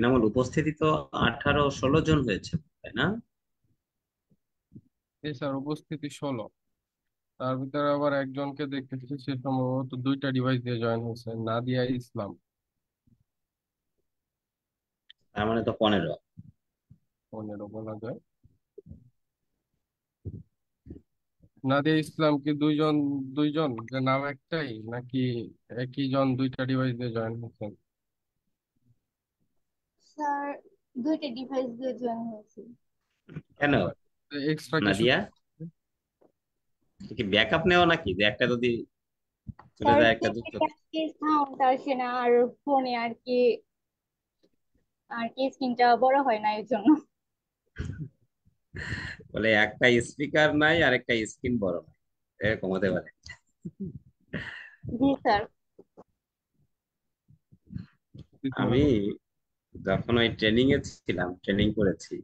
এনামুল উপস্থিতি তো আঠারো ষোলো জন হয়েছে তাই না স্যার উপস্থিতি ষোলো তার ভিতরে আবার একজনকে দেখতেছি সে সম্ভবত দুইটা ডিভাইস দিয়ে জয়েন হয়েছে নাদিয়া ইসলাম তার মানে তো পনেরো পনেরো বলা যায় নাদিয়া ইসলাম কি দুইজন দুইজন যে নাম একটাই নাকি একই জন দুইটা ডিভাইস দিয়ে জয়েন হয়েছেন স্যার দুইটা ডিভাইস দিয়ে জয়েন হয়েছে কেন এক্সট্রা নাদিয়া কি ব্যাকআপ নেও নাকি যে একটা যদি চলে যায় একটা সাউন্ড আসে না আর ফোনে আর কি আর কি স্ক্রিনটা বড় হয় না এর জন্য বলে একটা স্পিকার নাই আর একটা স্ক্রিন বড় নাই এরকম হতে পারে জি স্যার আমি যখন ওই ট্রেনিং এ ছিলাম ট্রেনিং করেছি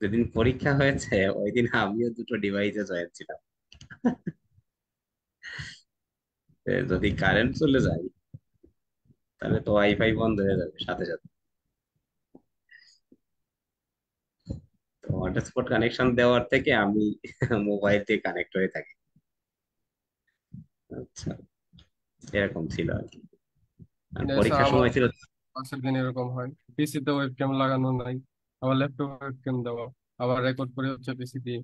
যেদিন পরীক্ষা হয়েছে ওই দিন আমিও দুটো ডিভাইসে জয়েন ছিলাম যদি কারেন্ট চলে যায় তাহলে তো ওয়াইফাই বন্ধ হয়ে যাবে সাথে সাথে তো হটস্পট কানেকশন দেওয়ার থেকে আমি মোবাইল দিয়ে কানেক্ট হয়ে থাকি আচ্ছা এরকম ছিল আর কি পরীক্ষার সময় ছিল এরকম হয় ওয়েবক্যাম লাগানো নাই আবার ওয়েবক্যাম দেওয়া আবার রেকর্ড করে হচ্ছে পিসি দিয়ে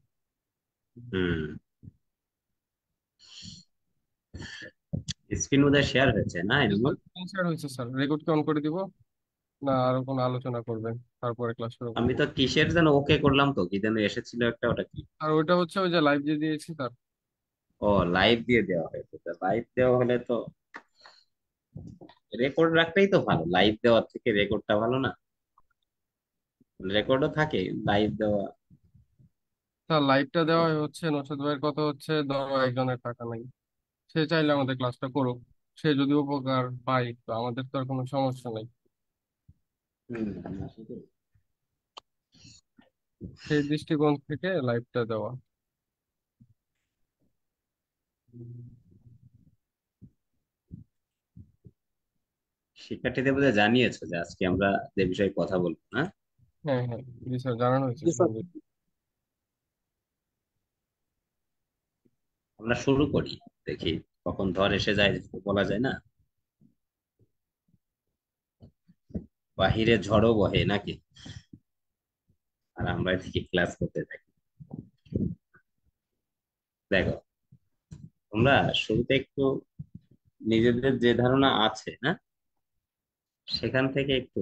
স্ক্রিন শেয়ার হয়েছে না এরকম শেয়ার হয়েছে স্যার রেকর্ড অন করে দিব না আর কোনো আলোচনা করবেন তারপরে ক্লাস শুরু আমি তো কিসের যেন ওকে করলাম তো কি যেন এসেছিল একটা ওটা কি আর ওটা হচ্ছে ওই যে লাইভ দিয়ে দিয়েছি স্যার ও লাইভ দিয়ে দেওয়া হয়েছে লাইভ দেওয়া হলে তো রেকর্ড রাখলেই তো ভালো লাইভ দেওয়ার থেকে রেকর্ডটা ভালো না রেকর্ডও থাকে লাইভ দেওয়া তা লাইভটা দেওয়াই হচ্ছে নশদ ভাইয়ের কথা হচ্ছে ধরো একজনের টাকা নাই সে চাইলে আমাদের ক্লাসটা করুক সে যদি উপকার পায় তো আমাদের তো আর কোনো সমস্যা নাই সেই দৃষ্টিকোণ থেকে লাইভটা দেওয়া শিক্ষার্থীদের বোধহয় জানিয়েছো যে আজকে আমরা যে বিষয়ে কথা বলবো না হ্যাঁ হ্যাঁ জানানো হয়েছে আমরা শুরু করি দেখি কখন ধর এসে যায় বলা যায় না বাহিরে ঝড়ও বহে নাকি আর আমরা এদিকে ক্লাস করতে থাকি দেখো তোমরা শুরুতে একটু নিজেদের যে ধারণা আছে না সেখান থেকে একটু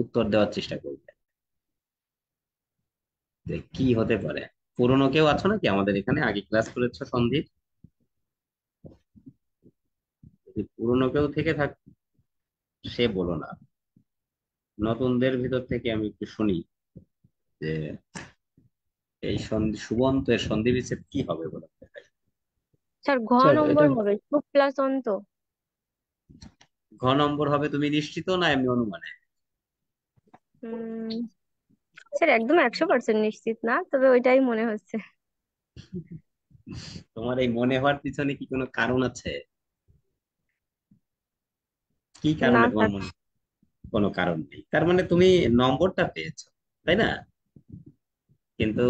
উত্তর দেওয়ার চেষ্টা করবে যে কি হতে পারে পুরনো কেউ আছো নাকি আমাদের এখানে আগে ক্লাস করেছো সন্দীপ যদি পুরনো কেউ থেকে থাক সে বলো না নতুনদের ভিতর থেকে আমি একটু শুনি যে এই সন্ধি সন্ধিবিচ্ছেদ কি হবে বলে স্যার ঘ নম্বর হবে সুখ প্লাস অন্ত ঘ নম্বর হবে তুমি নিশ্চিত না এমনি অনুমানে স্যার একদম একশো পার্সেন্ট নিশ্চিত না তবে ওইটাই মনে হচ্ছে তোমার এই মনে হওয়ার পিছনে কি কোনো কারণ আছে কি কারণে তোমার মনে কোনো কারণ নেই তার মানে তুমি নম্বরটা পেয়েছো তাই না কিন্তু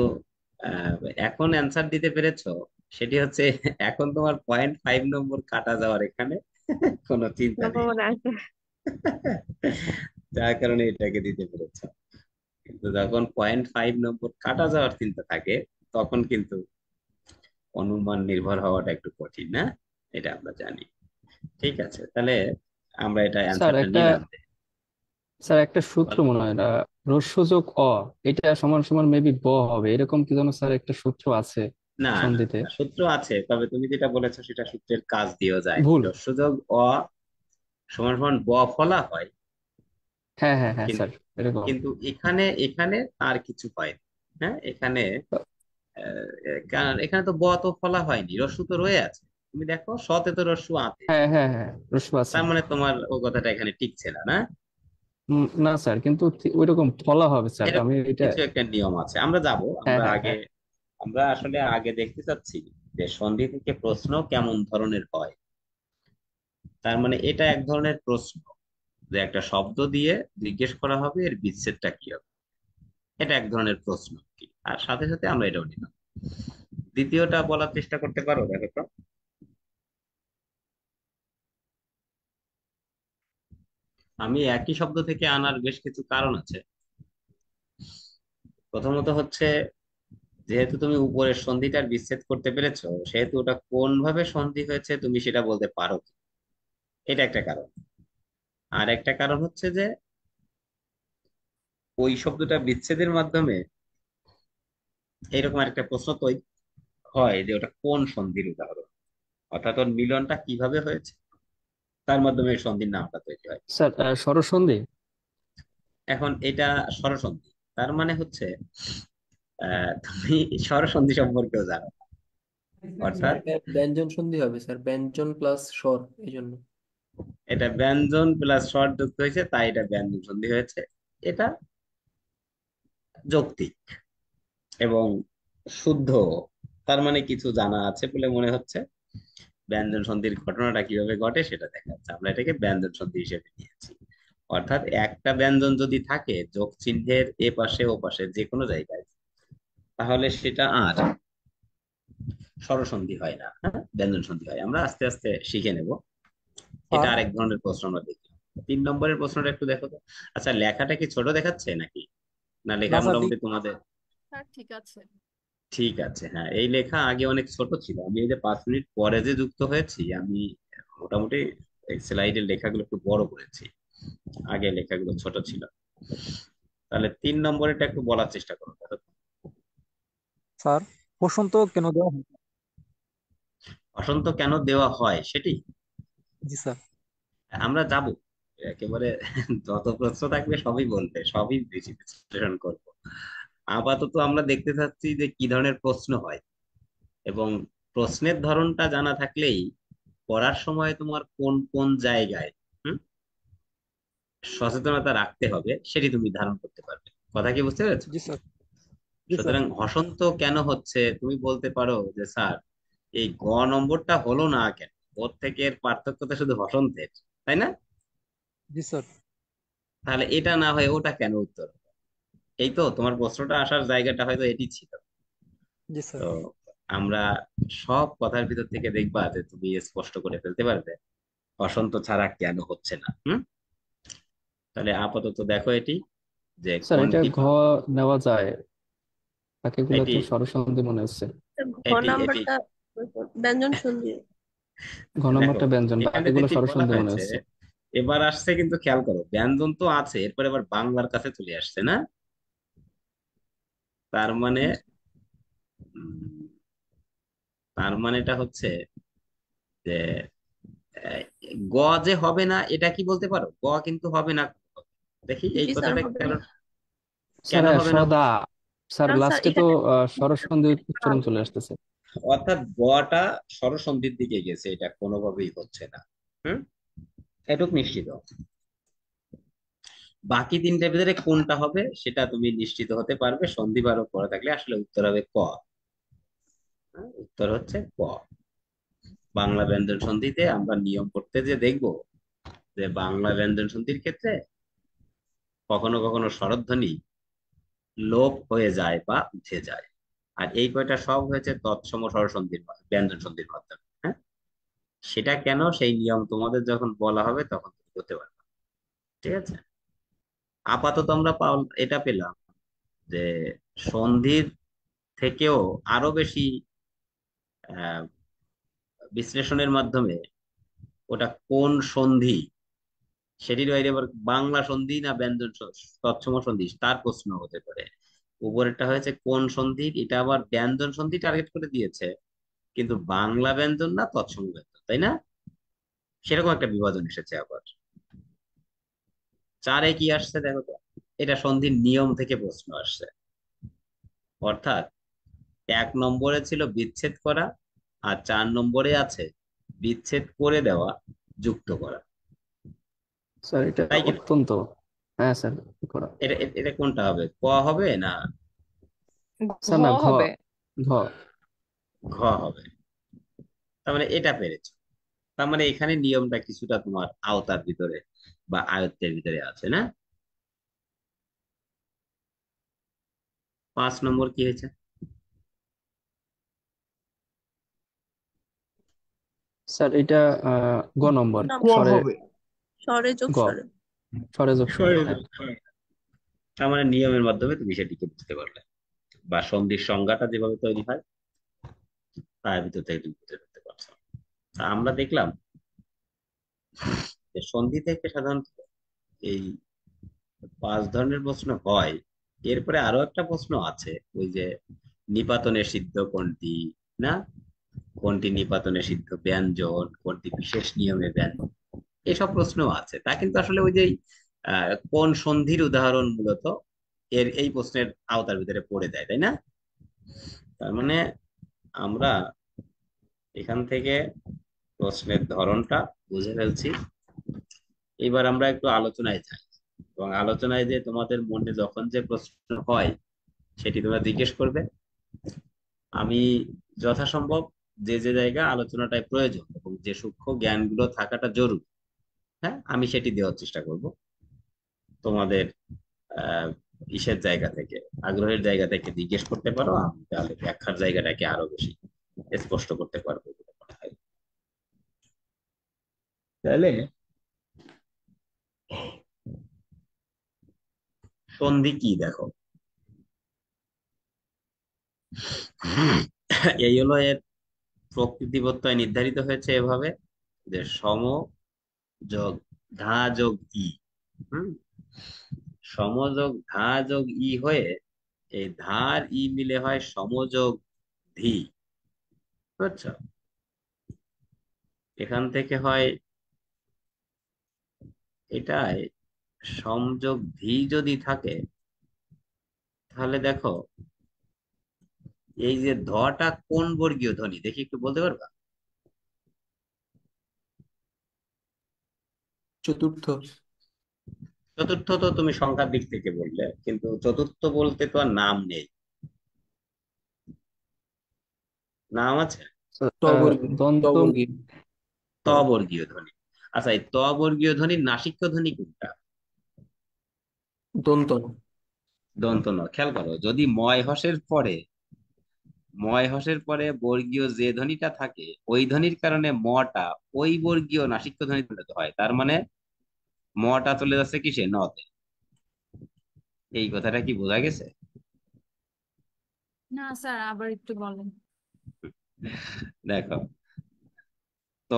এখন অ্যান্সার দিতে পেরেছো সেটি হচ্ছে এখন তোমার পয়েন্ট ফাইভ নম্বর কাটা যাওয়ার এখানে কোনো চিন্তা নেই যার কারণে এটাকে দিতে পেরেছ কিন্তু যখন পয়েন্ট ফাইভ নম্বর কাটা যাওয়ার চিন্তা থাকে তখন কিন্তু অনুমান নির্ভর হওয়াটা একটু কঠিন না এটা আমরা জানি ঠিক আছে তাহলে আমরা এটা অ্যান্সারটা নিলাম স্যার একটা সূত্র মনে হয় না রসসূচক অ এটা সমান সমান মেবি ব হবে এরকম কি যেন স্যার একটা সূত্র আছে না সন্ধিতে সূত্র আছে তবে তুমি যেটা বলেছো সেটা সূত্রের কাজ দিয়েও যায় ভুল সুযোগ অ সমান সমান ব ফলা হয় হ্যাঁ হ্যাঁ হ্যাঁ স্যার কিন্তু এরকম কিন্তু এখানে এখানে আর কিছু হয় হ্যাঁ এখানে আহ, কারণ এখানে তো ব তো ফলা হয়নি রস্যু তো রয়ে আছে তুমি দেখো সতে তো রস্যু আতে হ্যাঁ হ্যাঁ হ্যাঁ রসু আছে তার মানে তোমার ও কথাটা এখানে টিকছে না না না স্যার কিন্তু ওইরকম ফলা হবে স্যার আমি এটা কিছু একটা নিয়ম আছে আমরা যাব হ্যাঁ আমরা হ্যাঁ আগে হ্যাঁ আমরা আসলে আগে দেখতে চাচ্ছি যে সন্ধি থেকে প্রশ্ন কেমন ধরনের হয় তার মানে এটা এক ধরনের প্রশ্ন যে একটা শব্দ দিয়ে জিজ্ঞেস করা হবে এর বিচ্ছেদটা কি হবে এটা এক ধরনের প্রশ্ন কি আর সাথে সাথে আমরা এটাও নিলাম দ্বিতীয়টা বলার চেষ্টা করতে পারো দেখো তো আমি একই শব্দ থেকে আনার বেশ কিছু কারণ আছে প্রথমত হচ্ছে যেহেতু তুমি উপরের সন্ধিটার বিচ্ছেদ করতে পেরেছো সেহেতু ওটা কোন ভাবে সন্ধি হয়েছে তুমি সেটা বলতে পারো এটা একটা কারণ আর একটা কারণ হচ্ছে যে ওই শব্দটা বিচ্ছেদের মাধ্যমে এরকম একটা প্রশ্ন তো হয় যে ওটা কোন সন্ধির উদাহরণ অর্থাৎ ওর মিলনটা কিভাবে হয়েছে তার মাধ্যমে সন্ধির নামটা তৈরি হয় স্যার স্বরসন্ধি এখন এটা স্বরসন্ধি তার মানে হচ্ছে তুমি স্বর সন্ধি সম্পর্কেও জানো অর্থাৎ ব্যঞ্জন সন্ধি হবে স্যার ব্যঞ্জন প্লাস স্বর এই জন্য এটা ব্যঞ্জন প্লাস স্বর যুক্ত হয়েছে তাই এটা ব্যঞ্জন সন্ধি হয়েছে এটা যৌক্তিক এবং শুদ্ধ তার মানে কিছু জানা আছে বলে মনে হচ্ছে ব্যঞ্জন সন্ধির ঘটনাটা কিভাবে ঘটে সেটা দেখা যাচ্ছে আমরা এটাকে ব্যঞ্জন সন্ধি হিসেবে নিয়েছি অর্থাৎ একটা ব্যঞ্জন যদি থাকে যোগ চিহ্নের এ পাশে ও পাশে যে কোনো জায়গায় তাহলে সেটা আর সরসন্ধি হয় না হ্যাঁ ব্যঞ্জন সন্ধি হয় আমরা আস্তে আস্তে শিখে নেব এটা আরেক ধরনের প্রশ্ন আমরা দেখি তিন নম্বরের প্রশ্নটা একটু দেখো তো আচ্ছা লেখাটা কি ছোট দেখাচ্ছে নাকি না লেখা মোটামুটি তোমাদের হ্যাঁ, ঠিক আছে ঠিক আছে হ্যাঁ এই লেখা আগে অনেক ছোট ছিল আমি এই যে পাঁচ মিনিট পরে যে যুক্ত হয়েছি আমি মোটামুটি স্লাইডের লেখাগুলো একটু বড় করেছি আগে লেখাগুলো ছোট ছিল তাহলে তিন নম্বরেরটা একটু বলার চেষ্টা করো দেখো স্যার বসন্ত কেন দেওয়া হয় বসন্ত কেন দেওয়া হয় সেটি জি স্যার আমরা যাব একেবারে যত প্রশ্ন থাকবে সবই বলবে সবই বেশি বিশ্লেষণ করব আপাতত আমরা দেখতে চাচ্ছি যে কি ধরনের প্রশ্ন হয় এবং প্রশ্নের ধরনটা জানা থাকলেই পড়ার সময় তোমার কোন কোন জায়গায় হুম সচেতনতা রাখতে হবে সেটি তুমি ধারণ করতে পারবে কথা কি বুঝতে পেরেছো জি স্যার সুতরাং অসন্ত কেন হচ্ছে তুমি বলতে পারো যে স্যার এই গ নম্বরটা হলো না কেন প্রত্যেকের পার্থক্যটা শুধু হসন্তের তাই না জি স্যার তাহলে এটা না হয় ওটা কেন উত্তর এই তো তোমার প্রশ্নটা আসার জায়গাটা হয়তো এটি ছিল জি স্যার আমরা সব কথার ভিতর থেকে দেখবা যে তুমি স্পষ্ট করে ফেলতে পারবে অসন্ত ছাড়া কেন হচ্ছে না হুম তাহলে আপাতত দেখো এটি যে স্যার এটা ঘ নেওয়া যায় বাকিগুলো তো স্বরসন্ধি মনে হচ্ছে আচ্ছা, ঘ এটি- নাম্বারটা ব্যঞ্জন সন্ধি ঘ ব্যঞ্জন এখানে বাকিগুলো যেটি বলা স্বরসন্ধি মনে হয়েছে হচ্ছে এবার আসছে কিন্তু খেয়াল করো ব্যঞ্জন তো আছে বাংলার কাছে চলে আসছে না তার মানে তার মানে এটা হচ্ছে যে গ যে হবে না এটা কি বলতে পারো গ কিন্তু হবে না দেখি এই কথাটা কেন কেন হবে না সদা স্যার না, লাস্টে তো এখানে আহ, স্বরসন্ধি উচ্চারণ চলে আসতেছে অর্থাৎ গটা স্বরসন্ধির দিকে গেছে এটা কোনোভাবেই হচ্ছে না হুম এটুক নিশ্চিত বাকি তিনটার ভিতরে কোনটা হবে সেটা তুমি নিশ্চিত হতে পারবে সন্ধি বারো পড়া থাকলে আসলে উত্তর হবে ক হ্যাঁ, উত্তর হচ্ছে ক বাংলা ব্যঞ্জন সন্ধিতে আমরা নিয়ম করতে যে দেখব যে বাংলা ব্যঞ্জন সন্ধির ক্ষেত্রে কখনো কখনো স্বরধ্বনি লোপ হয়ে যায় বা উঠে যায় আর এই কয়টা সব হয়েছে তৎসম স্বরসন্ধির ব্যঞ্জন সন্ধির মাধ্যমে হ্যাঁ সেটা কেন সেই নিয়ম তোমাদের যখন বলা হবে তখন তুমি করতে পারবে ঠিক আছে আপাতত আমরা এটা পেলাম যে সন্ধির থেকেও আরো বেশি বিশ্লেষণের মাধ্যমে ওটা কোন সন্ধি সেটির বাইরে আবার বাংলা সন্ধি না ব্যঞ্জন তৎসম সন্ধি তার প্রশ্ন হতে পারে উপরেরটা হয়েছে কোন সন্ধি এটা আবার ব্যঞ্জন সন্ধি টার্গেট করে দিয়েছে কিন্তু বাংলা ব্যঞ্জন না তৎসম ব্যঞ্জন তাই না সেরকম একটা বিভাজন এসেছে আবার চারে কি আসছে দেখো তো এটা সন্ধির নিয়ম থেকে প্রশ্ন আসছে অর্থাৎ এক নম্বরে ছিল বিচ্ছেদ করা আর চার নম্বরে আছে বিচ্ছেদ করে দেওয়া যুক্ত করা স্যার এটা অত্যন্ত হ্যাঁ স্যার করা এটা এটা কোনটা হবে ক হবে না স্যার না ঘ হবে ঘ ঘ হবে তার মানে এটা পেরেছ তার মানে এখানে নিয়মটা কিছুটা তোমার আওতার ভিতরে বা আয়ত্তের ভিতরে আছে না পাঁচ নম্বর কি হয়েছে স্যার এটা গ নম্বর হবে গ তার মানে নিয়মের মাধ্যমে তুমি সেটিকে বুঝতে পারলে বা সন্ধির সংজ্ঞাটা যেভাবে তৈরি হয় তার ভিতর থেকে তুমি বুঝে ফেলতে পারছো তা আমরা দেখলাম যে সন্ধি থেকে সাধারণত এই পাঁচ ধরনের প্রশ্ন হয় এরপরে আরো একটা প্রশ্ন আছে ওই যে নিপাতনে সিদ্ধ কোনটি না কোনটি নিপাতনে সিদ্ধ ব্যঞ্জন কোনটি বিশেষ নিয়মে ব্যঞ্জন এসব প্রশ্ন আছে তা কিন্তু আসলে ওই যে কোন সন্ধির উদাহরণ মূলত এর এই প্রশ্নের আওতার ভিতরে পড়ে যায় তাই না তার মানে আমরা এখান থেকে প্রশ্নের ধরনটা বুঝে ফেলছি এবার আমরা একটু আলোচনায় যাই এবং আলোচনায় যে তোমাদের মনে যখন যে প্রশ্ন হয় সেটি তোমরা জিজ্ঞেস করবে আমি যথাসম্ভব যে যে জায়গা আলোচনাটাই প্রয়োজন এবং যে সূক্ষ্ম জ্ঞানগুলো থাকাটা জরুরি হ্যাঁ আমি সেটি দেওয়ার চেষ্টা করব তোমাদের ইসের জায়গা থেকে আগ্রহের জায়গা থেকে জিজ্ঞেস করতে পারো আমি তাহলে ব্যাখ্যার জায়গাটাকে আরো বেশি স্পষ্ট করতে পারবো তাহলে সন্ধি কি দেখো এই হলো এর প্রকৃতিবত্তায় নির্ধারিত হয়েছে এভাবে যে সম যোগ ধা যোগ ই হম সমযোগ ধা যোগ ই হয়ে এই ধার ই মিলে হয় সমযোগ ধি বুঝছ এখান থেকে হয় এটাই সংযোগ ধি যদি থাকে তাহলে দেখো এই যে ধটা কোন বর্গীয় ধ্বনি দেখি একটু বলতে পারবা চতুর্থ চতুর্থ তো তুমি সংখ্যার দিক থেকে বললে কিন্তু চতুর্থ বলতে তো আর নাম নেই নাম আছে তবর্গীয় ধ্বনি আচ্ছা এই তবর্গীয় ধ্বনি নাসিক্য ধ্বনি কোনটা দন্ত দন্ত খেয়াল করো যদি ময় হসের পরে ময় হসের পরে বর্গীয় যে ধ্বনিটা থাকে ওই ধ্বনির কারণে মটা ওই বর্গীয় নাসিক্য ধ্বনি হয় তার মানে মটা চলে যাচ্ছে কিসে নতে এই কথাটা কি বোঝা গেছে না স্যার আবার একটু বলেন দেখো ত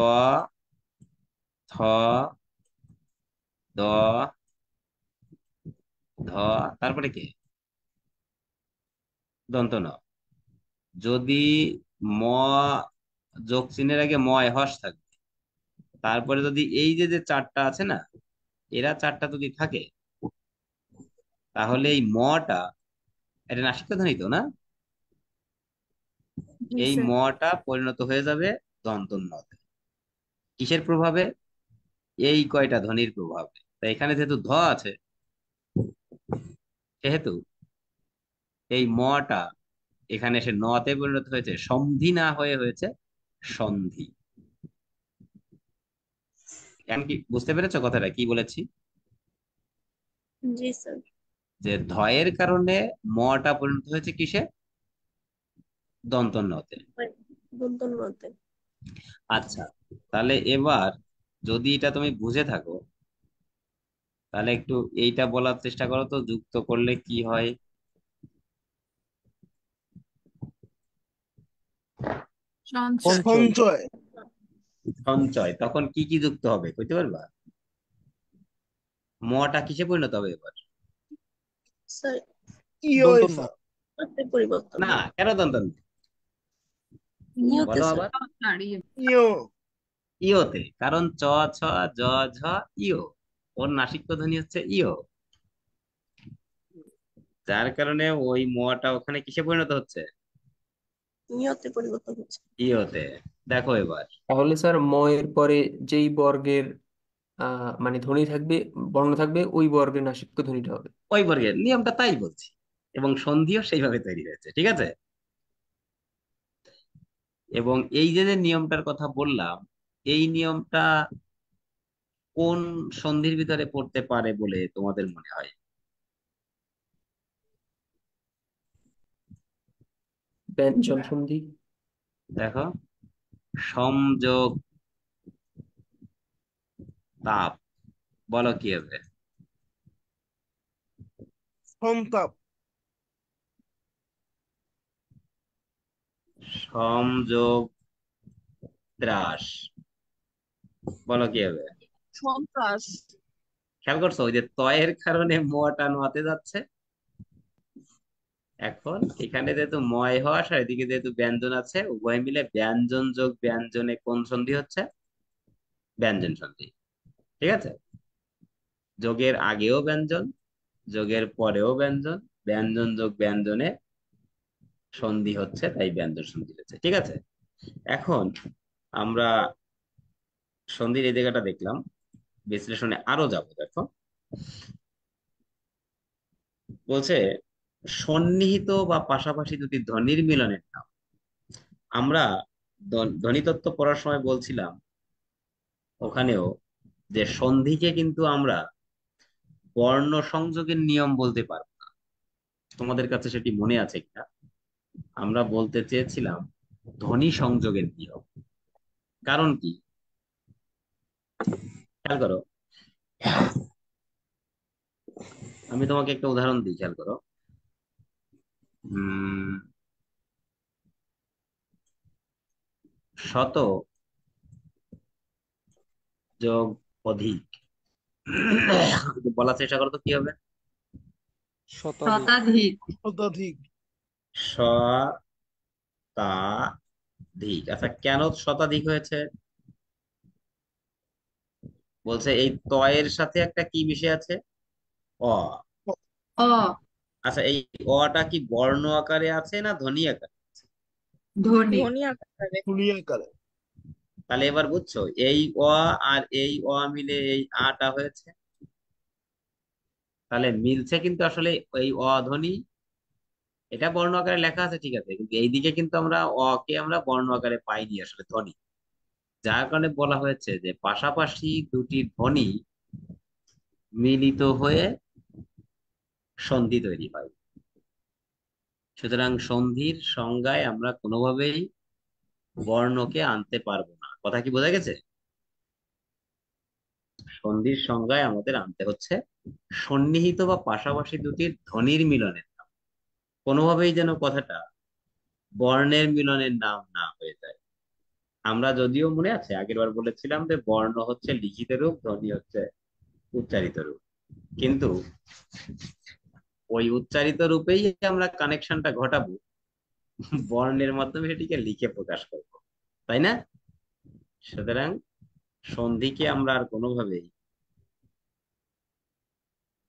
থ দ ধ তারপরে কি দন্ত ন যদি ম যোগ চিহ্নের আগে ময় হস থাকবে তারপরে যদি এই যে যে চারটা আছে না এরা চারটা যদি থাকে তাহলে এই মটা এটা নাসিক ধ্বনি তো না এই মটা পরিণত হয়ে যাবে দন্তন্নতে কিসের প্রভাবে এই কয়টা ধ্বনির প্রভাবে তা এখানে যেহেতু ধ আছে সেহেতু এই মটা এখানে এসে নতে পরিণত হয়েছে সন্ধি না হয়ে হয়েছে সন্ধি কি বুঝতে পেরেছো কথাটা কি বলেছি যে ধয়ের কারণে মটা পরিণত হয়েছে কিসে দন্তন্যতে দন্তন্যতে আচ্ছা তাহলে এবার যদি এটা তুমি বুঝে থাকো তাহলে একটু এইটা বলার চেষ্টা করো তো যুক্ত করলে কি হয় সঞ্চয় সঞ্চয় তখন কি কি যুক্ত হবে কইতে পারবা মটা কিসে পরিণত হবে এবার না কেন ইয়োতে কারণ চ ছ জ ঝ ইও ওর নাসিক্য ধ্বনি হচ্ছে ইও যার কারণে ওই মোয়াটা ওখানে কিসে পরিণত হচ্ছে ইয়তে পরিবর্তন হচ্ছে ইয়তে দেখো এবার তাহলে স্যার ম এর পরে যেই বর্গের মানে ধ্বনি থাকবে বর্ণ থাকবে ওই বর্গের নাসিক্য ধ্বনিটা হবে ওই বর্গের নিয়মটা তাই বলছি এবং সন্ধিও সেইভাবে তৈরি হয়েছে ঠিক আছে এবং এই যে যে নিয়মটার কথা বললাম এই নিয়মটা কোন সন্ধির ভিতরে পড়তে পারে বলে তোমাদের মনে হয় ব্যঞ্জন হ্যাঁ। সন্ধি দেখো সংযোগ তাপ বলো কি হবে সন্তাপ সংযোগ ত্রাস বলো কি হবে সন্ত্রাস খেয়াল করছো ওই যে তয়ের কারণে মোয়াটা নোয়াতে যাচ্ছে এখন এখানে যেহেতু ময় হওয়া আর এদিকে যেহেতু ব্যঞ্জন আছে উভয় মিলে ব্যঞ্জন যোগ ব্যঞ্জনে কোন সন্ধি হচ্ছে ব্যঞ্জন সন্ধি ঠিক আছে যোগের আগেও ব্যঞ্জন যোগের পরেও ব্যঞ্জন ব্যঞ্জন যোগ ব্যঞ্জনে সন্ধি হচ্ছে তাই ব্যঞ্জন সন্ধি হচ্ছে ঠিক আছে এখন আমরা সন্ধির এই জায়গাটা দেখলাম বিশ্লেষণে আরো যাবো দেখো বলছে সন্নিহিত বা পাশাপাশি দুটি ধ্বনির মিলনের নাম আমরা ধ্বনিতত্ত্ব পড়ার সময় বলছিলাম ওখানেও যে সন্ধিকে কিন্তু আমরা বর্ণ সংযোগের নিয়ম বলতে পারব না তোমাদের কাছে সেটি মনে আছে কিনা আমরা বলতে চেয়েছিলাম ধ্বনি সংযোগের নিয়ম কারণ কি খেয়াল করো আমি তোমাকে একটা উদাহরণ দিই খেয়াল করো শত যোগ অধিক বলার চেষ্টা করো তো কি হবে শতাধিক শতাধিক শতাধিক আচ্ছা কেন শতাধিক হয়েছে বলছে এই তয়ের সাথে একটা কি বিষয় আছে অ অ আচ্ছা এই অটা কি বর্ণ আকারে আছে না ধ্বনি আকারে তাহলে এবার বুঝছো এই অ আর এই অ মিলে এই আটা হয়েছে তাহলে মিলছে কিন্তু আসলে এই অ ধ্বনি এটা বর্ণ আকারে লেখা আছে ঠিক আছে কিন্তু এইদিকে কিন্তু আমরা অ কে আমরা বর্ণ আকারে পাইনি আসলে ধ্বনি যার কারণে বলা হয়েছে যে পাশাপাশি দুটি ধ্বনি মিলিত হয়ে সন্ধি তৈরি হয় সুতরাং সন্ধির সংজ্ঞায় আমরা কোনোভাবেই বর্ণকে আনতে পারবো না কথা কি বোঝা গেছে সন্ধির সংজ্ঞায় আমাদের আনতে হচ্ছে সন্নিহিত বা পাশাপাশি দুটির ধ্বনির মিলনের নাম কোনোভাবেই যেন কথাটা বর্ণের মিলনের নাম না হয়ে যায় আমরা যদিও মনে আছে আগের বার বলেছিলাম যে বর্ণ হচ্ছে লিখিত রূপ ধ্বনি হচ্ছে উচ্চারিত রূপ কিন্তু ওই উচ্চারিত রূপেই আমরা কানেকশনটা ঘটাবো বর্ণের মাধ্যমে সেটিকে লিখে প্রকাশ করব তাই না সুতরাং সন্ধিকে আমরা আর কোনোভাবেই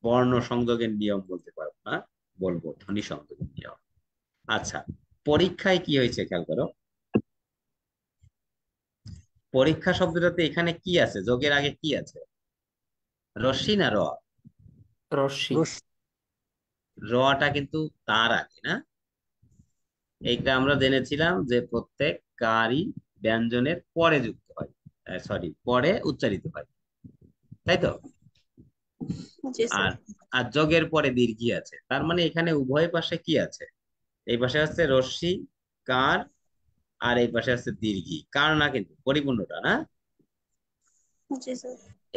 বর্ণ সংযোগের নিয়ম বলতে পারবো না বলবো ধ্বনি সংযোগের নিয়ম আচ্ছা পরীক্ষায় কি হয়েছে খেয়াল করো পরীক্ষা শব্দটাতে এখানে কি আছে যোগের আগে কি আছে রশ্মি না রশ্মি রটা কিন্তু তার আগে না এইটা আমরা জেনেছিলাম যে প্রত্যেক কারি ব্যঞ্জনের পরে যুক্ত হয় সরি পরে উচ্চারিত হয় তাই তো আর আর যোগের পরে দীর্ঘি আছে তার মানে এখানে উভয় পাশে কি আছে এই পাশে আছে রশ্মি কার আর এই পাশে আছে দীর্ঘি কার না কিন্তু পরিপূর্ণটা না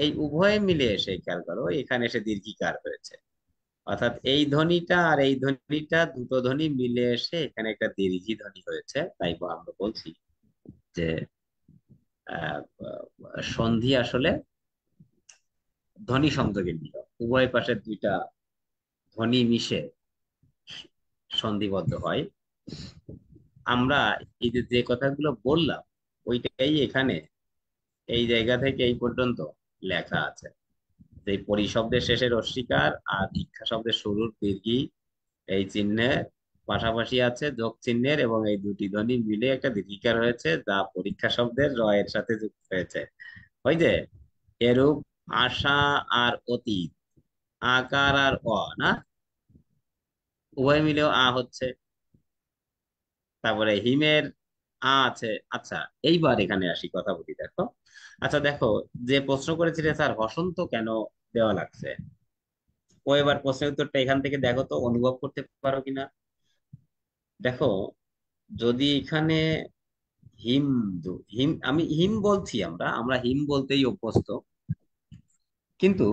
এই উভয় মিলে এসে খেয়াল করো এখানে এসে দীর্ঘি কার হয়েছে অর্থাৎ এই ধ্বনিটা আর এই ধ্বনিটা দুটো ধ্বনি মিলে এসে এখানে একটা দীর্ঘী ধ্বনি হয়েছে তাই আমরা বলছি যে সন্ধি আসলে ধ্বনি সংযোগের নিয়ম উভয় পাশে দুইটা ধ্বনি মিশে সন্ধিবদ্ধ হয় আমরা এই যে যে কথাগুলো বললাম ওইটাই এখানে এই জায়গা থেকে এই পর্যন্ত লেখা আছে যে পরি শব্দের শেষের অস্বীকার আর দীক্ষা শব্দের শুরুর দীর্ঘি এই চিহ্নের পাশাপাশি আছে যোগ চিহ্নের এবং এই দুটি ধ্বনি মিলে একটা দীর্ঘিকার হয়েছে যা পরীক্ষা শব্দের রয়ের সাথে যুক্ত হয়েছে ওই যে এরূপ আশা আর অতীত আকার আর অ না উভয় মিলেও আ হচ্ছে তারপরে হিমের আ আছে আচ্ছা এইবার এখানে আসি কথা বলি দেখো আচ্ছা দেখো যে প্রশ্ন করেছিলে স্যার বসন্ত কেন দেওয়া লাগছে ও এবার প্রশ্নের উত্তরটা এখান থেকে দেখো তো অনুভব করতে পারো কিনা দেখো যদি এখানে হিন্দু হিম আমি হিম বলছি আমরা আমরা হিম বলতেই অভ্যস্ত কিন্তু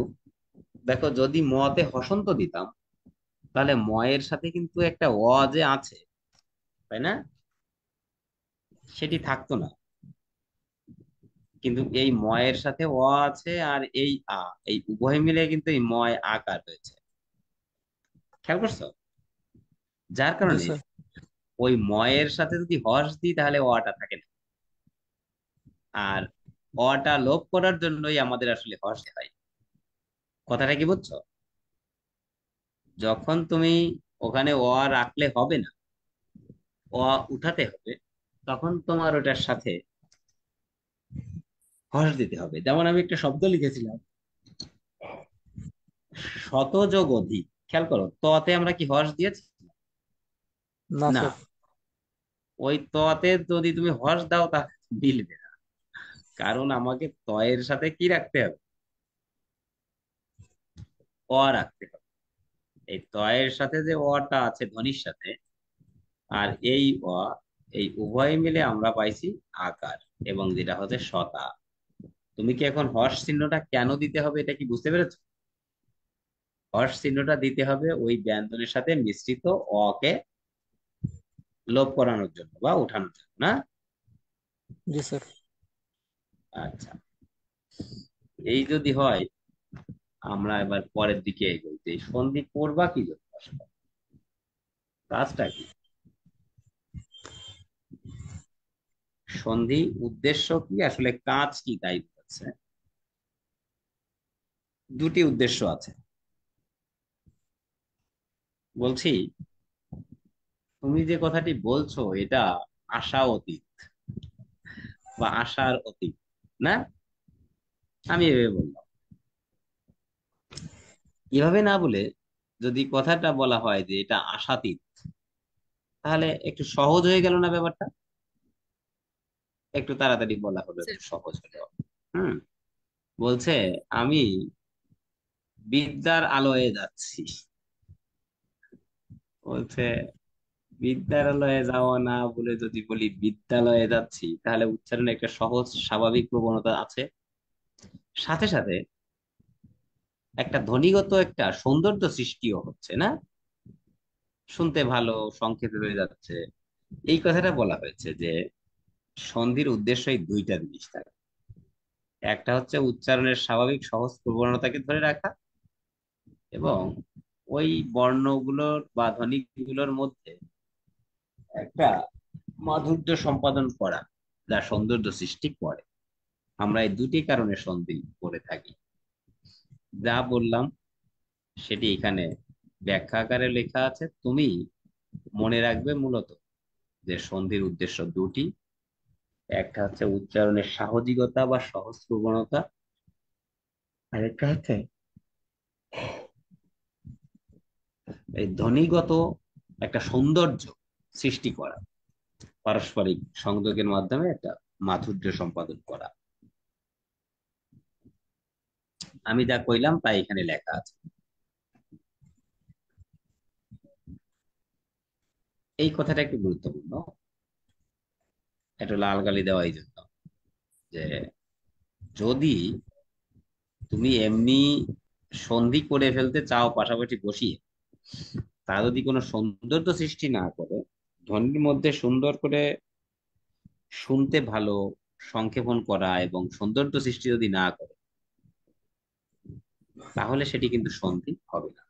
দেখো যদি মতে হসন্ত দিতাম তাহলে ময়ের সাথে কিন্তু একটা অ যে আছে তাই না সেটি থাকতো না কিন্তু এই ময়ের সাথে অ আছে আর এই আ এই উভয় মিলে কিন্তু এই ময় আকার রয়েছে খেয়াল করছো যার কারণে ওই ময়ের সাথে যদি হস দিই তাহলে অটা থাকে না আর অটা লোপ করার জন্যই আমাদের আসলে হস হয় কথাটা কি বুঝছো যখন তুমি ওখানে অ রাখলে হবে না অ উঠাতে হবে তখন তোমার ওটার সাথে হস দিতে হবে যেমন আমি একটা শব্দ লিখেছিলাম শতযোগ অধিক খেয়াল করো ততে আমরা কি হস দিয়েছি না ওই ততে যদি তুমি হস দাও তা মিলবে না কারণ আমাকে তয়ের সাথে কি রাখতে হবে অ রাখতে হবে এই তয়ের সাথে যে অটা আছে ধ্বনির সাথে আর এই অ এই উভয় মিলে আমরা পাইছি আকার এবং যেটা হচ্ছে শতা তুমি কি এখন হর্ষ চিহ্নটা কেন দিতে হবে এটা কি বুঝতে পেরেছো হর্ষ চিহ্নটা দিতে হবে ওই ব্যঞ্জনের সাথে মিশ্রিত অকে লোপ করানোর জন্য বা উঠানোর জন্য না আচ্ছা এই যদি হয় আমরা এবার পরের দিকে এগোতে সন্ধি করবা কি জন্য কাজটা কি সন্ধি উদ্দেশ্য কি আসলে কাজ কি তাই যাচ্ছে দুটি উদ্দেশ্য আছে বলছি তুমি যে কথাটি বলছো এটা আশা অতীত বা আশার অতীত না আমি এভাবে বললাম এভাবে না বলে যদি কথাটা বলা হয় যে এটা আশাতীত তাহলে একটু সহজ হয়ে গেল না ব্যাপারটা একটু তাড়াতাড়ি বলা হলো একটু আচ্ছা। সহজ হলো হুম বলছে আমি বিদ্যার আলোয় যাচ্ছি বলছে বিদ্যালয়ে যাওয়া না বলে যদি বলি বিদ্যালয়ে যাচ্ছি তাহলে উচ্চারণে একটা সহজ স্বাভাবিক প্রবণতা আছে সাথে সাথে একটা ধ্বনিগত একটা সৌন্দর্য সৃষ্টিও হচ্ছে না শুনতে ভালো সংক্ষেপে হয়ে যাচ্ছে এই কথাটা বলা হয়েছে যে সন্ধির উদ্দেশ্যই দুইটা জিনিস থাকে একটা হচ্ছে উচ্চারণের স্বাভাবিক সহজ প্রবণতাকে ধরে রাখা এবং ওই বর্ণগুলোর বা ধ্বনিগুলোর মধ্যে একটা মাধুর্য সম্পাদন করা যা সৌন্দর্য সৃষ্টি করে আমরা এই দুটি কারণে সন্ধি করে থাকি যা বললাম সেটি এখানে ব্যাখ্যা আকারে লেখা আছে তুমি মনে রাখবে মূলত যে সন্ধির উদ্দেশ্য দুটি একটা হচ্ছে উচ্চারণের সাহজিকতা বা সহজ প্রবণতা আরেকটা হচ্ছে এই ধ্বনিগত একটা সৌন্দর্য সৃষ্টি করা পারস্পরিক সংযোগের মাধ্যমে একটা মাধুর্য সম্পাদন করা আমি যা কইলাম তাই এখানে লেখা আছে এই কথাটা একটু গুরুত্বপূর্ণ একটু লাল গালি দেওয়াই জন্য যে যদি তুমি এমনি সন্ধি করে ফেলতে চাও পাশাপাশি বসিয়ে তা যদি কোনো সৌন্দর্য সৃষ্টি না করে ধ্বনির মধ্যে সুন্দর করে শুনতে ভালো সংক্ষেপণ করা এবং সৌন্দর্য সৃষ্টি যদি না করে তাহলে সেটি কিন্তু সন্ধি হবে না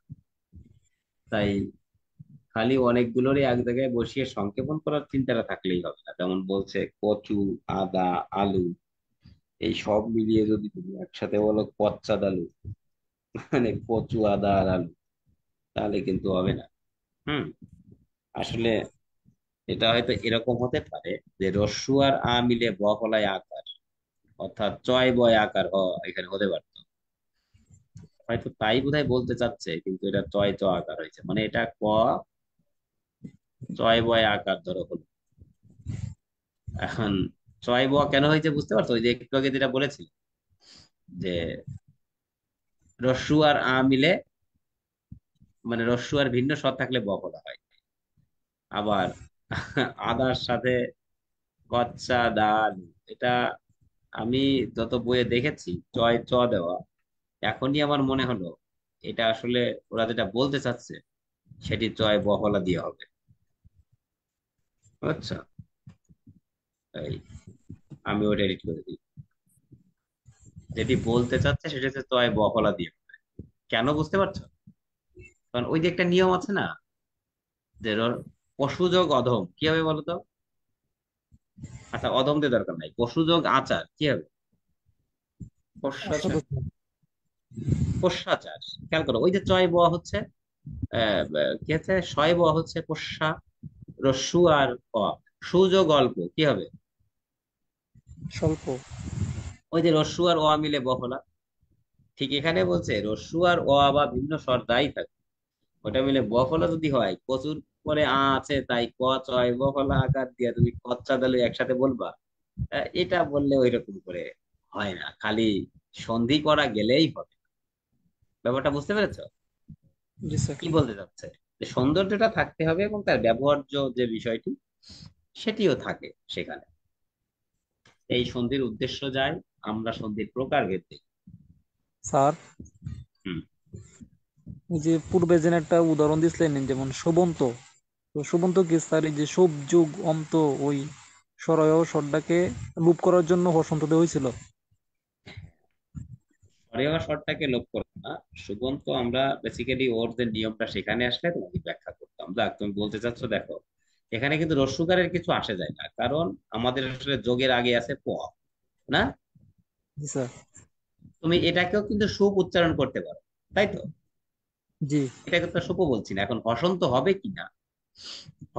তাই খালি অনেকগুলোরই এক জায়গায় বসিয়ে সংক্ষেপণ করার চিন্তাটা থাকলেই হবে না যেমন বলছে কচু আদা আলু এই সব মিলিয়ে যদি তুমি একসাথে বলো কচ্চা আলু মানে কচু আদা আর আলু তাহলে কিন্তু হবে না হুম আসলে এটা হয়তো এরকম হতে পারে যে রস্যু আর আ মিলে ব ফলায় আকার অর্থাৎ চয় বয় আকার হ এখানে হতে পারতো হয়তো তাই বোধহয় বলতে চাচ্ছে কিন্তু এটা চয় চ আকার হয়েছে মানে এটা ক চয় বয় আকার ধরো হলো এখন চয় বয় কেন হয়েছে বুঝতে পারছো ওই যে একটু আগে যেটা বলেছি যে রসু আর আ মিলে মানে রসু আর ভিন্ন স্বর থাকলে ব বলা হয় আবার আদার সাথে কচ্চা ডাল এটা আমি যত বইয়ে দেখেছি চয় চ দেওয়া এখনই আমার মনে হলো এটা আসলে ওরা যেটা বলতে চাচ্ছে সেটি চয় বহলা দিয়ে হবে আচ্ছা এই আমি ওটা এডিট করে দিই যেটি বলতে চাচ্ছে সেটা হচ্ছে তয় বফলা দিয়ে কেন বুঝতে পারছ কারণ ওই যে একটা নিয়ম আছে না যে পশুযোগ অধম কি হবে বলতো আচ্ছা অধম দিয়ে দরকার নাই পশুযোগ আচার কি হবে পোষাচার খেয়াল করো ওই যে চয় বয়া হচ্ছে আহ কি আছে শয় বয়া হচ্ছে পোষা সু আর ক ও গল্প কি হবে স্বল্প ওই যে রস্যু আর অ মিলে বহলা ঠিক এখানে বলছে রস্যু আর অ বা ভিন্ন স্বর থাকে ওটা মিলে বহলা যদি হয় কচুর পরে আ আছে তাই ক চয় বহলা আকার দিয়া তুমি কচ্চা দলে একসাথে বলবা এটা বললে ওই রকম করে হয় না খালি সন্ধি করা গেলেই হবে ব্যাপারটা বুঝতে পেরেছ কি বলতে চাচ্ছে সৌন্দর্যটা থাকতে হবে এবং তার ব্যবহার্য যে বিষয়টি সেটিও থাকে সেখানে এই সন্ধির উদ্দেশ্য যায় আমরা সন্ধির প্রকারভেদ দেখি স্যার যে পূর্বে যেন একটা উদাহরণ দিছিলেন যেমন সুবন্ত তো কি স্যার যে সব যুগ অন্ত ওই সরয় সরটাকে লুপ করার জন্য দেওয়া হয়েছিল সরিয়া শর্টটাকে লোপ করবো না সুগন্ধ আমরা বেসিক্যালি ওর যে নিয়মটা সেখানে আসলে তোমাকে ব্যাখ্যা করতাম যাক তুমি বলতে চাচ্ছ দেখো এখানে কিন্তু রসুকারের কিছু আসে যায় না কারণ আমাদের আসলে যোগের আগে আছে প না তুমি এটাকেও কিন্তু সুপ উচ্চারণ করতে পারো তাই তো জি এটাকে তো সুপ বলছি না এখন বসন্ত হবে কিনা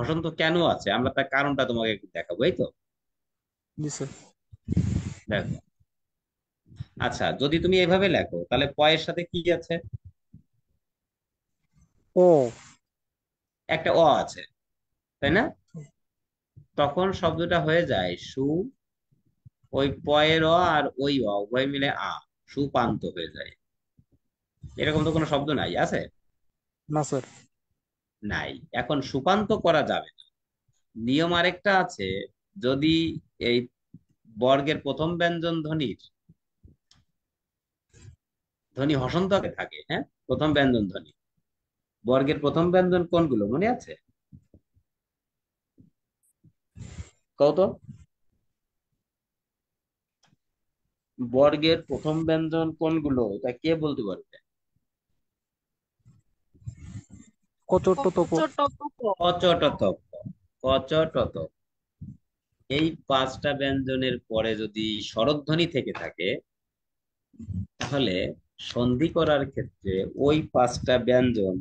অসন্ত কেন আছে আমরা তার কারণটা তোমাকে দেখাবো এই তো দেখো আচ্ছা যদি তুমি এভাবে লেখো তাহলে প এর সাথে কি আছে ও একটা অ আছে তাই না তখন শব্দটা হয়ে যায় সু ওই প এর অ আর ওই অ উভয় মিলে আ সুপান্ত হয়ে যায় এরকম তো কোনো শব্দ নাই আছে না স্যার নাই এখন সুপান্ত করা যাবে না নিয়ম আরেকটা আছে যদি এই বর্গের প্রথম ব্যঞ্জন ধ্বনির ধ্বনি হসন্তকে থাকে হ্যাঁ প্রথম ব্যঞ্জন ধ্বনি বর্গের প্রথম ব্যঞ্জন কোনগুলো মনে আছে কত বর্গের প্রথম ব্যঞ্জন কোনগুলো এটা কে বলতে পারবে এই পাঁচটা ব্যঞ্জনের পরে যদি স্বরধ্বনি থেকে থাকে তাহলে সন্ধি করার ক্ষেত্রে ওই পাঁচটা ব্যঞ্জন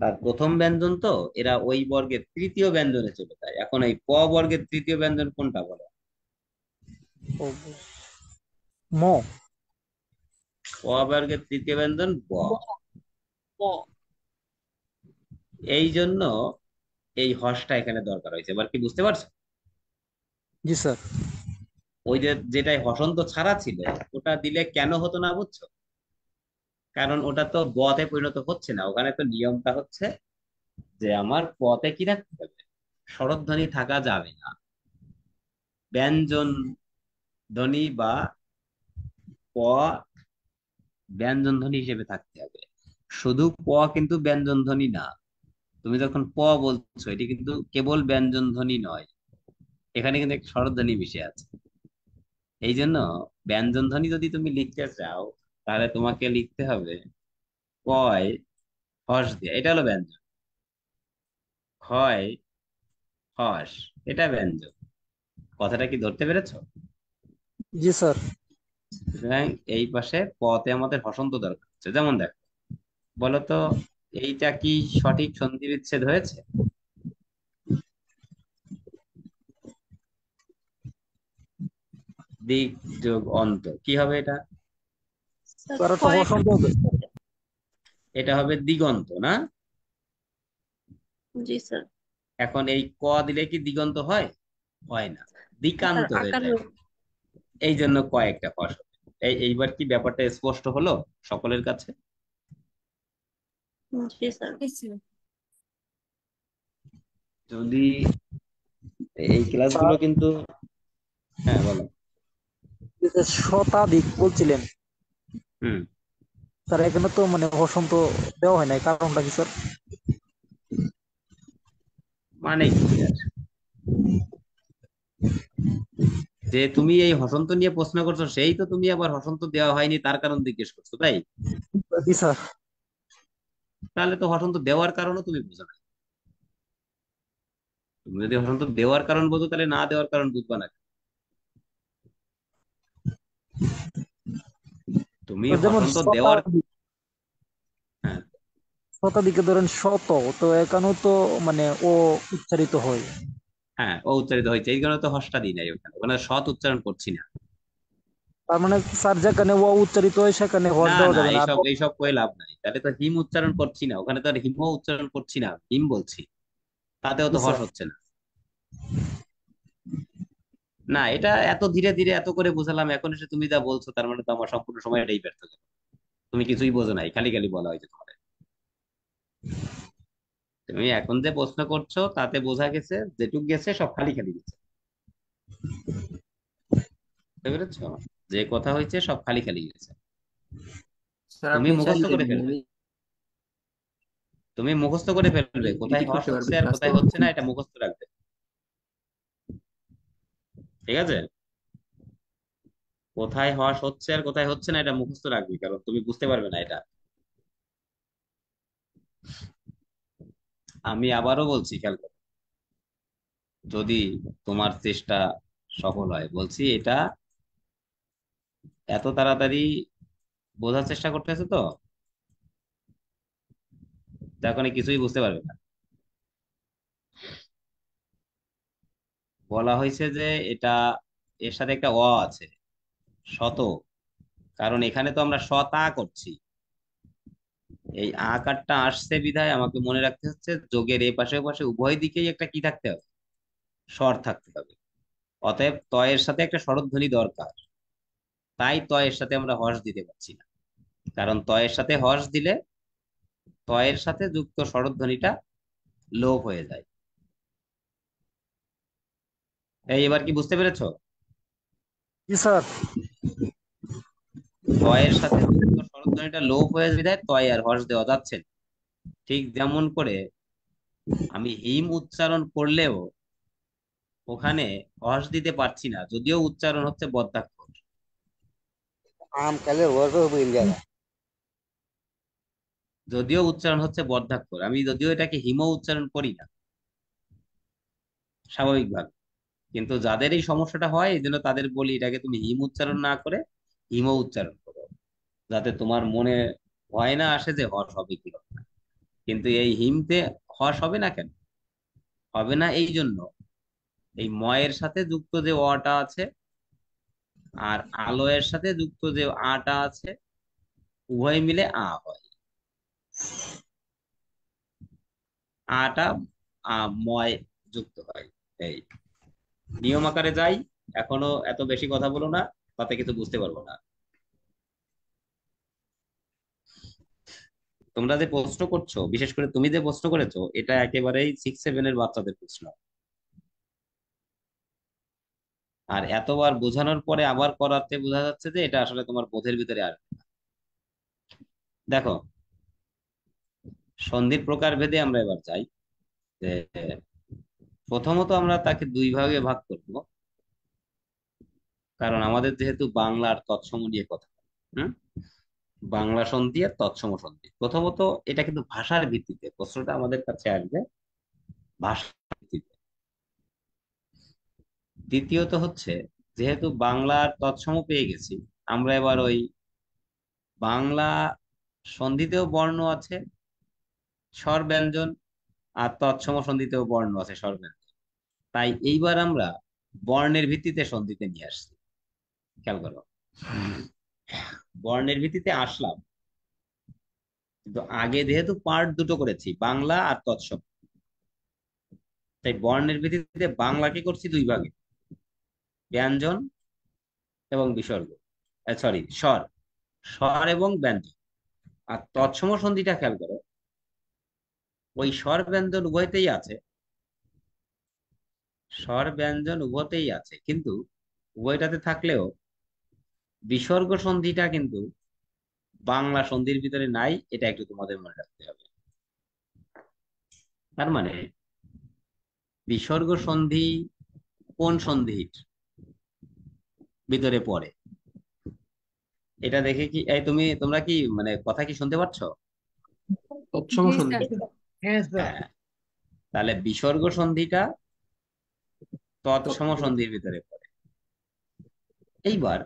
তার প্রথম ব্যঞ্জন তো এরা ওই বর্গের তৃতীয় ব্যঞ্জনে চলে যায় এখন এই প বর্গের তৃতীয় ব্যঞ্জন কোনটা বলে ম প বর্গের তৃতীয় ব্যঞ্জন ব এই জন্য এই হসটা এখানে দরকার হয়েছে এবার কি বুঝতে পারছো জি স্যার ওই যে যেটাই হসন্ত ছাড়া ছিল ওটা দিলে কেন হতো না বুঝছো কারণ ওটা তো গতে পরিণত হচ্ছে না ওখানে তো নিয়মটা হচ্ছে যে আমার পথে কি রাখতে হবে স্বরধ্বনি থাকা যাবে না ব্যঞ্জন ধ্বনি বা প ব্যঞ্জন ধ্বনি হিসেবে থাকতে হবে শুধু প কিন্তু ব্যঞ্জন ধ্বনি না তুমি যখন প বলছো এটি কিন্তু কেবল ব্যঞ্জন ধ্বনি নয় এখানে কিন্তু এক স্বরধ্বনি বিষয় আছে এই জন্য ব্যঞ্জন ধ্বনি যদি তুমি লিখতে চাও তাহলে তোমাকে লিখতে হবে কয় হস দিয়ে এটা হলো ব্যঞ্জন হয় হস এটা ব্যঞ্জন কথাটা কি ধরতে পেরেছো জি স্যার সুতরাং এই পাশে পতে আমাদের হসন্ত দরকার হচ্ছে যেমন দেখো বলতো এইটা কি সঠিক সন্ধি বিচ্ছেদ হয়েছে দিক যোগ অন্ত কি হবে এটা এটা হবে দিগন্ত না এখন এই ক দিলে কি দিগন্ত হয় হয় না দিকান্ত এই জন্য কয়েকটা ফসল এই এইবার কি ব্যাপারটা স্পষ্ট হলো সকলের কাছে যদি এই ক্লাসগুলো কিন্তু হ্যাঁ বলো শতাধিক বলছিলেন হুম এখানে তো মানে বসন্ত দেওয়া হয় নাই কারণটা কি স্যার মানে কি যে তুমি এই হসন্ত নিয়ে প্রশ্ন করছো সেই তো তুমি আবার হসন্ত দেওয়া হয়নি তার কারণ জিজ্ঞেস করছো তাই তাহলে তো হসন্ত দেওয়ার কারণও তুমি বুঝো না তুমি যদি হসন্ত দেওয়ার কারণ বোঝো তাহলে না দেওয়ার কারণ বুঝবা না তুমি হযরত দেওয়ার হ্যাঁ শতাধিকে ধরেন শত তো এখানেও তো মানে ও উচ্চারিত হয় হ্যাঁ ও উচ্চারিত হয়েছে এই কারণে তো হসটা দিই নাই ওখানে ওখানে সৎ উচ্চারণ করছি না তার মানে স্যার যেখানে ও উচ্চারিত হয় সেখানে হস এইসব এইসব কয়ে লাভ নাই তাহলে তো হিম উচ্চারণ করছি না ওখানে তো আর হিম উচ্চারণ করছি না হিম বলছি তাতেও তো হস হচ্ছে না না এটা এত ধীরে ধীরে এত করে বুঝালাম এখন এসে তুমি যা বলছো তার মানে তো আমার সম্পূর্ণ সময় এটাই ব্যর্থ গেল তুমি কিছুই বোঝো নাই খালি খালি বলা হয়েছে তোমার তুমি এখন যে প্রশ্ন করছো তাতে বোঝা গেছে যেটুক গেছে সব খালি খালি গেছে বুঝতে যে কথা হয়েছে সব খালি খালি গেছে তুমি মুখস্থ করে ফেলবে তুমি মুখস্থ করে ফেলবে কোথায় হচ্ছে আর কোথায় হচ্ছে না এটা মুখস্থ রাখবে ঠিক আছে কোথায় হওয়া হচ্ছে আর কোথায় হচ্ছে না এটা মুখস্থ রাখবি কারণ তুমি বুঝতে পারবে না এটা আমি আবারও বলছি খেয়াল করো যদি তোমার চেষ্টা সফল হয় বলছি এটা এত তাড়াতাড়ি বোঝার চেষ্টা করতেছে তো এখন কিছুই বুঝতে পারবে না বলা হয়েছে যে এটা এর সাথে একটা অ আছে শত কারণ এখানে তো আমরা শতা করছি এই আকারটা আসছে বিধায় আমাকে মনে রাখতে হচ্ছে যোগের এ পাশে পাশে উভয় দিকেই একটা কি থাকতে হবে স্বর থাকতে হবে অতএব তয়ের সাথে একটা স্বরধ্বনি দরকার তাই তয়ের সাথে আমরা হর্ষ দিতে পারছি না কারণ তয়ের সাথে হর্ষ দিলে তয়ের সাথে যুক্ত স্বরধ্বনিটা লোপ হয়ে যায় এই এবার কি বুঝতে পেরেছো জি স্যার তয়ের সাথে স্বরধ্বনিটা লোপ হয়ে বিধায় তয় আর হর্ষ দেওয়া যাচ্ছে ঠিক যেমন করে আমি হিম উচ্চারণ করলেও ওখানে হর্ষ দিতে পারছি না যদিও উচ্চারণ হচ্ছে বদ্ধাক্ষ যদিও উচ্চারণ হচ্ছে বদ্ধাক্ষর আমি যদিও এটাকে হিম উচ্চারণ করি না স্বাভাবিকভাবে কিন্তু যাদের এই সমস্যাটা হয় এই জন্য তাদের বলি এটাকে তুমি হিম উচ্চারণ না করে হিম উচ্চারণ করো যাতে তোমার মনে ভয় না আসে যে হস হবে কি কিন্তু এই হিমতে হস হবে না কেন হবে না এই জন্য এই ময়ের সাথে যুক্ত যে অটা আছে আর আলোয়ের সাথে যুক্ত যে আটা আছে উভয় মিলে আ হয় আটা ময় যুক্ত হয় এই নিয়ম আকারে যাই এখনো এত বেশি কথা বলো না তাতে কিছু বুঝতে পারবো না তোমরা যে প্রশ্ন করছো বিশেষ করে তুমি যে প্রশ্ন করেছো এটা একেবারেই সিক্স সেভেন এর বাচ্চাদের প্রশ্ন আর এতবার বোঝানোর পরে আবার করাতে বোঝা যাচ্ছে যে এটা আসলে তোমার বোধের ভিতরে আসবে দেখো সন্ধির প্রকার ভেদে আমরা এবার চাই যে প্রথমত আমরা তাকে দুই ভাগে ভাগ করব কারণ আমাদের যেহেতু বাংলা আর তৎসম নিয়ে কথা হ্যাঁ বাংলা সন্ধি আর তৎসম সন্ধি প্রথমত এটা কিন্তু ভাষার ভিত্তিতে প্রশ্নটা আমাদের কাছে আসবে ভাষার ভিত্তিতে দ্বিতীয়ত হচ্ছে যেহেতু বাংলা আর তৎসম পেয়ে গেছি আমরা এবার ওই বাংলা সন্ধিতেও বর্ণ আছে স্বর ব্যঞ্জন আর তৎসম সন্ধিতেও বর্ণ আছে স্বর ব্যঞ্জন তাই এইবার আমরা বর্ণের ভিত্তিতে সন্ধিতে নিয়ে আসছি খেয়াল করো বর্ণের ভিত্তিতে আসলাম কিন্তু আগে যেহেতু পার্ট দুটো করেছি বাংলা আর তৎসম তাই বর্ণের ভিত্তিতে বাংলাকে করছি দুই ভাগে ব্যঞ্জন এবং বিসর্গ সরি স্বর স্বর এবং ব্যঞ্জন আর তৎসম সন্ধিটা খেয়াল করো ওই স্বর ব্যঞ্জন উভয়তেই আছে স্বর ব্যঞ্জন উভতেই আছে কিন্তু উভয়টাতে থাকলেও বিসর্গ সন্ধিটা কিন্তু বাংলা সন্ধির ভিতরে নাই এটা একটু তোমাদের মনে রাখতে হবে তার মানে বিসর্গ সন্ধি কোন সন্ধির ভিতরে পড়ে এটা দেখে কি এই তুমি তোমরা কি মানে কথা কি শুনতে পাচ্ছ হ্যাঁ, হ্যাঁ, তাহলে বিসর্গ সন্ধিটা তৎসমসন্ধির ভিতরে পড়ে এইবার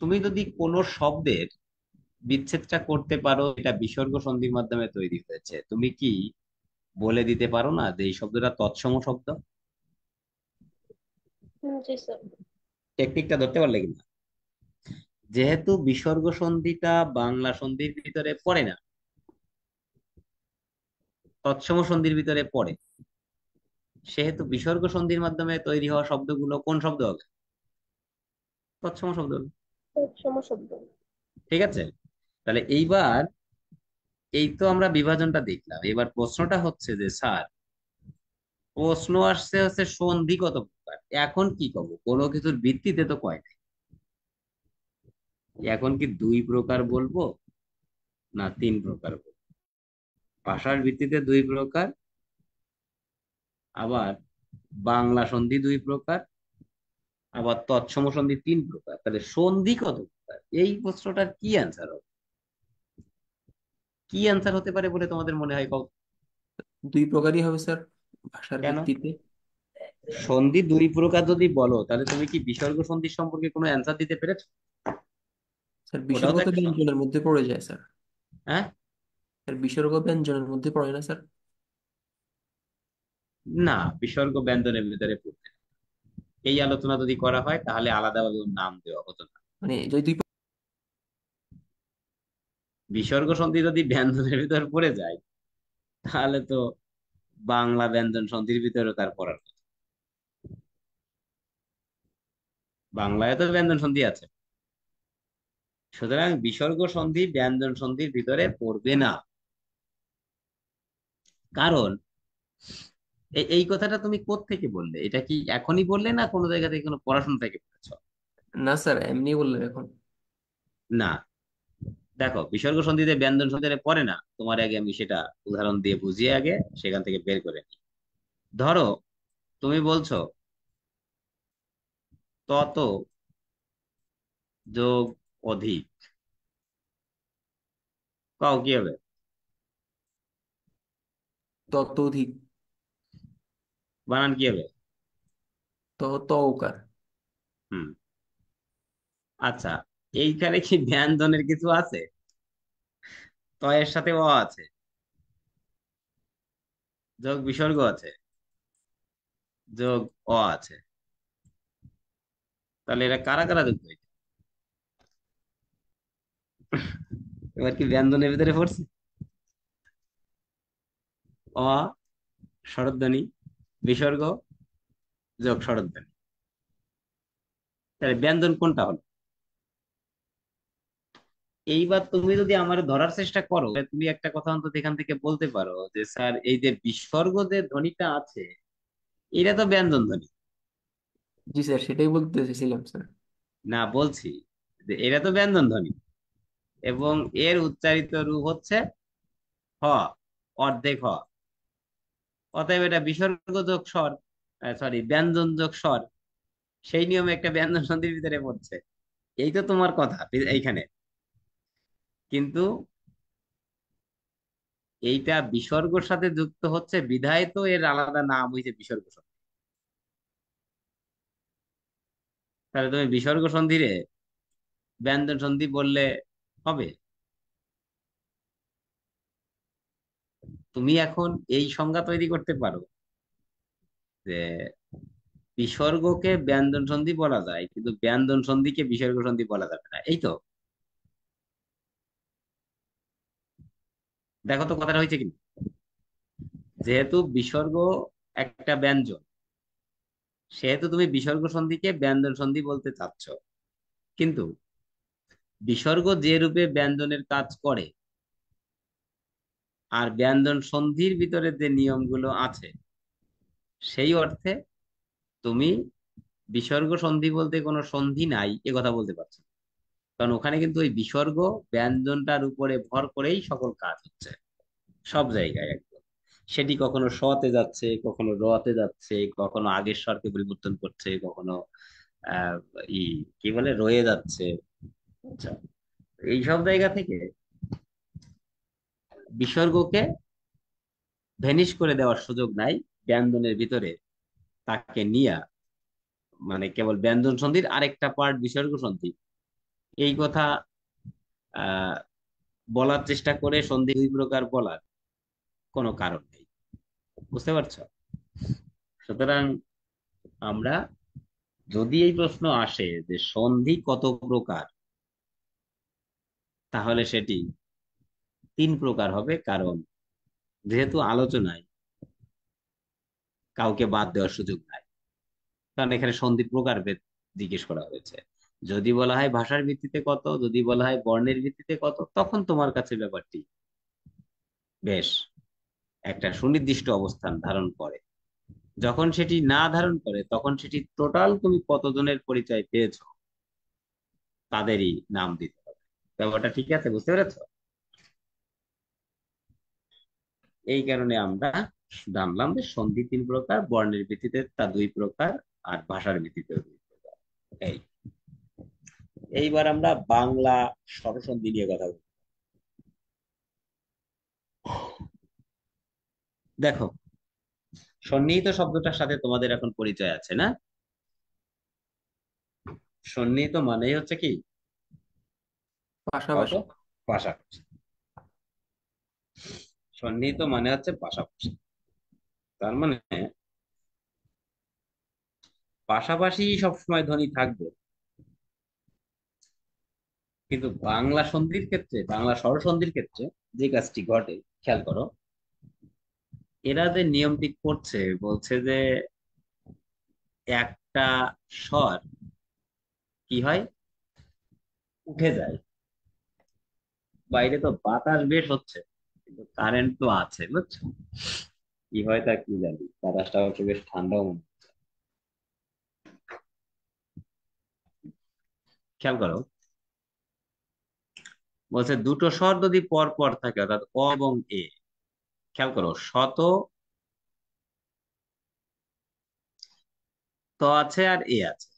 তুমি যদি কোনো শব্দের বিচ্ছেদটা করতে পারো এটা বিসর্গ সন্ধির মাধ্যমে তৈরি হয়েছে তুমি কি বলে দিতে পারো না যে এই শব্দটা তৎসম শব্দ টেকনিকটা ধরতে পারলে কিনা যেহেতু বিসর্গ সন্ধিটা বাংলা সন্ধির ভিতরে পড়ে না তৎসম সন্ধির ভিতরে পড়ে সেহেতু বিসর্গ সন্ধির মাধ্যমে তৈরি হওয়া শব্দগুলো কোন শব্দ হবে তৎসম শব্দ হবে ঠিক আছে তাহলে এইবার এই তো আমরা বিভাজনটা দেখলাম এবার প্রশ্নটা হচ্ছে যে স্যার প্রশ্ন আসছে হচ্ছে সন্ধি কত প্রকার এখন কি কব কোনো কিছুর ভিত্তিতে তো কয় নাই এখন কি দুই প্রকার বলবো না তিন প্রকার বলবো ভাষার ভিত্তিতে দুই প্রকার আবার বাংলা সন্ধি দুই প্রকার আবার তৎসম সন্ধি তিন প্রকার তাহলে সন্ধি কত প্রকার এই প্রশ্নটার কি অ্যান্সার হবে কি অ্যান্সার হতে পারে বলে তোমাদের মনে হয় দুই প্রকারই হবে স্যার ভাষার ভিত্তিতে সন্ধি দুই প্রকার যদি বলো তাহলে তুমি কি বিসর্গ সন্ধি সম্পর্কে কোনো অ্যান্সার দিতে পেরেছ স্যার বিসর্গ তো ব্যঞ্জনের মধ্যে পড়ে যায় স্যার হ্যাঁ স্যার বিসর্গ ব্যঞ্জনের মধ্যে পড়ে না স্যার না বিসর্গ ব্যঞ্জনের ভিতরে পড়তে এই আলোচনা যদি করা হয় তাহলে আলাদাভাবে নাম দেওয়া হতো না মানে যদি বিসর্গ সন্ধি যদি ব্যঞ্জনের ভিতর পড়ে যায় তাহলে তো বাংলা ব্যঞ্জন সন্ধির ভিতরে তার পড়ার কথা বাংলায় তো ব্যঞ্জন সন্ধি আছে সুতরাং বিসর্গ সন্ধি ব্যঞ্জন সন্ধির ভিতরে পড়বে না কারণ এই কথাটা তুমি থেকে বললে এটা কি এখনই বললে না কোনো জায়গা থেকে কোনো পড়াশোনা থেকে বলেছ না স্যার এমনি বললেন এখন না দেখো বিসর্গ সন্ধিতে ব্যঞ্জন সন্ধিতে পড়ে না তোমার আগে আমি সেটা উদাহরণ দিয়ে বুঝিয়ে আগে সেখান থেকে বের করে নিই ধরো তুমি বলছো তত যোগ অধিক কও কি হবে অধিক বানান কি হবে তো তৌকার হুম আচ্ছা এইখানে কি ব্যঞ্জনের কিছু আছে তয়ের সাথে অ আছে যোগ বিসর্গ আছে যোগ অ আছে তাহলে এটা কারা কারা যোগ হয়েছে এবার কি ব্যঞ্জনের ভিতরে পড়ছে অ শরদ্দনী বিসর্গ যোগ শরৎ তাহলে ব্যঞ্জন কোনটা হলো এইবার তুমি যদি আমার ধরার চেষ্টা করো তুমি একটা কথা অন্তত এখান থেকে বলতে পারো যে স্যার এই যে বিসর্গ যে ধ্বনিটা আছে এটা তো ব্যঞ্জন ধ্বনি জি স্যার সেটাই বলতে চাইছিলাম স্যার না বলছি যে এটা তো ব্যঞ্জন ধ্বনি এবং এর উচ্চারিত রূপ হচ্ছে হ অর্ধেক হ অতএব এটা বিসর্গ যোগ স্বর সরি ব্যঞ্জনযোগ স্বর সেই নিয়মে একটা ব্যঞ্জন সন্ধির ভিতরে পড়ছে এই তো তোমার কথা এইখানে কিন্তু এইটা বিসর্গর সাথে যুক্ত হচ্ছে বিধায় তো এর আলাদা নাম হয়েছে বিসর্গ সন্ধি তাহলে তুমি বিসর্গ সন্ধিরে ব্যঞ্জন সন্ধি বললে হবে তুমি এখন এই সংজ্ঞা তৈরি করতে পারো যে বিসর্গকে ব্যঞ্জন সন্ধি বলা যায় কিন্তু ব্যঞ্জন সন্ধিকে বিসর্গ সন্ধি বলা যাবে না এই তো দেখো তো কথাটা হয়েছে কি যেহেতু বিসর্গ একটা ব্যঞ্জন সেহেতু তুমি বিসর্গ সন্ধিকে ব্যঞ্জন সন্ধি বলতে চাচ্ছ কিন্তু বিসর্গ যে রূপে ব্যঞ্জনের কাজ করে আর ব্যঞ্জন সন্ধির ভিতরে যে নিয়মগুলো আছে সেই অর্থে তুমি বিসর্গ সন্ধি বলতে কোনো সন্ধি নাই এ কথা বলতে পারছো কারণ ওখানে কিন্তু ওই বিসর্গ ব্যঞ্জনটার উপরে ভর করেই সকল কাজ হচ্ছে সব জায়গায় একদম সেটি কখনো সতে যাচ্ছে কখনো রতে যাচ্ছে কখনো আগের স্বরকে পরিবর্তন করছে কখনো আহ ই কি বলে রয়ে যাচ্ছে আচ্ছা এইসব জায়গা থেকে বিসর্গকে ভ্যানিশ করে দেওয়ার সুযোগ নাই ব্যঞ্জনের ভিতরে তাকে নিয়া মানে কেবল ব্যঞ্জন সন্ধির আরেকটা পার্ট বিসর্গ সন্ধি এই কথা বলার চেষ্টা করে সন্ধি দুই প্রকার বলার কোনো কারণ নেই বুঝতে পারছ সুতরাং আমরা যদি এই প্রশ্ন আসে যে সন্ধি কত প্রকার তাহলে সেটি তিন প্রকার হবে কারণ যেহেতু আলোচনায় কাউকে বাদ দেওয়ার সুযোগ নাই কারণ এখানে সন্ধি প্রকার জিজ্ঞেস করা হয়েছে যদি বলা হয় ভাষার ভিত্তিতে কত যদি বলা হয় বর্ণের ভিত্তিতে কত তখন তোমার কাছে ব্যাপারটি বেশ একটা সুনির্দিষ্ট অবস্থান ধারণ করে যখন সেটি না ধারণ করে তখন সেটি টোটাল তুমি কতজনের পরিচয় পেয়েছ তাদেরই নাম দিতে হবে ব্যাপারটা ঠিক আছে বুঝতে পেরেছো এই কারণে আমরা জানলাম যে সন্ধি তিন প্রকার বর্ণের ভিত্তিতে তা দুই প্রকার আর ভাষার ভিত্তিতে দুই প্রকার এই এইবার আমরা বাংলা স্বরসন্ধি নিয়ে কথা বলি দেখো সন্নিহিত শব্দটার সাথে তোমাদের এখন পরিচয় আছে না সন্নিহিত মানেই হচ্ছে কি পাশাপাশি পাশাপাশি সন্নিহিত মানে হচ্ছে পাশাপাশি তার মানে পাশাপাশি সবসময় ধ্বনি থাকবে কিন্তু বাংলা সন্ধির ক্ষেত্রে বাংলা সন্ধির ক্ষেত্রে যে কাজটি ঘটে খেয়াল করো এরা যে নিয়মটি করছে বলছে যে একটা স্বর কি হয় উঠে যায় বাইরে তো বাতাস বেশ হচ্ছে কারেন্ট তো আছে বুঝছো কি হয় তা কি জানি বাতাসটা হচ্ছে বেশ ঠান্ডাও মনে হচ্ছে খেয়াল করো বলছে দুটো স্বর যদি পর পর থাকে অর্থাৎ অ এবং এ খেয়াল করো শত ত আছে আর এ আছে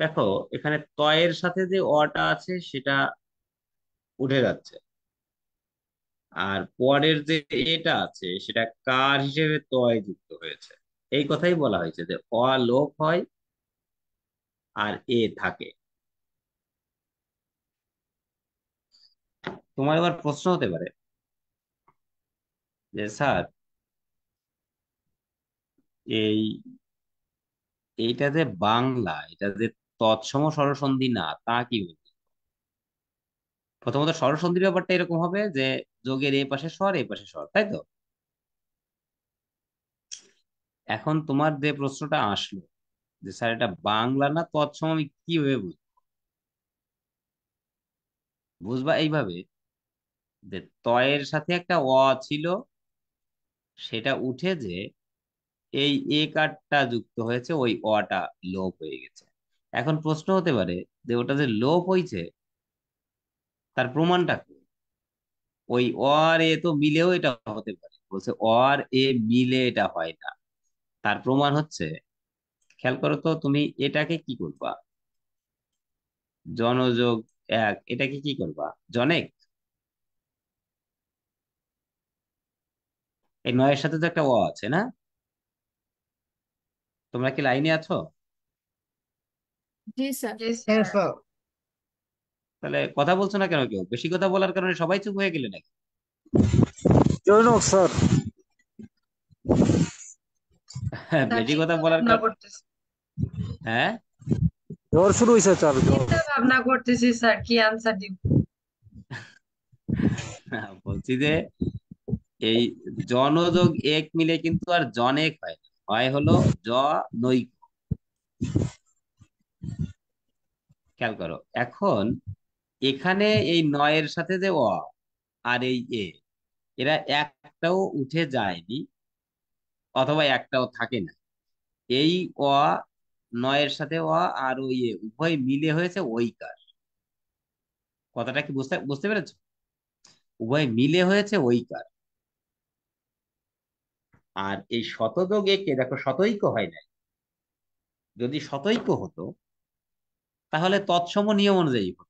দেখো এখানে তয়ের সাথে যে অটা আছে সেটা উঠে যাচ্ছে আর পরের যে এটা আছে সেটা কার হিসেবে তয় যুক্ত হয়েছে এই কথাই বলা হয়েছে যে অ লোপ হয় আর এ থাকে তোমার এবার প্রশ্ন হতে পারে যে স্যার এই এইটা যে বাংলা এটা যে তৎসম স্বরসন্ধি না তা কি প্রথমত স্বরসন্ধির ব্যাপারটা এরকম হবে যে যোগের এই পাশে স্বর এই পাশে স্বর তাই তো এখন তোমার যে প্রশ্নটা আসলো যে স্যার এটা বাংলা না তৎসম আমি কিভাবে বুঝবো বুঝবা এইভাবে যে তয়ের সাথে একটা অ ছিল সেটা উঠে যে এই এ কারটা যুক্ত হয়েছে ওই অটা লোপ হয়ে গেছে এখন প্রশ্ন হতে পারে যে ওটা যে লোপ হয়েছে তার প্রমাণটা ওই অর এ তো মিলেও এটা হতে পারে বলছে অর এ মিলে এটা হয় না তার প্রমাণ হচ্ছে খেয়াল করো তো তুমি এটাকে কি করবা জনযোগ এক এটাকে কি করবা জনেক এই নয়ের সাথে তো একটা অ আছে না তোমরা কি লাইনে আছো জি স্যার জি স্যার তাহলে কথা বলছো না কেন কেউ বেশি কথা বলার কারণে সবাই চুপ হয়ে গেলে নাকি না হ্যাঁ, বেশি কথা বলার হ্যাঁ জ্বর শুরু হয়েছে স্যার ভাবনা করতেছি স্যার কি আনসার দিব বলছি যে এই জনযোগ এক মিলে কিন্তু আর জনেক হয় হয় হলো জ নৈক খেয়াল করো এখন এখানে এই নয়ের সাথে যে অ আর এই এ এরা একটাও উঠে যায়নি অথবা একটাও থাকে না এই অ নয়ের সাথে অ আর ওই এ উভয় মিলে হয়েছে ঐকার কথাটা কি বুঝতে বুঝতে পেরেছ উভয় মিলে হয়েছে ঐকার আর এই শতযোগ একে দেখো শতৈক্য হয় নাই যদি শতৈক্য হতো তাহলে তৎসম নিয়ম অনুযায়ী হতো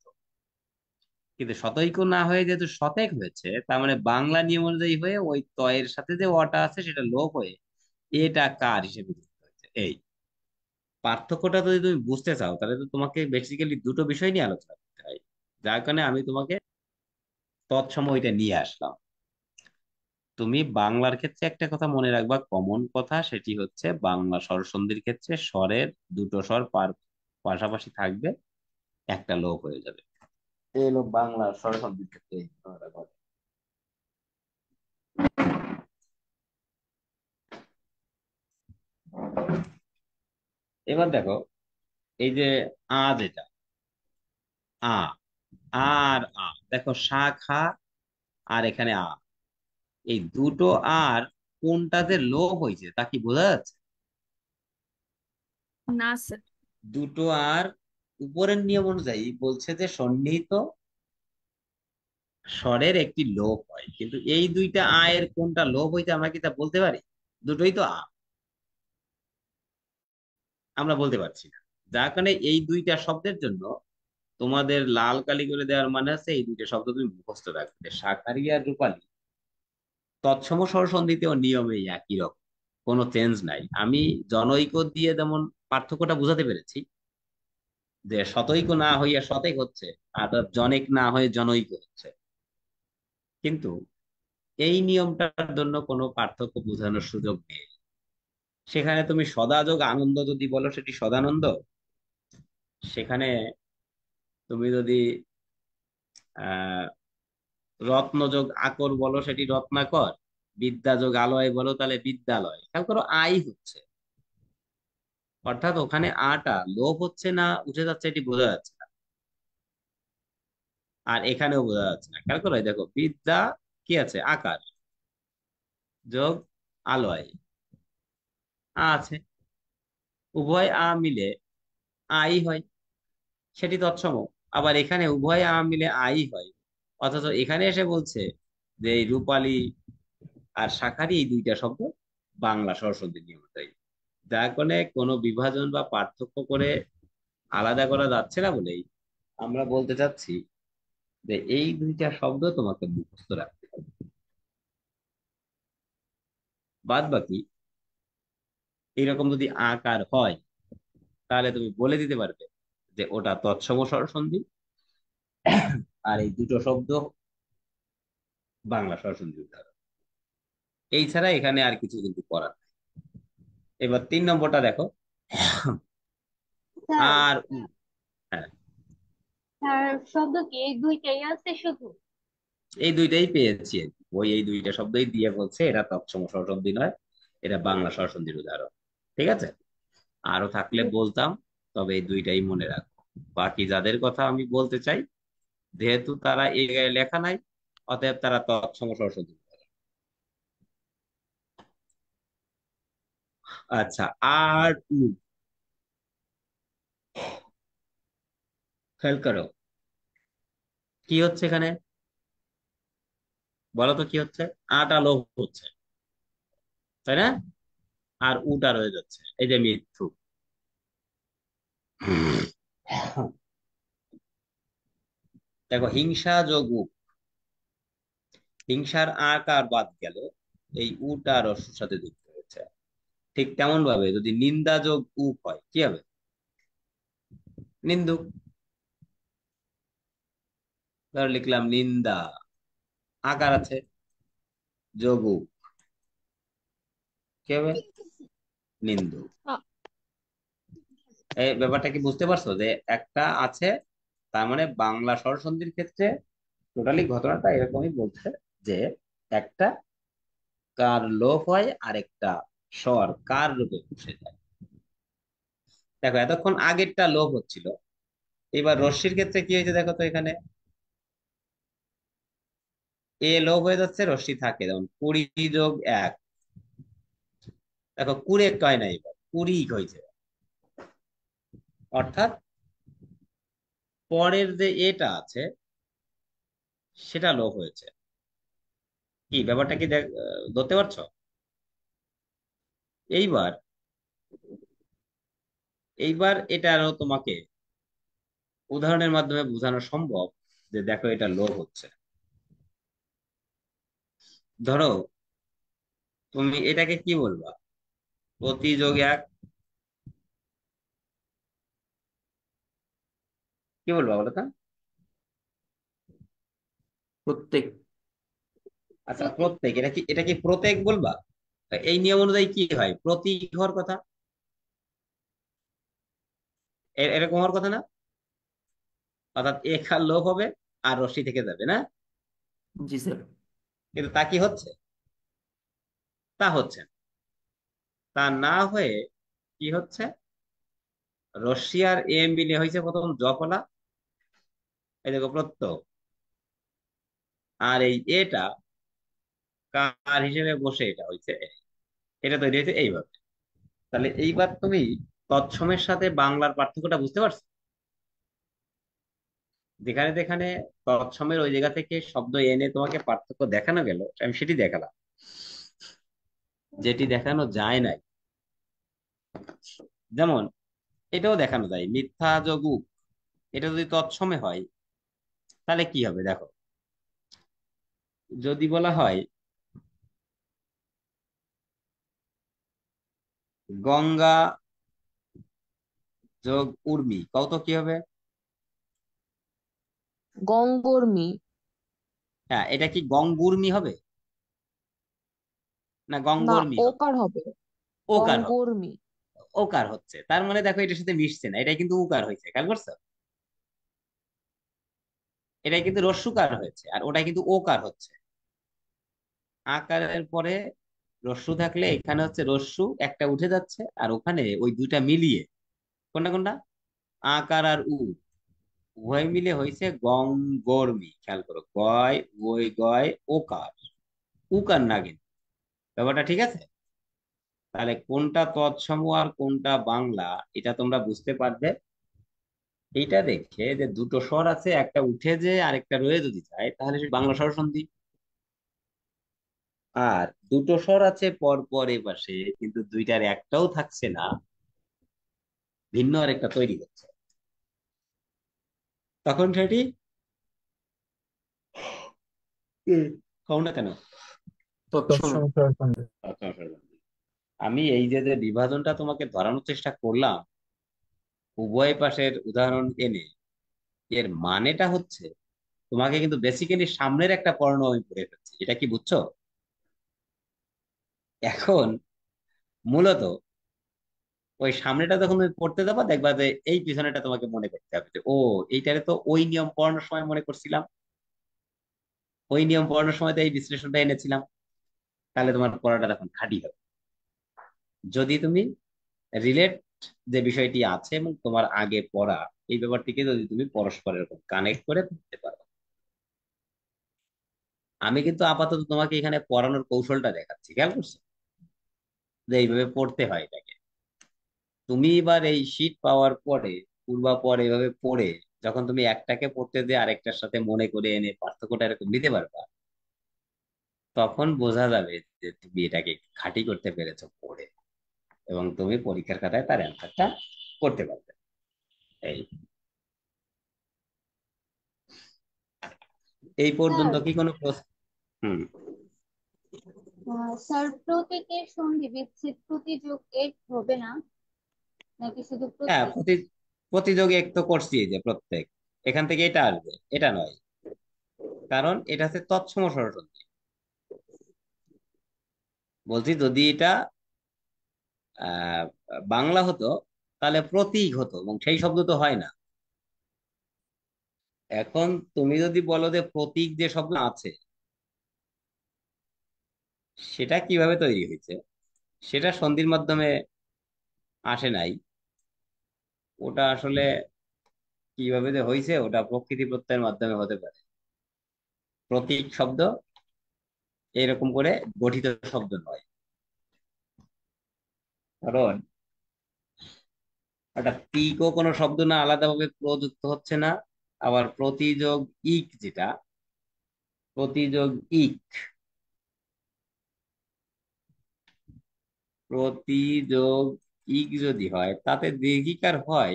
কিন্তু শতৈক্য না হয়ে যেহেতু শতেক হয়েছে তার মানে বাংলা নিয়ম অনুযায়ী হয়ে ওই তয়ের সাথে যে অটা আছে সেটা লোপ হয়ে এটা কার হিসেবে যুক্ত হয়েছে এই পার্থক্যটা যদি তুমি বুঝতে চাও তাহলে তো তোমাকে বেসিক্যালি দুটো বিষয় নিয়ে আলোচনা করতে হয় যার কারণে আমি তোমাকে তৎসম ওইটা নিয়ে আসলাম তুমি বাংলার ক্ষেত্রে একটা কথা মনে রাখবা কমন কথা সেটি হচ্ছে বাংলা স্বরসন্ধির ক্ষেত্রে স্বরের দুটো স্বর পার পাশাপাশি থাকবে একটা লোপ হয়ে যাবে এলো হলো বাংলা সরসম বিখ্যাত এই এবার দেখো এই যে আ যেটা আ আর আ দেখো শাখা আর এখানে আ এই দুটো আর কোনটাতে লোভ হয়েছে তা কি বোঝা যাচ্ছে না স্যার দুটো আর উপরের নিয়ম অনুযায়ী বলছে যে সন্নিহিত স্বরের একটি লোভ হয় কিন্তু এই দুইটা আয়ের কোনটা লোভ হইতে আমরা কি তা বলতে পারি দুটোই তো আ আমরা বলতে পারছি না যার কারণে এই দুইটা শব্দের জন্য তোমাদের লাল কালি করে দেওয়ার মানে আছে এই দুইটা শব্দ তুমি মুখস্থ রাখবে সাকারি আর রূপালি তৎসম স্বর সন্ধিতে ও নিয়মেই একই রকম কোনো চেঞ্জ নাই আমি জনৈক দিয়ে যেমন পার্থক্যটা বুঝাতে পেরেছি যে শতৈক না হইয়া শতেক হচ্ছে আর জনেক না হয়ে জনৈক হচ্ছে কিন্তু এই নিয়মটার জন্য কোনো পার্থক্য বোঝানোর সুযোগ নেই সেখানে তুমি সদাযোগ আনন্দ যদি বলো সেটি সদানন্দ সেখানে তুমি যদি আহ রত্নযোগ আকর বলো সেটি রত্নাকর বিদ্যাযোগ আলয় বলো তাহলে বিদ্যালয় খেয়াল করো আই হচ্ছে অর্থাৎ ওখানে আটা লোভ হচ্ছে না উঠে যাচ্ছে এটি বোঝা যাচ্ছে না আর এখানেও বোঝা যাচ্ছে না খেয়াল করো দেখো বিদ্যা কি আছে আকার যোগ আলোয় আছে উভয় আ মিলে আই হয় সেটি তৎসম আবার এখানে উভয় আ মিলে আই হয় অথচ এখানে এসে বলছে যে এই রূপালী আর শাখারি এই দুইটা শব্দ বাংলা সরস্বতী নিয়মতাই ডায়াগনে কোনো বিভাজন বা পার্থক্য করে আলাদা করা যাচ্ছে না বলেই আমরা বলতে চাচ্ছি যে এই দুইটা শব্দ তোমাকে মুখস্থ রাখতে হবে বাদ বাকি এইরকম যদি আকার হয় তাহলে তুমি বলে দিতে পারবে যে ওটা তৎসম সন্ধি আর এই দুটো শব্দ বাংলা স্বরসন্ধি উদাহরণ এই ছাড়া এখানে আর কিছু কিন্তু করার এবার তিন নম্বরটা দেখো আর তার শব্দ কি এই দুইটাই আছে শুধু এই দুইটাই পেয়েছি ওই এই দুইটা শব্দই দিয়ে বলছে এটা তৎসম সরসন্ধি নয় এটা বাংলা সরসন্ধির উদাহরণ ঠিক আছে আরো থাকলে বলতাম তবে এই দুইটাই মনে রাখো বাকি যাদের কথা আমি বলতে চাই যেহেতু তারা এই লেখা নাই অতএব তারা তৎসম সরসন্ধি আচ্ছা আর উ খেয়াল করো কি হচ্ছে এখানে বলো তো কি হচ্ছে আটা লোভ হচ্ছে তাই না আর উটা রয়ে যাচ্ছে এই যে মৃত্যু দেখো হিংসা যোগ উ হিংসার আকার বাদ গেল এই উটা রসুর সাথে যুক্ত ঠিক তেমন ভাবে যদি নিন্দা যোগ উ হয় কি হবে নিন্দুক ধর লিখলাম নিন্দা আকার আছে যোগ উ কি হবে নিন্দুক এই ব্যাপারটা কি বুঝতে পারছো যে একটা আছে তার মানে বাংলা সরসন্ধির ক্ষেত্রে টোটালি ঘটনাটা এরকমই বলছে যে একটা কার লোপ হয় আরেকটা স্বর কার রূপে বসে যায় দেখো এতক্ষণ আগেরটা লোভ হচ্ছিল এবার রশ্মির ক্ষেত্রে কি হয়েছে দেখো তো এখানে এ লোভ হয়ে যাচ্ছে রশ্মি থাকে যেমন কুড়ি যোগ এক দেখো কুড়ে কয় না এবার কুড়ি হয়েছে অর্থাৎ পরের যে এটা আছে সেটা লোভ হয়েছে কি ব্যাপারটা কি ধরতে পারছো এইবার এইবার এটা আরো তোমাকে উদাহরণের মাধ্যমে বোঝানো সম্ভব যে দেখো এটা লোভ হচ্ছে ধরো তুমি এটাকে কি বলবা প্রতিযোগ এক কি বলবা বলো তো প্রত্যেক আচ্ছা প্রত্যেক এটা কি এটা কি প্রত্যেক বলবা এই নিয়ম অনুযায়ী কি হয় প্রতি হওয়ার কথা এরকম হওয়ার কথা না অর্থাৎ এখার লোভ হবে আর রশ্মি থেকে যাবে না জি স্যার কিন্তু তা কি হচ্ছে তা হচ্ছে তা না হয়ে কি হচ্ছে রশিয়ার এম নিয়ে হয়েছে প্রথম জকলা এই দেখো প্রত্যয় আর এই এটা কার হিসেবে বসে এটা হয়েছে এটা তৈরি হয়েছে এইভাবে তাহলে এইবার তুমি তৎসমের সাথে বাংলার পার্থক্যটা বুঝতে পারছো যেখানে যেখানে তৎসমের ওই জায়গা থেকে শব্দ এনে তোমাকে পার্থক্য দেখানো গেল আমি সেটি দেখালাম যেটি দেখানো যায় নাই যেমন এটাও দেখানো যায় মিথ্যা যোগুক এটা যদি তৎসমে হয় তাহলে কি হবে দেখো যদি বলা হয় গঙ্গা যোগ উর্মি কত কি হবে গঙ্গর্মি হ্যাঁ এটা কি গঙ্গুর্মি হবে না না গঙ্গর্মি হবে ওকার হবে ওকার হবে গঙ্গর্মি ওকার হচ্ছে তার মানে দেখো এটার সাথে মিশছে না এটা কিন্তু উকার হয়েছে খেয়াল করছো এটা কিন্তু রস্যুকার হয়েছে আর ওটা কিন্তু ওকার হচ্ছে আকারের পরে রস্যু থাকলে এখানে হচ্ছে রস্যু একটা উঠে যাচ্ছে আর ওখানে ওই দুইটা মিলিয়ে কোনটা কোনটা আকার আর উ উভয় মিলে হয়েছে গং গর্মি খেয়াল করো গয় ওই গয় ওকার উকার না কিন্তু ব্যাপারটা ঠিক আছে তাহলে কোনটা তৎসম আর কোনটা বাংলা এটা তোমরা বুঝতে পারবে এইটা দেখে যে দুটো স্বর আছে একটা উঠে যে আরেকটা রয়ে যদি যায় তাহলে বাংলা স্বর সন্ধি আর দুটো স্বর আছে পর পর পাশে কিন্তু দুইটার একটাও থাকছে না ভিন্ন আর একটা তৈরি হচ্ছে তখন সেটি কও না কেন আমি এই যে যে বিভাজনটা তোমাকে ধরানোর চেষ্টা করলাম উভয় পাশের উদাহরণ এনে এর মানেটা হচ্ছে তোমাকে কিন্তু বেসিক্যালি সামনের একটা পর্ণ আমি পড়ে ফেলছি এটা কি বুঝছো এখন মূলত ওই সামনেটা যখন তুমি পড়তে যাবো দেখবা যে এই পিছনেটা তোমাকে মনে করতে হবে যে ও এইটারে তো ওই নিয়ম পড়ানোর সময় মনে করছিলাম ওই নিয়ম পড়ানোর সময় তো এই বিশ্লেষণটা এনেছিলাম তাহলে তোমার পড়াটা তখন খাঁটি হবে যদি তুমি রিলেট যে বিষয়টি আছে এবং তোমার আগে পড়া এই ব্যাপারটিকে যদি তুমি পরস্পরের কানেক্ট করে পড়তে পারো আমি কিন্তু আপাতত তোমাকে এখানে পড়ানোর কৌশলটা দেখাচ্ছি খেয়াল করছো এইভাবে পড়তে হয় এটাকে তুমি এবার এই শীত পাওয়ার পরে পূর্বাপর এভাবে পড়ে যখন তুমি একটাকে পড়তে দিয়ে আরেকটার সাথে মনে করে এনে পার্থক্যটা এরকম দিতে পারবা তখন বোঝা যাবে যে তুমি এটাকে খাঁটি করতে পেরেছো পড়ে এবং তুমি পরীক্ষার খাতায় তার অ্যান্সারটা করতে পারবে এই এই পর্যন্ত হ্যাঁ। কি কোনো প্রশ্ন হুম স্যার হ্যাঁ, প্রতিযোগ এক হবে না প্রতি প্রতিযোগ তো করছি যে প্রত্যেক এখান থেকে এটা আসবে এটা নয় কারণ এটা হচ্ছে তৎসম স্বরসন্ধি বলছি যদি এটা বাংলা হতো তাহলে প্রতীক হতো এবং সেই শব্দ তো হয় না এখন তুমি যদি বলো যে প্রতীক যে শব্দ আছে সেটা কিভাবে তৈরি হয়েছে সেটা সন্ধির মাধ্যমে আসে নাই ওটা আসলে কিভাবে যে হয়েছে ওটা প্রকৃতি প্রত্যয়ের মাধ্যমে হতে পারে প্রতীক শব্দ এরকম করে গঠিত শব্দ নয় কারণ ওটা পিকও কোনো শব্দ না আলাদাভাবে প্রযুক্ত হচ্ছে না আবার প্রতিযোগ ইক যেটা প্রতিযোগ ইক প্রতিযোগ ইক যদি হয় তাতে দীর্ঘিকার হয়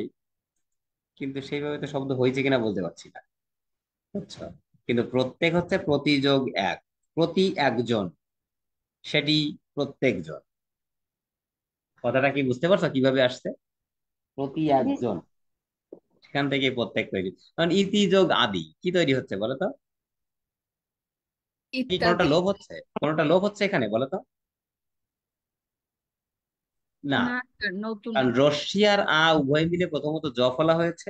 কিন্তু সেইভাবে তো শব্দ হয়েছে কিনা বলতে পারছি না আচ্ছা কিন্তু প্রত্যেক হচ্ছে প্রতিযোগ এক প্রতি একজন সেটি প্রত্যেকজন কথাটা কি বুঝতে পারছো কিভাবে আসছে প্রতি একজন সেখান থেকে প্রত্যেক তৈরি কারণ ইতিযোগ আদি কি তৈরি হচ্ছে বলতো কি কোনোটা লোভ হচ্ছে কোনটা লোভ হচ্ছে এখানে বলতো না নতুন কারণ আ উভয় মিলে প্রথমত জ ফলা হয়েছে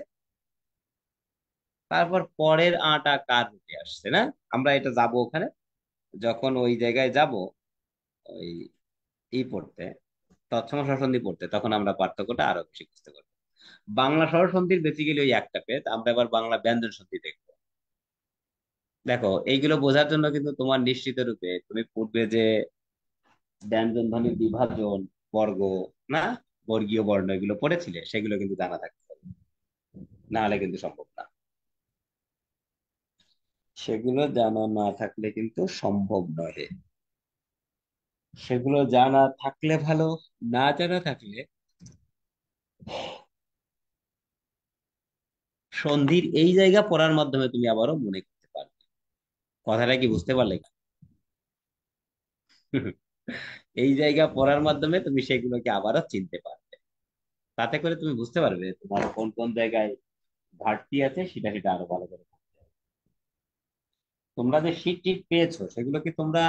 তারপর পরের আটা কার রূপে আসছে না আমরা এটা যাব ওখানে যখন ওই জায়গায় যাব ওই ই পড়তে তৎসম সরসন্ধি পড়তে তখন আমরা পার্থক্যটা আরো বেশি বুঝতে পারবো বাংলা সরসন্ধির বেসিক্যালি ওই একটা পেজ আমরা এবার বাংলা ব্যঞ্জন সন্ধি দেখবো দেখো এইগুলো বোঝার জন্য কিন্তু তোমার নিশ্চিত রূপে তুমি পূর্বে যে ব্যঞ্জন ধ্বনি বিভাজন বর্গ না বর্গীয় বর্ণ এগুলো পড়েছিলে সেগুলো কিন্তু জানা থাকতে হবে না হলে কিন্তু সম্ভব না সেগুলো জানা না থাকলে কিন্তু সম্ভব নয় সেগুলো জানা থাকলে ভালো না জানা থাকলে সন্ধির এই জায়গা পড়ার মাধ্যমে তুমি আবারও মনে করতে পারবে কথাটা কি বুঝতে পারলে এই জায়গা পড়ার মাধ্যমে তুমি সেগুলোকে আবারও চিনতে পারবে তাতে করে তুমি বুঝতে পারবে তোমার কোন কোন জায়গায় ঘাটতি আছে সেটা সেটা আরো ভালো করে তোমরা যে শীট টিট পেয়েছো সেগুলো কি তোমরা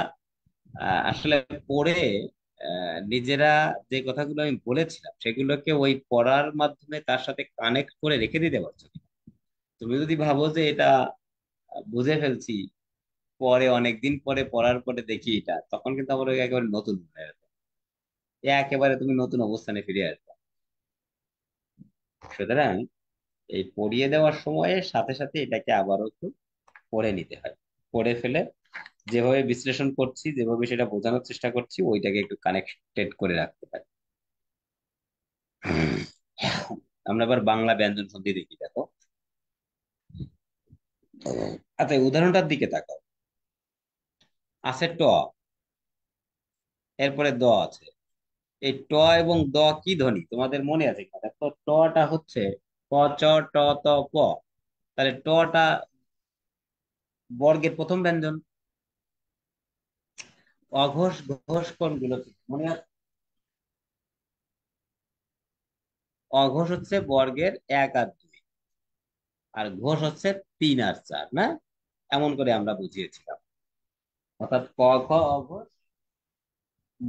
আসলে পড়ে নিজেরা যে কথাগুলো আমি বলেছিলাম সেগুলোকে ওই পড়ার মাধ্যমে তার সাথে কানেক্ট করে রেখে দিতে পারছো তুমি যদি ভাবো যে এটা বুঝে ফেলছি পরে অনেকদিন পরে পড়ার পরে দেখি এটা তখন কিন্তু আমার একেবারে নতুন মনে আসবে একেবারে তুমি নতুন অবস্থানে ফিরে আসবে সুতরাং এই পড়িয়ে দেওয়ার সময়ে সাথে সাথে এটাকে আবারও একটু পড়ে নিতে হয় পড়ে ফেলে যেভাবে বিশ্লেষণ করছি যেভাবে সেটা বোঝানোর চেষ্টা করছি ওইটাকে একটু কানেক্টেড করে রাখতে পারি আমরা আবার বাংলা ব্যঞ্জন সন্ধি দেখি দেখো আচ্ছা উদাহরণটার দিকে তাকাও আছে ট এরপরে দ আছে এই ট এবং দ কি ধ্বনি তোমাদের মনে আছে দেখো টটা হচ্ছে প চ ট ত প তাহলে টটা বর্গের প্রথম ব্যঞ্জন অঘোষ ঘোষ কোনগুলো মনে আছে অঘোষ হচ্ছে বর্গের এক আর দুই আর ঘোষ হচ্ছে তিন আর চার না এমন করে আমরা বুঝিয়েছিলাম অর্থাৎ ক ঘ অঘোষ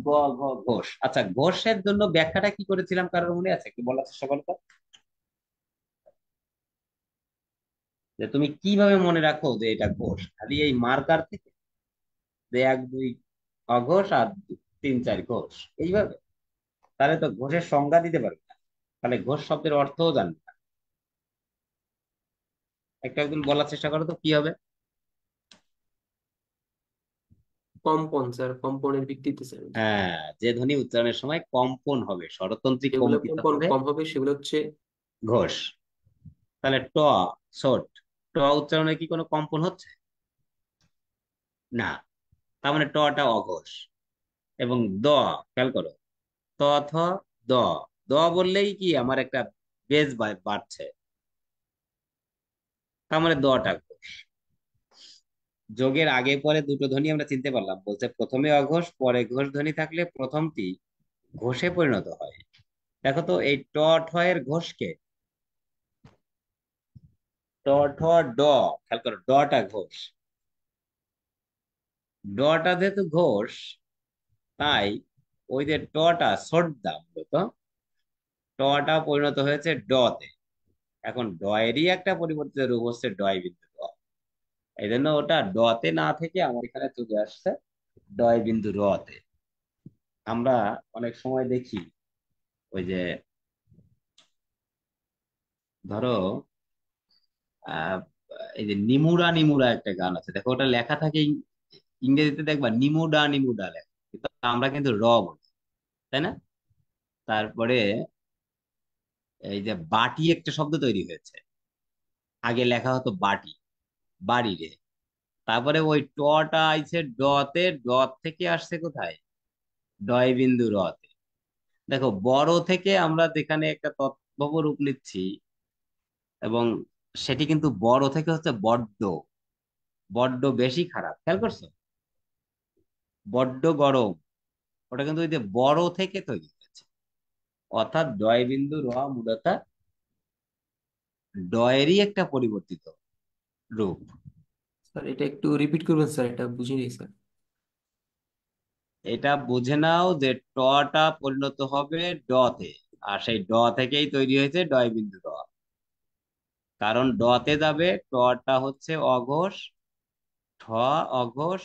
গ ঘ ঘোষ আচ্ছা ঘোষের জন্য ব্যাখ্যাটা কি করেছিলাম কারোর মনে আছে কি বলার চেষ্টা করতো যে তুমি কিভাবে মনে রাখো যে এটা ঘোষ খালি এই মার্কার থেকে যে এক দুই অঘোষ আর তিন চার ঘোষ এইভাবে তাহলে তো ঘোষের সংজ্ঞা দিতে পারবে না তাহলে ঘোষ শব্দের অর্থও জানবে না একটা একদিন বলার চেষ্টা করো তো কি হবে কম্পন স্যার কম্পনের ভিত্তিতে স্যার হ্যাঁ যে ধ্বনি উচ্চারণের সময় কম্পন হবে স্বরতন্ত্রী কম্পিত কম্পন হবে কম হবে সেগুলো হচ্ছে ঘোষ তাহলে ট ছোট ট উচ্চারণে কি কোনো কম্পন হচ্ছে না তার মানে টটা অঘোষ এবং দ খেয়াল করো ত থ দ দ বললেই কি আমার একটা বেজ বাড়ছে তার মানে দটা যোগের আগে পরে দুটো ধ্বনি আমরা চিনতে পারলাম বলছে প্রথমে অঘোষ পরে ঘোষ ধ্বনি থাকলে প্রথমটি ঘোষে পরিণত হয় দেখো তো এই ট এর ঘোষকে ডটা ঘোষ ডটা যেহেতু ঘোষ তাই ওই যে টটা সর্দা মূলত টটা পরিণত হয়েছে ডতে এখন ডয়েরই একটা পরিবর্তিত রূপ হচ্ছে ডয় বিন্দু এই জন্য ওটা ডতে না থেকে আমার এখানে চলে আসছে ডয় বিন্দু রতে আমরা অনেক সময় দেখি ওই যে ধরো এই যে নিমুরা নিমুরা একটা গান আছে দেখো ওটা লেখা থাকে ইংরেজিতে দেখবা নিমুডা নিমুডা লেখা কিন্তু আমরা কিন্তু র বলি তাই না তারপরে এই যে বাটি একটা শব্দ তৈরি হয়েছে আগে লেখা হতো বাটি বাড়িরে তারপরে ওই টটা আইছে ডতে ড থেকে আসছে কোথায় ডয় বিন্দু রতে দেখো বড় থেকে আমরা যেখানে একটা তদ্ভব রূপ নিচ্ছি এবং সেটি কিন্তু বড় থেকে হচ্ছে বড্ড বড্ড বেশি খারাপ খেয়াল করছো বড্ড গরম ওটা কিন্তু ওই যে বড় থেকে তৈরি হয়েছে অর্থাৎ ডয় বিন্দু র মূলত ডয়েরই একটা পরিবর্তিত রূপ স্যার এটা একটু রিপিট করবেন স্যার এটা বুঝিনি স্যার এটা বুঝে নাও যে টটা পরিণত হবে ড তে আর সেই ড থেকেই তৈরি হয়েছে ডয় বিন্দু ড কারণ যাবে টটা হচ্ছে অঘোষ ঠ অঘোষ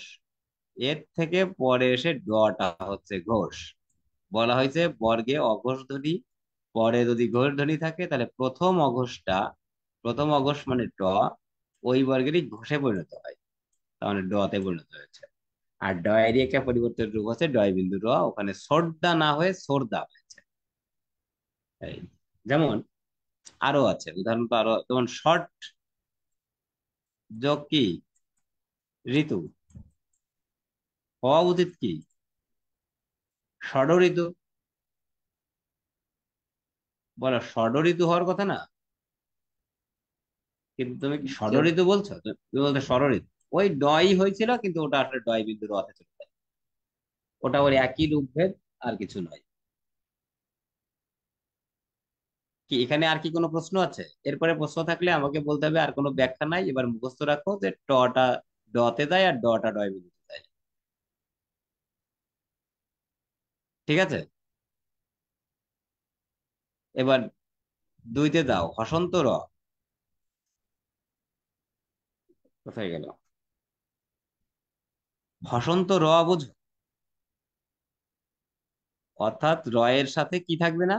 এর থেকে পরে এসে ডটা হচ্ছে ঘোষ বলা হয়েছে বর্গে অঘোষ ধ্বনি পরে যদি ঘোষ ধ্বনি থাকে তাহলে প্রথম অঘোষটা প্রথম অঘোষ মানে ট ওই বর্গেরই ঘষে পরিণত হয় তাহলে ডতে পরিণত হয়েছে আর ড এরিয়াকে পরিবর্তন রূপ হচ্ছে ডয় বিন্দু র ওখানে সর্দা না হয়ে সর্দা হয়েছে যেমন আরো আছে উদাহরণ তো আরো যেমন শর্ট যোগ কি ঋতু হওয়া উচিত কি ষড় ঋতু বলো ষড় ঋতু হওয়ার কথা না কিন্তু তুমি কি ষড়ঋতু আচ্ছা। বলছো তুমি বলতে ষড়ঋতু ওই ডয় হয়েছিল কিন্তু ওটা আসলে ডয় বিন্দু রথে চলে যায় ওটা ওর একই রূপভেদ আর কিছু নয় কি এখানে আর কি কোনো প্রশ্ন আছে এরপরে প্রশ্ন থাকলে আমাকে বলতে হবে আর কোনো ব্যাখ্যা নাই এবার মুখস্থ রাখো যে টটা ডতে যায় আর ডটা ডয় বিন্দু দেয় ঠিক আছে এবার দুইতে দাও হসন্ত রথ কোথায় গেল হসন্ত র অর্থাৎ র এর সাথে কি থাকবে না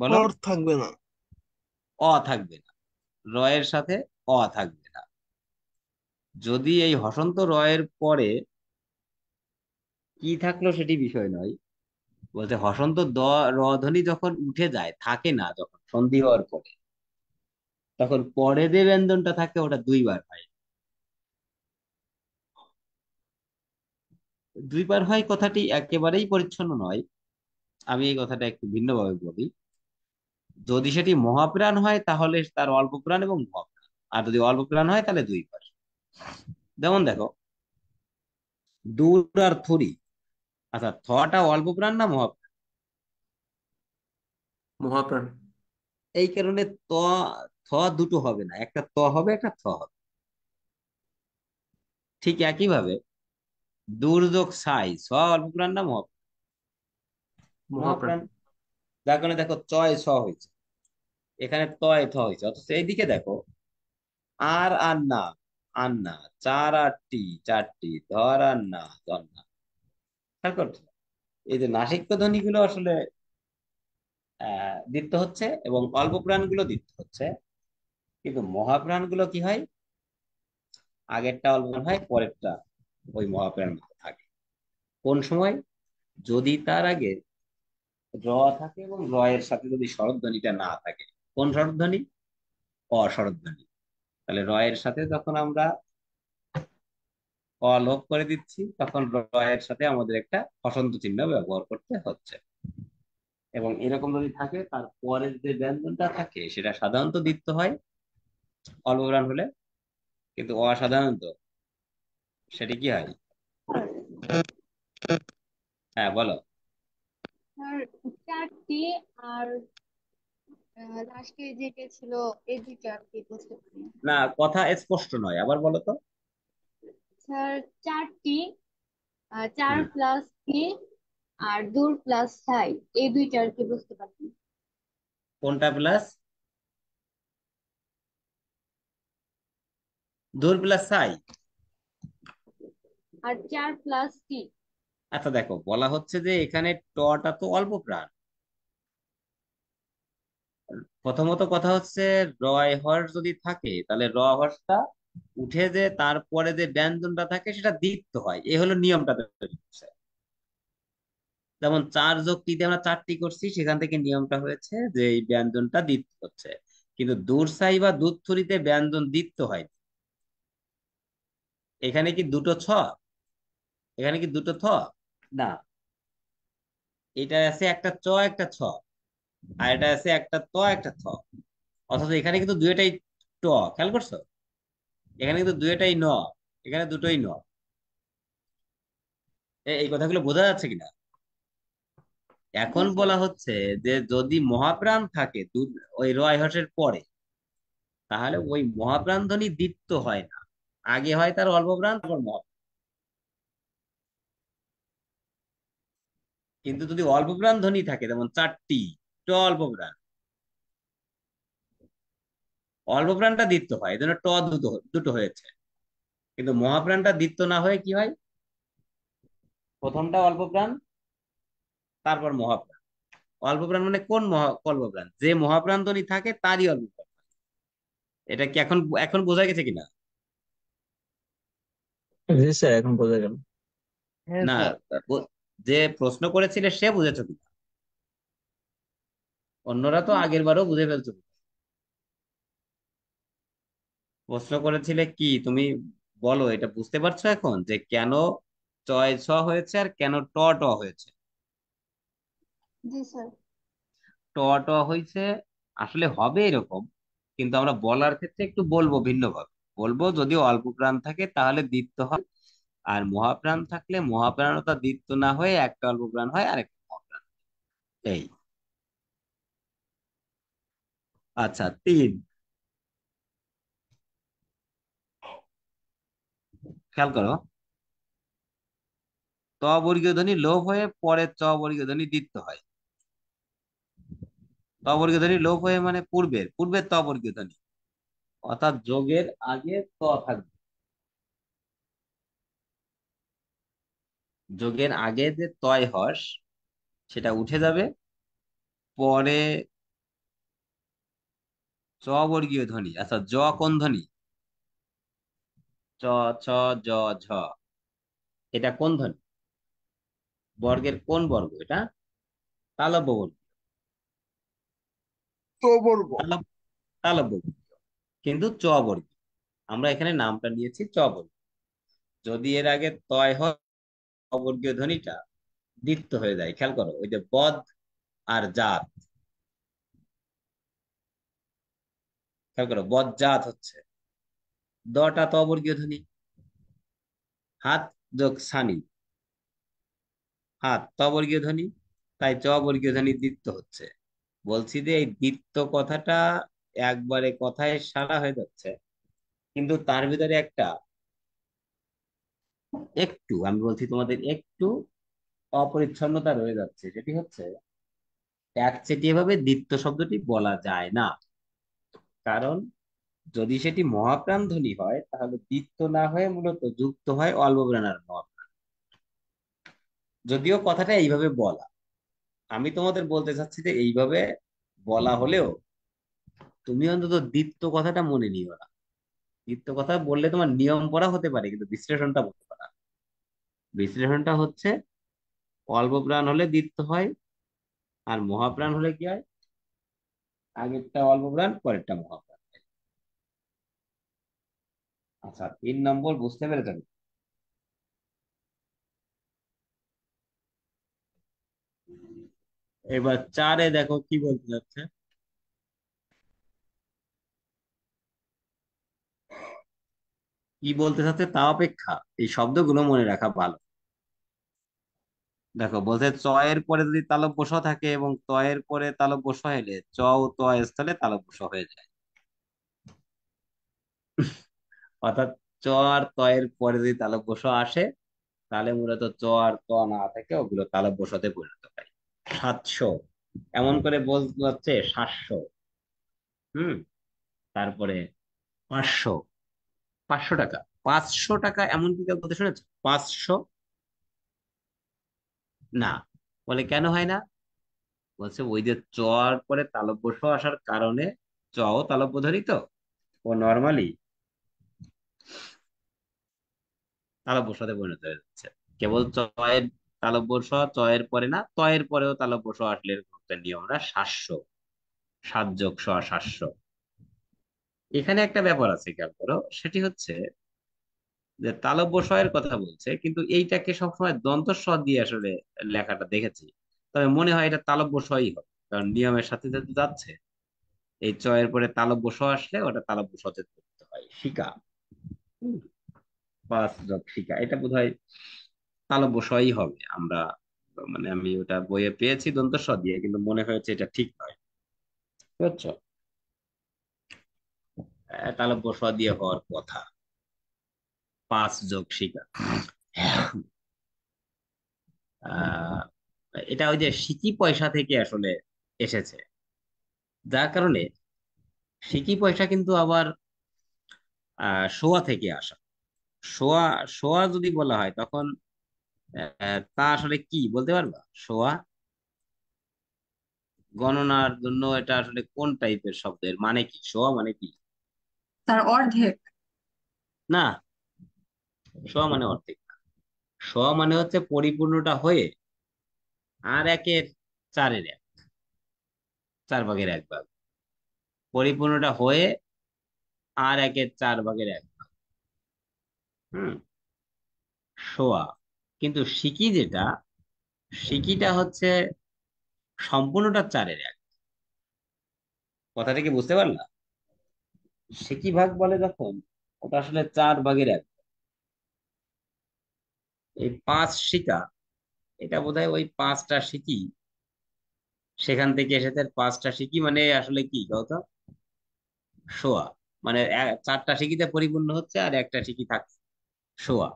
বলো থাকবে না অ থাকবে না র এর সাথে অ থাকবে না যদি এই হসন্ত র এর পরে কি থাকলো সেটি বিষয় নয় বলছে হসন্ত দ র ধ্বনি যখন উঠে যায় থাকে না যখন সন্ধি হওয়ার পরে তখন পরে যে ব্যঞ্জনটা থাকে ওটা দুইবার হয় দুইবার হয় কথাটি একেবারেই পরিচ্ছন্ন নয় আমি এই কথাটা একটু ভিন্নভাবে বলি যদি সেটি মহাপ্রাণ হয় তাহলে তার অল্প প্রাণ এবং মহাপ্রাণ আর যদি অল্প প্রাণ হয় তাহলে দুইবার যেমন দেখো দূর আর থুরি আচ্ছা থটা অল্প প্রাণ না মহাপ্রাণ মহাপ্রাণ এই কারণে ত থ দুটো হবে না একটা ত হবে একটা থ হবে ঠিক একইভাবে দুর্যোগ সাই স অল্পপ্রাণ না মহাপ্রাণ যার কারণে দেখো চয় স হয়েছে এখানে তয় থ হয়েছে অথচ এইদিকে দেখো আর আন্না আন্না চার আটটি চারটি ধর আন্না না ধর এই যে নাসিক্য ধ্বনি গুলো আসলে আহ দিতে হচ্ছে এবং অল্প গুলো দিতে হচ্ছে কিন্তু মহাপ্রাণ গুলো কি হয় আগেরটা অল্প হয় পরেরটা ওই মহাপ্রাণ থাকে কোন সময় যদি তার আগে র থাকে এবং র এর সাথে যদি শরধ্বনিটা না থাকে কোন শরধ্বনি অশরধ্বনি তাহলে র এর সাথে যখন আমরা অলোভ করে দিচ্ছি তখন র এর সাথে আমাদের একটা অসন্ত চিহ্ন ব্যবহার করতে হচ্ছে এবং এরকম যদি থাকে তার পরের যে ব্যঞ্জনটা থাকে সেটা সাধারণত দিতে হয় অল্প রান হলে কিন্তু অসাধারণত সেটি কি হয় হ্যাঁ বলো চারটি আর লাস্টে যেটা ছিল এই দুটো আর বুঝতে পারি না কথা স্পষ্ট নয় আবার বলো তো স্যার চারটি চার প্লাস থ্রি আর দূর প্লাস সাই এই দুইটা আর কি বুঝতে পারছি কোনটা প্লাস ধুর প্লাস সাই আর চার প্লাস টি আচ্ছা দেখো বলা হচ্ছে যে এখানে টটা তো অল্প প্রাণ প্রথমত কথা হচ্ছে রয় হর্ষ যদি থাকে তাহলে র হর্ষটা উঠে যে তারপরে যে ব্যঞ্জনটা থাকে সেটা দীপ্ত হয় এ হলো নিয়মটা তৈরি যেমন চার যোগ টিতে আমরা চারটি করছি সেখান থেকে নিয়মটা হয়েছে যে এই ব্যঞ্জনটা দীপ্ত হচ্ছে কিন্তু দূর সাই বা দুধথুরিতে ব্যঞ্জন দীপ্ত হয় এখানে কি দুটো ছ এখানে কি দুটো থ না এটা আছে একটা চ একটা ছ আর এটা আছে একটা ত একটা থ অথচ এখানে কিন্তু দুইটাই ট খেয়াল করছো এখানে কিন্তু দুইটাই ন এখানে দুটোই ন এই কথাগুলো বোঝা যাচ্ছে কিনা এখন বলা হচ্ছে যে যদি মহাপ্রাণ থাকে ওই রয় হাসের পরে তাহলে ওই মহাপ্রাণ ধ্বনি দ্বিত্ব হয় না আগে হয় তার অল্প প্রাণ তারপর মত কিন্তু যদি অল্প প্রাণ ধ্বনি থাকে যেমন চারটি ট অল্প প্রাণ অল্প প্রাণটা দিত্য হয় এই জন্য ট দুটো দুটো হয়েছে কিন্তু মহাপ্রাণটা দিত্য না হয়ে কি হয় প্রথমটা অল্প প্রাণ তারপর মহাপ্রাণ অল্প প্রাণ মানে কোন মহা অল্প প্রাণ যে মহাপ্রাণ ধ্বনি থাকে তারই অল্প প্রাণ এটা কি এখন এখন বোঝা গেছে কিনা জি স্যার এখন বোঝা গেল হ্যাঁ, না যে প্রশ্ন করেছিলে সে বুঝেছো কিনা অন্যরা তো আগের বারও বুঝে ফেলছো প্রশ্ন করেছিলে কি তুমি বলো এটা বুঝতে পারছো এখন যে কেন চয় ছ হয়েছে আর কেন ট ট হয়েছে স্যার ট ট হয়েছে আসলে হবে এরকম কিন্তু আমরা বলার ক্ষেত্রে একটু বলবো ভিন্নভাবে বলবো যদি অল্প প্রাণ থাকে তাহলে দ্বিত্ব হয় আর মহাপ্রাণ থাকলে মহাপ্রাণতা দ্বিত্ব না হয়ে একটা অল্প প্রাণ হয় আর একটা মহাপ্রাণ এই আচ্ছা তিন খেয়াল করো ত বর্গীয় ধ্বনি লোভ হয়ে পরে চ বর্গীয় ধ্বনি দ্বিত্ব হয় ত বর্গীয় ধ্বনি লোভ হয়ে মানে পূর্বের পূর্বের ত বর্গীয় ধ্বনি অর্থাৎ যোগের আগে ত থাকবে যোগের আগে যে তয় হস সেটা উঠে যাবে পরে চ বর্গীয় ধ্বনি আচ্ছা জ কোন ধ্বনি চ ছ জ ঝ এটা কোন ধ্বনি বর্গের কোন বর্গ এটা তালব্য বর্গ তালব্য বর্গ কিন্তু চ বর্গী আমরা এখানে নামটা নিয়েছি চ বর্গী যদি এর আগে তয় হয় অবর্গীয় ধ্বনিটা দীপ্ত হয়ে যায় খেয়াল করো ওই যে বদ আর জাত খেয়াল করো বদ জাত হচ্ছে দটা তো অবর্গীয় ধ্বনি হাত যোগ সানি হাত তবর্গীয় ধ্বনি তাই চ বর্গীয় ধ্বনি দ্বিত্ব হচ্ছে বলছি যে এই দ্বিত্ব কথাটা একবারে কথায় সারা হয়ে যাচ্ছে কিন্তু তার ভিতরে একটা একটু আমি বলছি তোমাদের একটু অপরিচ্ছন্নতা রয়ে যাচ্ছে সেটি হচ্ছে একচেটিয়া দিত্য দ্বিত্ব শব্দটি বলা যায় না কারণ যদি সেটি ধ্বনি হয় তাহলে দ্বিত্ব না হয়ে মূলত যুক্ত হয় অল্প প্রাণার মহাপ্রাণ যদিও কথাটা এইভাবে বলা আমি তোমাদের বলতে চাচ্ছি যে এইভাবে বলা হলেও তুমি অন্তত দ্বিত্ব কথাটা মনে নিও না দ্বিত্ব কথা বললে তোমার নিয়ম পড়া হতে পারে কিন্তু বিশ্লেষণটা বলতে পারা বিশ্লেষণটা হচ্ছে অল্প প্রাণ হলে দ্বিত্ব হয় আর মহাপ্রাণ হলে কি হয় আগেরটা অল্প প্রাণ পরেরটা মহাপ্রাণ আচ্ছা তিন নম্বর বুঝতে পেরেছেন এবার চারে দেখো কি বলতে যাচ্ছে কি বলতে চাচ্ছে তা অপেক্ষা এই শব্দগুলো মনে রাখা ভালো দেখো বলছে চয়ের পরে যদি তালব্য স থাকে এবং তয়ের পরে তালব্য স হলে চ ও ত স্থলে তালব্য স হয়ে যায় অর্থাৎ চ আর তয়ের পরে যদি তালব্য স আসে তাহলে মূলত চ আর ত না থাকে ওগুলো তালব্য সতে পরিণত হয় সাতশো এমন করে বলতে হচ্ছে সাতশো হম তারপরে পাঁচশো পাঁচশো টাকা পাঁচশো টাকা এমন কি কথা শুনেছ পাঁচশো না বলে কেন হয় না বলছে ওই যে চর পরে তালব্য স আসার কারণে চও তালব্য ধরি তো ও নর্মালি তালব্য সতে পরিণত হয়ে যাচ্ছে কেবল চয়ের তালব্য স চয়ের পরে না তয়ের পরেও তালব্য স আসলে না সাতশো সাত যোগ স সাতশো এখানে একটা ব্যাপার আছে খেয়াল করো সেটি হচ্ছে যে তালব্য স কথা বলছে কিন্তু এইটাকে সবসময় দন্ত স দিয়ে আসলে লেখাটা দেখেছি তবে মনে হয় এটা তালব্য সই হবে কারণ নিয়মের সাথে যেহেতু যাচ্ছে এই চয়ের পরে তালব্য স আসলে ওটা তালব্য সতে করতে হয় শিকা পাঁচ যোগ শিকা এটা বোধ হয় তালব্য সই হবে আমরা মানে আমি ওটা বইয়ে পেয়েছি দন্ত স দিয়ে কিন্তু মনে হয়েছে এটা ঠিক নয় বুঝছো তালব্য স দিয়ে হওয়ার কথা পাঁচ যোগ শিকার এটা ওই যে সিকি পয়সা থেকে আসলে এসেছে যার কারণে সিকি পয়সা কিন্তু আবার শোয়া থেকে আসা শোয়া শোয়া যদি বলা হয় তখন তা আসলে কি বলতে পারবা শোয়া গণনার জন্য এটা আসলে কোন টাইপের শব্দের মানে কি শোয়া মানে কি তার অর্ধেক না স মানে অর্ধেক স মানে হচ্ছে পরিপূর্ণটা হয়ে আর একের চারের এক চার ভাগের এক ভাগ পরিপূর্ণটা হয়ে আর একের চার ভাগের এক ভাগ হম সোয়া কিন্তু সিকি যেটা সিকিটা হচ্ছে সম্পূর্ণটা চারের এক কথাটা কি বুঝতে পারলা সে কি ভাগ বলে যখন ওটা আসলে চার ভাগের এক এই পাঁচ শিকা এটা বোধহয় ওই পাঁচটা শিকি সেখান থেকে এসেছে পাঁচটা শিকি মানে আসলে কি কথা শোয়া মানে চারটা শিকিতে পরিপূর্ণ হচ্ছে আর একটা শিকি থাকছে শোয়া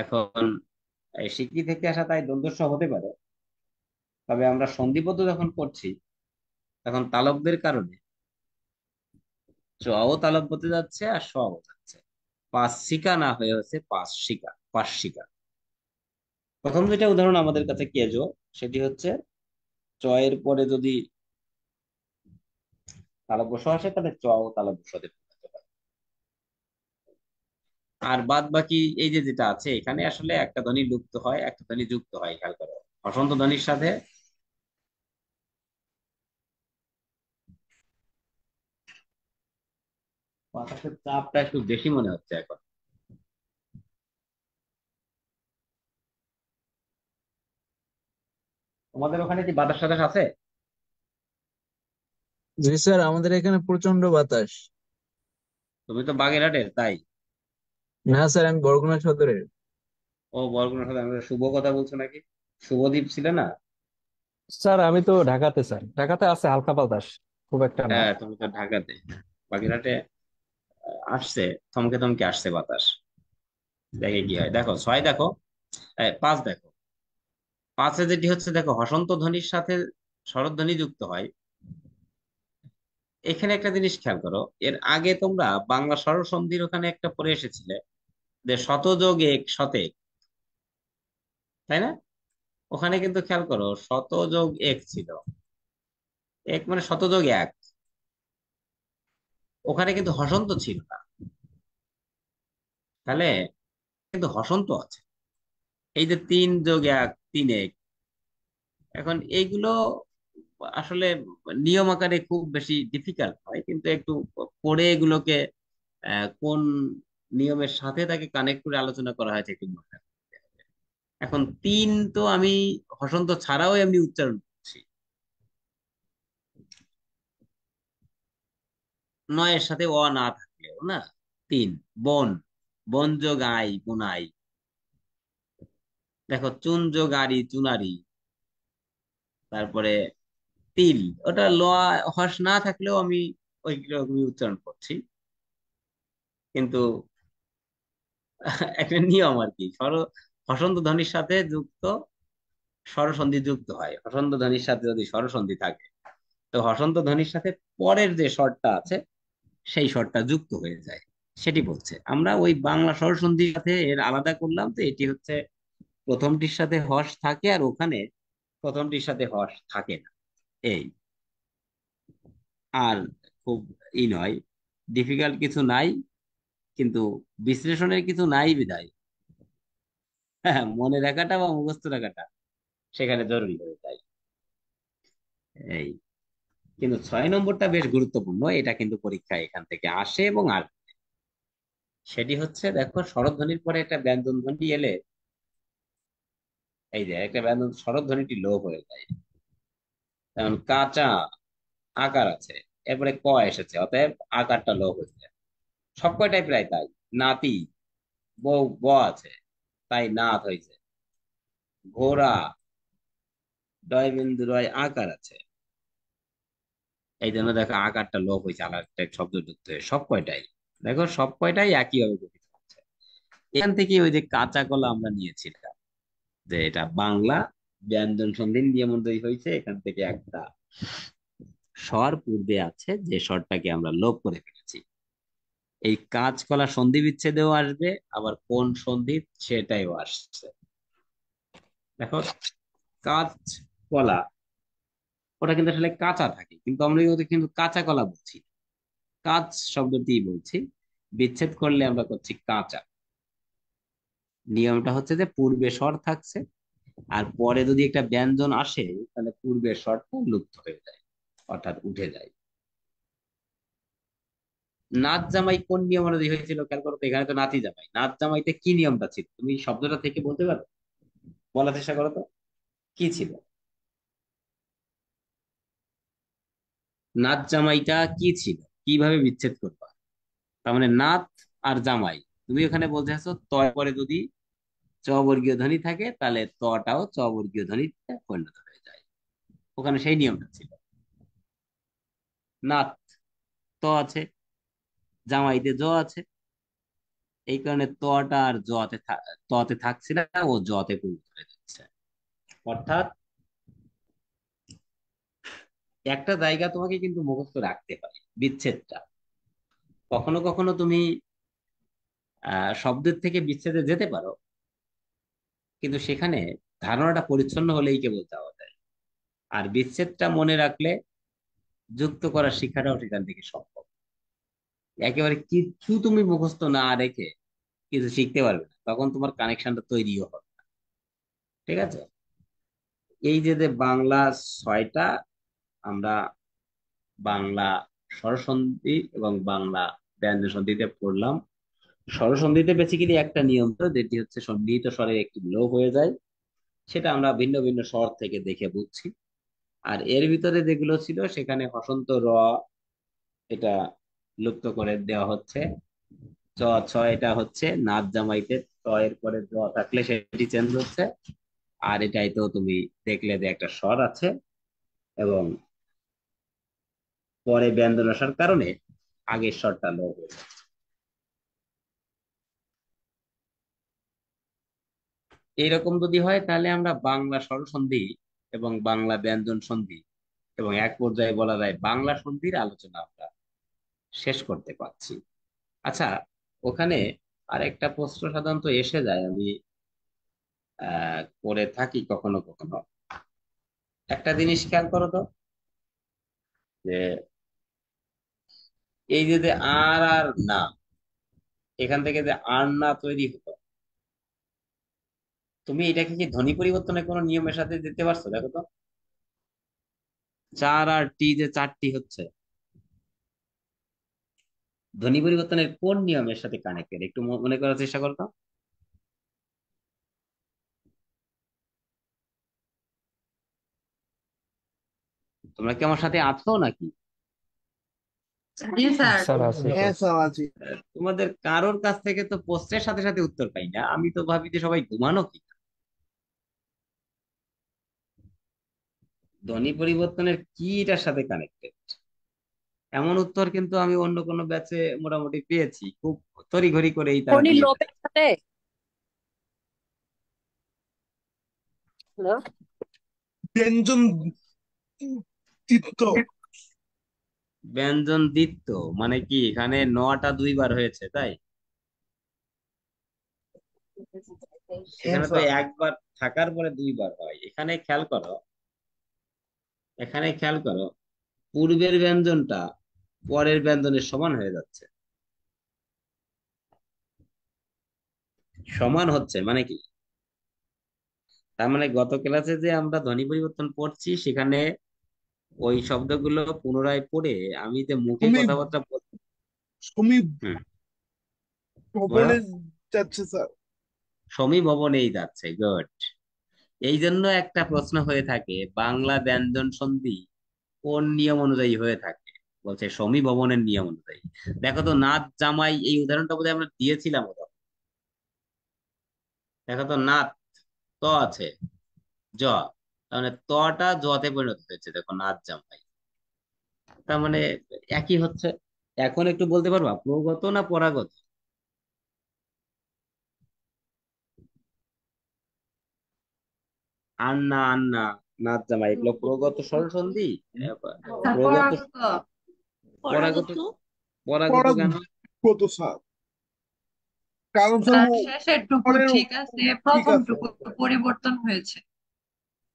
এখন শিকি থেকে আসা তাই দ্বন্দ্বস্ব হতে পারে তবে আমরা সন্ধিবদ্ধ যখন করছি তখন তালবদের কারণে চ তালব হতে যাচ্ছে আর স বোঝাচ্ছে শিখা না হয়ে হচ্ছে পাঁচশিকা পাঁচশিকা প্রথম যেটা উদাহরণ আমাদের কাছে কেজো সেটি হচ্ছে চ এর পরে যদি তালব বস আসে তাহলে চ ও তালব বসাতে আর বাদ বাকি এই যে যেটা আছে এখানে আসলে একটা ধ্বনি লুপ্ত হয় একটা ধ্বনি যুক্ত হয় খেয়াল করো অসন্ত ধ্বনির সাথে বাতাসের চাপটা একটু বেশি মনে হচ্ছে এখন তোমাদের ওখানে কি বাতাস সাতাস আছে জি স্যার আমাদের এখানে প্রচন্ড বাতাস তুমি তো বাগেরহাটের তাই না স্যার আমি বরগুনা সদরের ও বরগুনা সদর আমরা শুভ কথা বলছো নাকি শুভদীপ ছিলে না স্যার আমি তো ঢাকাতে স্যার ঢাকাতে আছে হালকা বাতাস খুব একটা না হ্যাঁ তুমি তো ঢাকাতে বাগেরহাটে আসছে থমকে থমকে আসছে বাতাস দেখে কি হয় দেখো ছয় দেখো পাঁচ দেখো পাঁচে যেটি হচ্ছে দেখো হসন্ত ধ্বনির সাথে শরৎধ্বনি যুক্ত হয় এখানে একটা জিনিস খেয়াল করো এর আগে তোমরা বাংলা সন্ধির ওখানে একটা পড়ে এসেছিলে যে শতযোগ এক শতেক তাই না ওখানে কিন্তু খেয়াল করো শতযোগ এক ছিল এক মানে শতযোগ এক ওখানে কিন্তু হসন্ত ছিল না তাহলে কিন্তু হসন্ত আছে এই যে তিন যোগ এক তিন এক এখন এইগুলো আসলে নিয়ম আকারে খুব বেশি ডিফিকাল্ট হয় কিন্তু একটু পড়ে এগুলোকে কোন নিয়মের সাথে তাকে কানেক্ট করে আলোচনা করা হয়েছে এখন তিন তো আমি হসন্ত ছাড়াও এমনি উচ্চারণ নয়ের সাথে অ না থাকলেও না তিন বন বন যোগাই বুনাই দেখো চুন যোগারি চুনারি তারপরে তিল ওটা ল হস না থাকলেও আমি ওই রকমই উচ্চারণ করছি কিন্তু একটা নিয়ম আর কি সর হসন্ত ধ্বনির সাথে যুক্ত স্বরসন্ধি যুক্ত হয় হসন্ত ধ্বনির সাথে যদি স্বরসন্ধি থাকে তো হসন্ত ধ্বনির সাথে পরের যে স্বরটা আছে সেই স্বরটা যুক্ত হয়ে যায় সেটি বলছে আমরা ওই বাংলা সন্ধির সাথে এর আলাদা করলাম তো এটি হচ্ছে প্রথমটির সাথে হস থাকে আর ওখানে প্রথমটির সাথে হস থাকে না এই আর খুব ই নয় ডিফিকাল্ট কিছু নাই কিন্তু বিশ্লেষণের কিছু নাই বিদায় হ্যাঁ মনে রাখাটা বা মুখস্থ রাখাটা সেখানে জরুরি হয়ে যায় এই কিন্তু ছয় নম্বরটা বেশ গুরুত্বপূর্ণ এটা কিন্তু পরীক্ষা এখান থেকে আসে এবং আর সেটি হচ্ছে দেখো ধ্বনির পরে একটা ব্যঞ্জন ধ্বনি এলে এই যে একটা ব্যঞ্জন ধ্বনিটি লোপ হয়ে যায় যেমন কাঁচা আকার আছে এরপরে ক এসেছে অতএব আকারটা লোপ যায় সব কয়টাই প্রায় তাই নাতি বউ ব আছে তাই নাত হয়েছে ঘোড়া ডয় বিন্দু আকার আছে এই জন্য দেখো আকারটা লোপ হয়েছে আলাদা শব্দ যুক্ত হয়ে সব কয়টাই দেখো সব কয়টাই একইভাবে গঠিত হচ্ছে এখান থেকে ওই যে কাঁচা কলা আমরা নিয়েছিলাম যে এটা বাংলা ব্যঞ্জন সন্ধিন দিয়ে মধ্যেই হয়েছে এখান থেকে একটা স্বর পূর্বে আছে যে স্বরটাকে আমরা লোপ করে ফেলেছি এই কাঁচকলা সন্ধি বিচ্ছেদেও আসবে আবার কোন সন্ধি সেটাইও আসছে দেখো কলা ওটা কিন্তু আসলে কাঁচা থাকে কিন্তু আমরা কিন্তু কাঁচা কলা বলছি কাঁচ শব্দটি বলছি বিচ্ছেদ করলে আমরা করছি কাঁচা নিয়মটা হচ্ছে যে পূর্বে স্বর থাকছে আর পরে যদি একটা ব্যঞ্জন আসে তাহলে পূর্বের স্বরটা লুপ্ত হয়ে যায় অর্থাৎ উঠে যায় নাচ জামাই কোন নিয়ম অনুযায়ী হয়েছিল খেয়াল করো তো এখানে তো নাতি জামাই নাচ জামাইতে কি নিয়মটা ছিল তুমি শব্দটা থেকে বলতে পারো বলার চেষ্টা করো তো কি ছিল নাত জামাইটা কি ছিল কিভাবে বিচ্ছেদ করবা তার মানে নাত আর জামাই তুমি এখানে বলতে আসো তয় পরে যদি চবর্গীয় ধ্বনি থাকে তাহলে তটাও চবর্গীয় ধ্বনিতে পরিণত হয়ে যায় ওখানে সেই নিয়মটা ছিল নাত ত আছে জামাইতে জ আছে এই কারণে তটা আর জতে ততে থাকছে না ও জতে পরিণত হয়ে যাচ্ছে অর্থাৎ একটা জায়গা তোমাকে কিন্তু মুখস্থ রাখতে হয় বিচ্ছেদটা কখনো কখনো তুমি শব্দের থেকে বিচ্ছেদে যেতে পারো কিন্তু সেখানে ধারণাটা পরিচ্ছন্ন হলেই কেবল যাওয়া যায় আর বিচ্ছেদটা মনে রাখলে যুক্ত করার শিক্ষাটাও সেখান থেকে সম্ভব একেবারে কিছু তুমি মুখস্থ না রেখে কিছু শিখতে পারবে না তখন তোমার কানেকশনটা তৈরিও হবে না ঠিক আছে এই যে বাংলা ছয়টা আমরা বাংলা স্বরসন্ধি এবং বাংলা ব্যঞ্জন সন্ধিতে পড়লাম স্বরসন্ধিতে বেসিক্যালি একটা নিয়ম তো যেটি হচ্ছে সন্নিহিত স্বরে একটি লোপ হয়ে যায় সেটা আমরা ভিন্ন ভিন্ন স্বর থেকে দেখে বুঝছি আর এর ভিতরে যেগুলো ছিল সেখানে হসন্ত র এটা লুপ্ত করে দেওয়া হচ্ছে চ ছ এটা হচ্ছে নাচ জামাইতে ত এর পরে র থাকলে সেটি চেঞ্জ হচ্ছে আর এটাই তো তুমি দেখলে যে একটা স্বর আছে এবং পরে ব্যঞ্জন আসার কারণে আগের স্বরটা লো হয়ে যাচ্ছে এইরকম যদি হয় তাহলে আমরা বাংলা স্বর সন্ধি এবং বাংলা ব্যঞ্জন সন্ধি এবং এক পর্যায়ে বলা যায় বাংলা সন্ধির আলোচনা আমরা শেষ করতে পারছি আচ্ছা ওখানে আর একটা প্রশ্ন সাধারণত এসে যায় আমি করে থাকি কখনো কখনো একটা জিনিস খেয়াল করো তো যে এই যে আর আর না এখান থেকে যে আর না তৈরি হতো তুমি এটাকে কি ধ্বনি পরিবর্তনের কোন নিয়মের সাথে দিতে পারছো দেখো তো চার আর টি যে চারটি হচ্ছে ধ্বনি পরিবর্তনের কোন নিয়মের সাথে কানেক্টেড একটু মনে করার চেষ্টা করতো তোমরা কি আমার সাথে আছো নাকি হ্যাঁ, তোমাদের কারোর কাছ থেকে তো প্রশ্নের সাথে সাথে উত্তর পাই না আমি তো ভাবি যে সবাই ঘুমানো কি ধ্বনি পরিবর্তনের কি এটার সাথে কানেক্টেড এমন উত্তর কিন্তু আমি অন্য কোনো ব্যাচে মোটামুটি পেয়েছি খুব তড়িঘড়ি করে এই সাথে ব্যঞ্জন ব্যঞ্জন দিত্য মানে কি এখানে নটা দুইবার হয়েছে তাই এখানে তো একবার থাকার পরে দুইবার হয় এখানে খেয়াল করো এখানে খেয়াল করো পূর্বের ব্যঞ্জনটা পরের ব্যঞ্জনের সমান হয়ে যাচ্ছে সমান হচ্ছে মানে কি তার মানে গত ক্লাসে যে আমরা ধ্বনি পরিবর্তন পড়ছি সেখানে ওই শব্দগুলো পুনরায় পড়ে আমি যে মুখে তুমি কথাবার্তা বলছি সমীপ হ্যাঁ ভবনে যাচ্ছে স্যার সমী ভবনেই যাচ্ছে গুড এই জন্য একটা প্রশ্ন হয়ে থাকে বাংলা ব্যঞ্জন সন্ধি কোন নিয়ম অনুযায়ী হয়ে থাকে বলছে সমী ভবনের নিয়ম অনুযায়ী দেখো তো নাথ জামাই এই উদাহরণটা বোধহয় আমরা দিয়েছিলাম দেখো তো নাথ ত আছে জ মানে তটা জতে পরিণত হয়েছে দেখো নাচ জামাই তার মানে একই হচ্ছে এখন একটু বলতে পারবা প্রগত না পরাগত আন্না আন্না নাচ জামাই এগুলো প্রগত সরসন্ধি সন্ধি আচ্ছা, প্রগত পরাগত পরাগত কেন স্যার কারণ আচ্ছা, ঠিক আছে প্রথম টুকু পরিবর্তন হয়েছে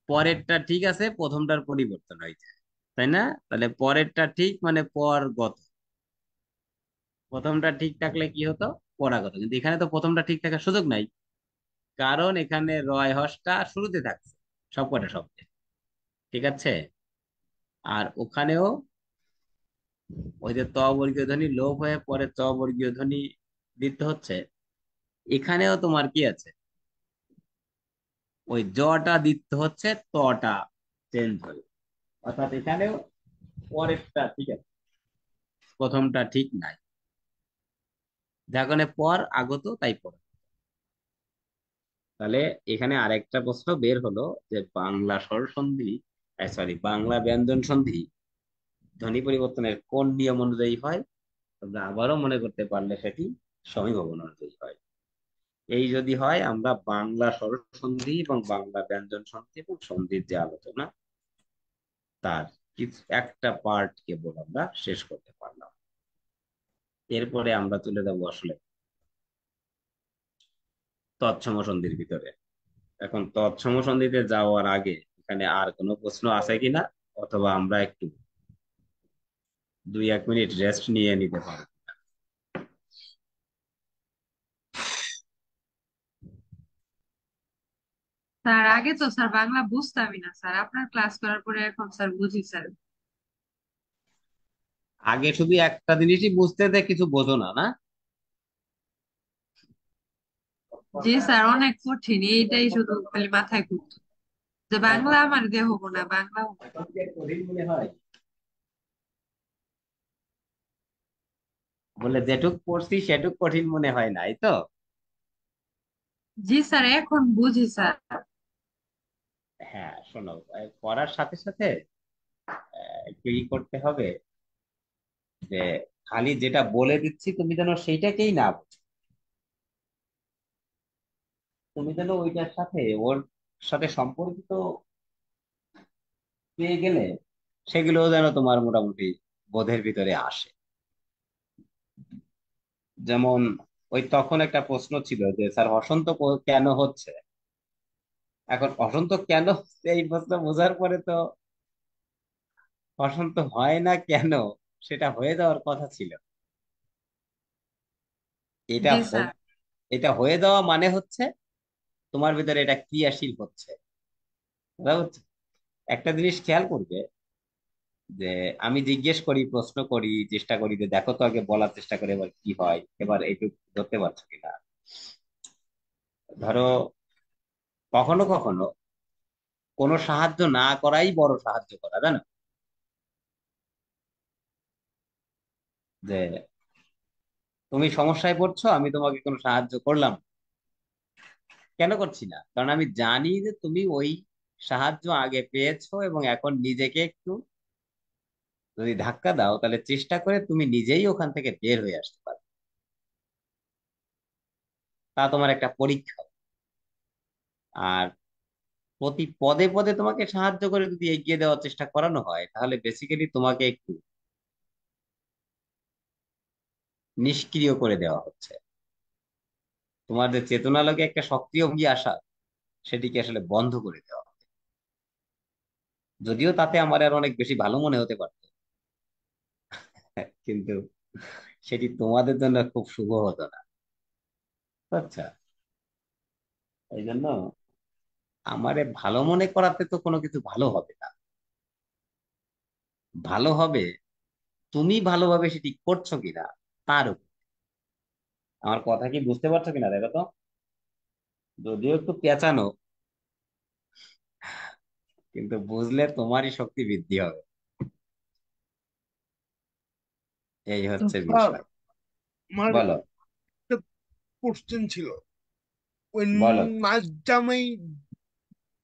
পরেরটা ঠিক আছে প্রথমটার পরিবর্তন হয়েছে তাই না তাহলে পরেরটা ঠিক মানে পর গত প্রথমটা ঠিক থাকলে কি হতো পরাগত কিন্তু এখানে তো প্রথমটা ঠিক থাকার সুযোগ নাই কারণ এখানে রয় হসটা শুরুতে থাকছে সবকটা শব্দে ঠিক আছে আর ওখানেও ওই যে তবর্গীয় ধ্বনি লোভ হয়ে পরে তবর্গীয় ধ্বনি দিতে হচ্ছে এখানেও তোমার কি আছে ওই জটা দিতে হচ্ছে তটা চেঞ্জ হবে অর্থাৎ এখানেও পরেরটা ঠিক আছে প্রথমটা ঠিক নাই যার পর আগত তাই পর তাহলে এখানে আরেকটা প্রশ্ন বের হলো যে বাংলা স্বর সন্ধি সরি বাংলা ব্যঞ্জন সন্ধি ধ্বনি পরিবর্তনের কোন নিয়ম অনুযায়ী হয় তোমরা আবারও মনে করতে পারলে সেটি সমীভবন অনুযায়ী হয় এই যদি হয় আমরা বাংলা স্বরসন্ধি এবং বাংলা ব্যঞ্জন সন্ধি এবং সন্ধির যে আলোচনা তার একটা পার্ট কেবল আমরা শেষ করতে পারলাম এরপরে আমরা তুলে দেবো আসলে তৎসম সন্ধির ভিতরে এখন তৎসম সন্ধিতে যাওয়ার আগে এখানে আর কোনো প্রশ্ন আছে কিনা অথবা আমরা একটু দুই এক মিনিট রেস্ট নিয়ে নিতে পারবো স্যার আগে তো স্যার বাংলা বুঝতামই না স্যার আপনার ক্লাস করার পরে এখন স্যার বুঝি স্যার আগে শুধু একটা জিনিসই বুঝতে দেয় কিছু বোঝো না না জি স্যার অনেক কঠিন এইটাই শুধু খালি মাথায় ঘুরতো যে বাংলা আমার যে হবো না বাংলা বলে যেটুক পড়ছি সেটুক কঠিন মনে হয় নাই তো জি স্যার এখন বুঝি স্যার হ্যাঁ শোনো করার সাথে সাথে একটু করতে হবে যে খালি যেটা বলে দিচ্ছি তুমি যেন সেইটাকেই না তুমি যেন ওইটার সাথে ওর সাথে সম্পর্কিত পেয়ে গেলে সেগুলো যেন তোমার মোটামুটি বোধের ভিতরে আসে যেমন ওই তখন একটা প্রশ্ন ছিল যে স্যার বসন্ত কেন হচ্ছে এখন অসন্ত কেন এই প্রশ্ন বোঝার পরে তো অসন্ত হয় না কেন সেটা হয়ে যাওয়ার কথা ছিল এটা এটা হয়ে যাওয়া মানে হচ্ছে তোমার ভিতরে এটা ক্রিয়াশীল হচ্ছে একটা জিনিস খেয়াল করবে যে আমি জিজ্ঞেস করি প্রশ্ন করি চেষ্টা করি যে দেখো তো আগে বলার চেষ্টা করে এবার কি হয় এবার এইটুকু ধরতে পারছো কিনা ধরো কখনো কখনো কোনো সাহায্য না করাই বড় সাহায্য করা জানো যে তুমি সমস্যায় পড়ছো আমি তোমাকে কোনো সাহায্য করলাম কেন করছি না কারণ আমি জানি যে তুমি ওই সাহায্য আগে পেয়েছো এবং এখন নিজেকে একটু যদি ধাক্কা দাও তাহলে চেষ্টা করে তুমি নিজেই ওখান থেকে বের হয়ে আসতে পারবে তা তোমার একটা পরীক্ষা আর প্রতি পদে পদে তোমাকে সাহায্য করে যদি এগিয়ে দেওয়ার চেষ্টা করানো হয় তাহলে বেসিক্যালি তোমাকে একটু নিষ্ক্রিয় করে দেওয়া হচ্ছে তোমার যে চেতনা লোকে একটা সক্রিয়ভাবে আসা সেটিকে আসলে বন্ধ করে দেওয়া হবে যদিও তাতে আমার আর অনেক বেশি ভালো মনে হতে পারত কিন্তু সেটি তোমাদের জন্য খুব শুভ হতো না আচ্ছা এই জন্য আমারে ভালো মনে করাতে তো কোনো কিছু ভালো হবে না ভালো হবে তুমি ভালোভাবে সেটি করছো কিনা তার উপর আমার কথা কি বুঝতে পারছো কিনা দেখো তো যদিও একটু পেঁচানো কিন্তু বুঝলে তোমারই শক্তি বৃদ্ধি হবে এই হচ্ছে বিষয় বলো কোশ্চেন ছিল বলো জামাই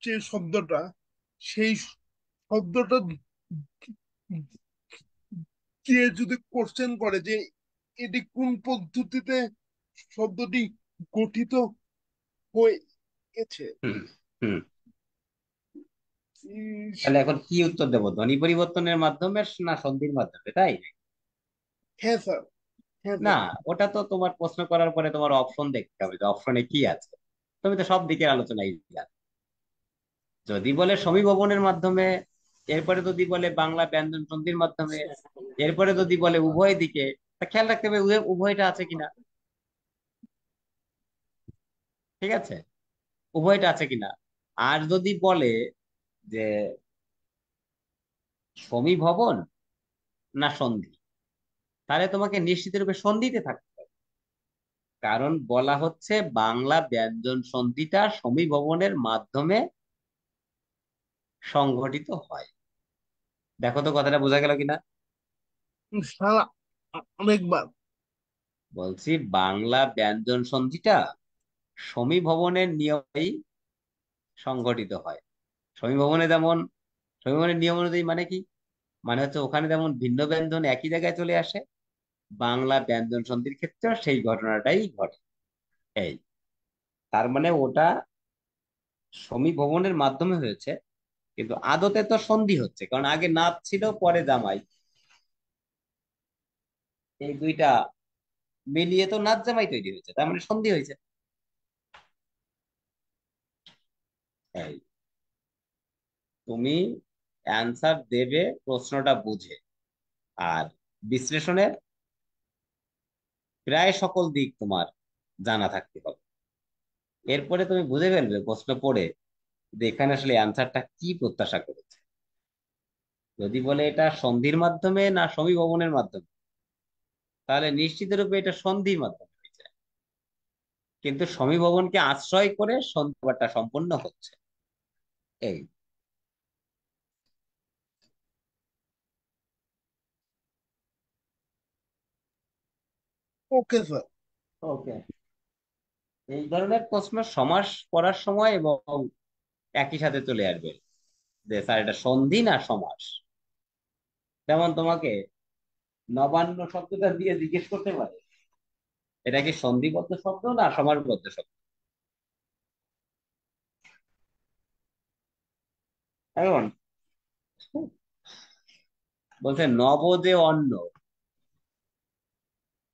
যে শব্দটা সেই শব্দটা দিয়ে যদি কোশ্চেন করে যে এটি কোন পদ্ধতিতে শব্দটি গঠিত হয়েছে তাহলে এখন কি উত্তর দেবো ধ্বনি পরিবর্তনের মাধ্যমে না সন্ধির মাধ্যমে তাই হ্যাঁ স্যার হ্যাঁ, না ওটা তো তোমার প্রশ্ন করার পরে তোমার অপশন দেখতে হবে যে অপশনে কি আছে তুমি তো সব দিকের আলোচনায় যাচ্ছ যদি বলে সমীভবনের মাধ্যমে এরপরে যদি বলে বাংলা ব্যঞ্জন সন্ধির মাধ্যমে এরপরে যদি বলে উভয় দিকে খেয়াল রাখতে হবে উভয়টা আছে কিনা ঠিক আছে উভয়টা আছে কিনা আর যদি বলে যে সমীভবন না সন্ধি তাহলে তোমাকে নিশ্চিত রূপে সন্ধিতে থাকতে হবে কারণ বলা হচ্ছে বাংলা ব্যঞ্জন সন্ধিটা সমীভবনের মাধ্যমে সংঘটিত হয় দেখো তো কথাটা বোঝা গেল কিনা অনেকবার বলছি বাংলা ব্যঞ্জন সন্ধিটা সমীভবনের নিয়মেই সংঘটিত হয় সমীভবনে যেমন সমীভবনের নিয়ম অনুযায়ী মানে কি মানে হচ্ছে ওখানে যেমন ভিন্ন ব্যঞ্জন একই জায়গায় চলে আসে বাংলা ব্যঞ্জন সন্ধির ক্ষেত্রে সেই ঘটনাটাই ঘটে এই তার মানে ওটা সমীভবনের মাধ্যমে হয়েছে কিন্তু আদতে তো সন্ধি হচ্ছে কারণ আগে নাত ছিল পরে জামাই এই দুইটা মিলিয়ে তো নাচ জামাই তৈরি হয়েছে তার মানে সন্ধি হয়েছে তুমি অ্যান্সার দেবে প্রশ্নটা বুঝে আর বিশ্লেষণের প্রায় সকল দিক তোমার জানা থাকতে হবে এরপরে তুমি বুঝে ফেলবে প্রশ্ন পড়ে এখানে আসলে অ্যান্সারটা কি প্রত্যাশা করেছে যদি বলে এটা সন্ধির মাধ্যমে না সমীভবনের মাধ্যমে তাহলে নিশ্চিত রূপে এটা সন্ধির মাধ্যমে কিন্তু সমীভবনকে আশ্রয় করে সন্ধ্যাটা সম্পন্ন হচ্ছে এই ওকে ওকে এই ধরনের প্রশ্ন সমাস করার সময় এবং একই সাথে চলে আসবে যে স্যার এটা সন্ধি না সমাস যেমন তোমাকে নবান্ন শব্দটা দিয়ে জিজ্ঞেস করতে পারে এটা কি সন্ধিবদ্ধ শব্দ না সমাসবদ্ধ শব্দ এখন বলছে নব যে অন্ন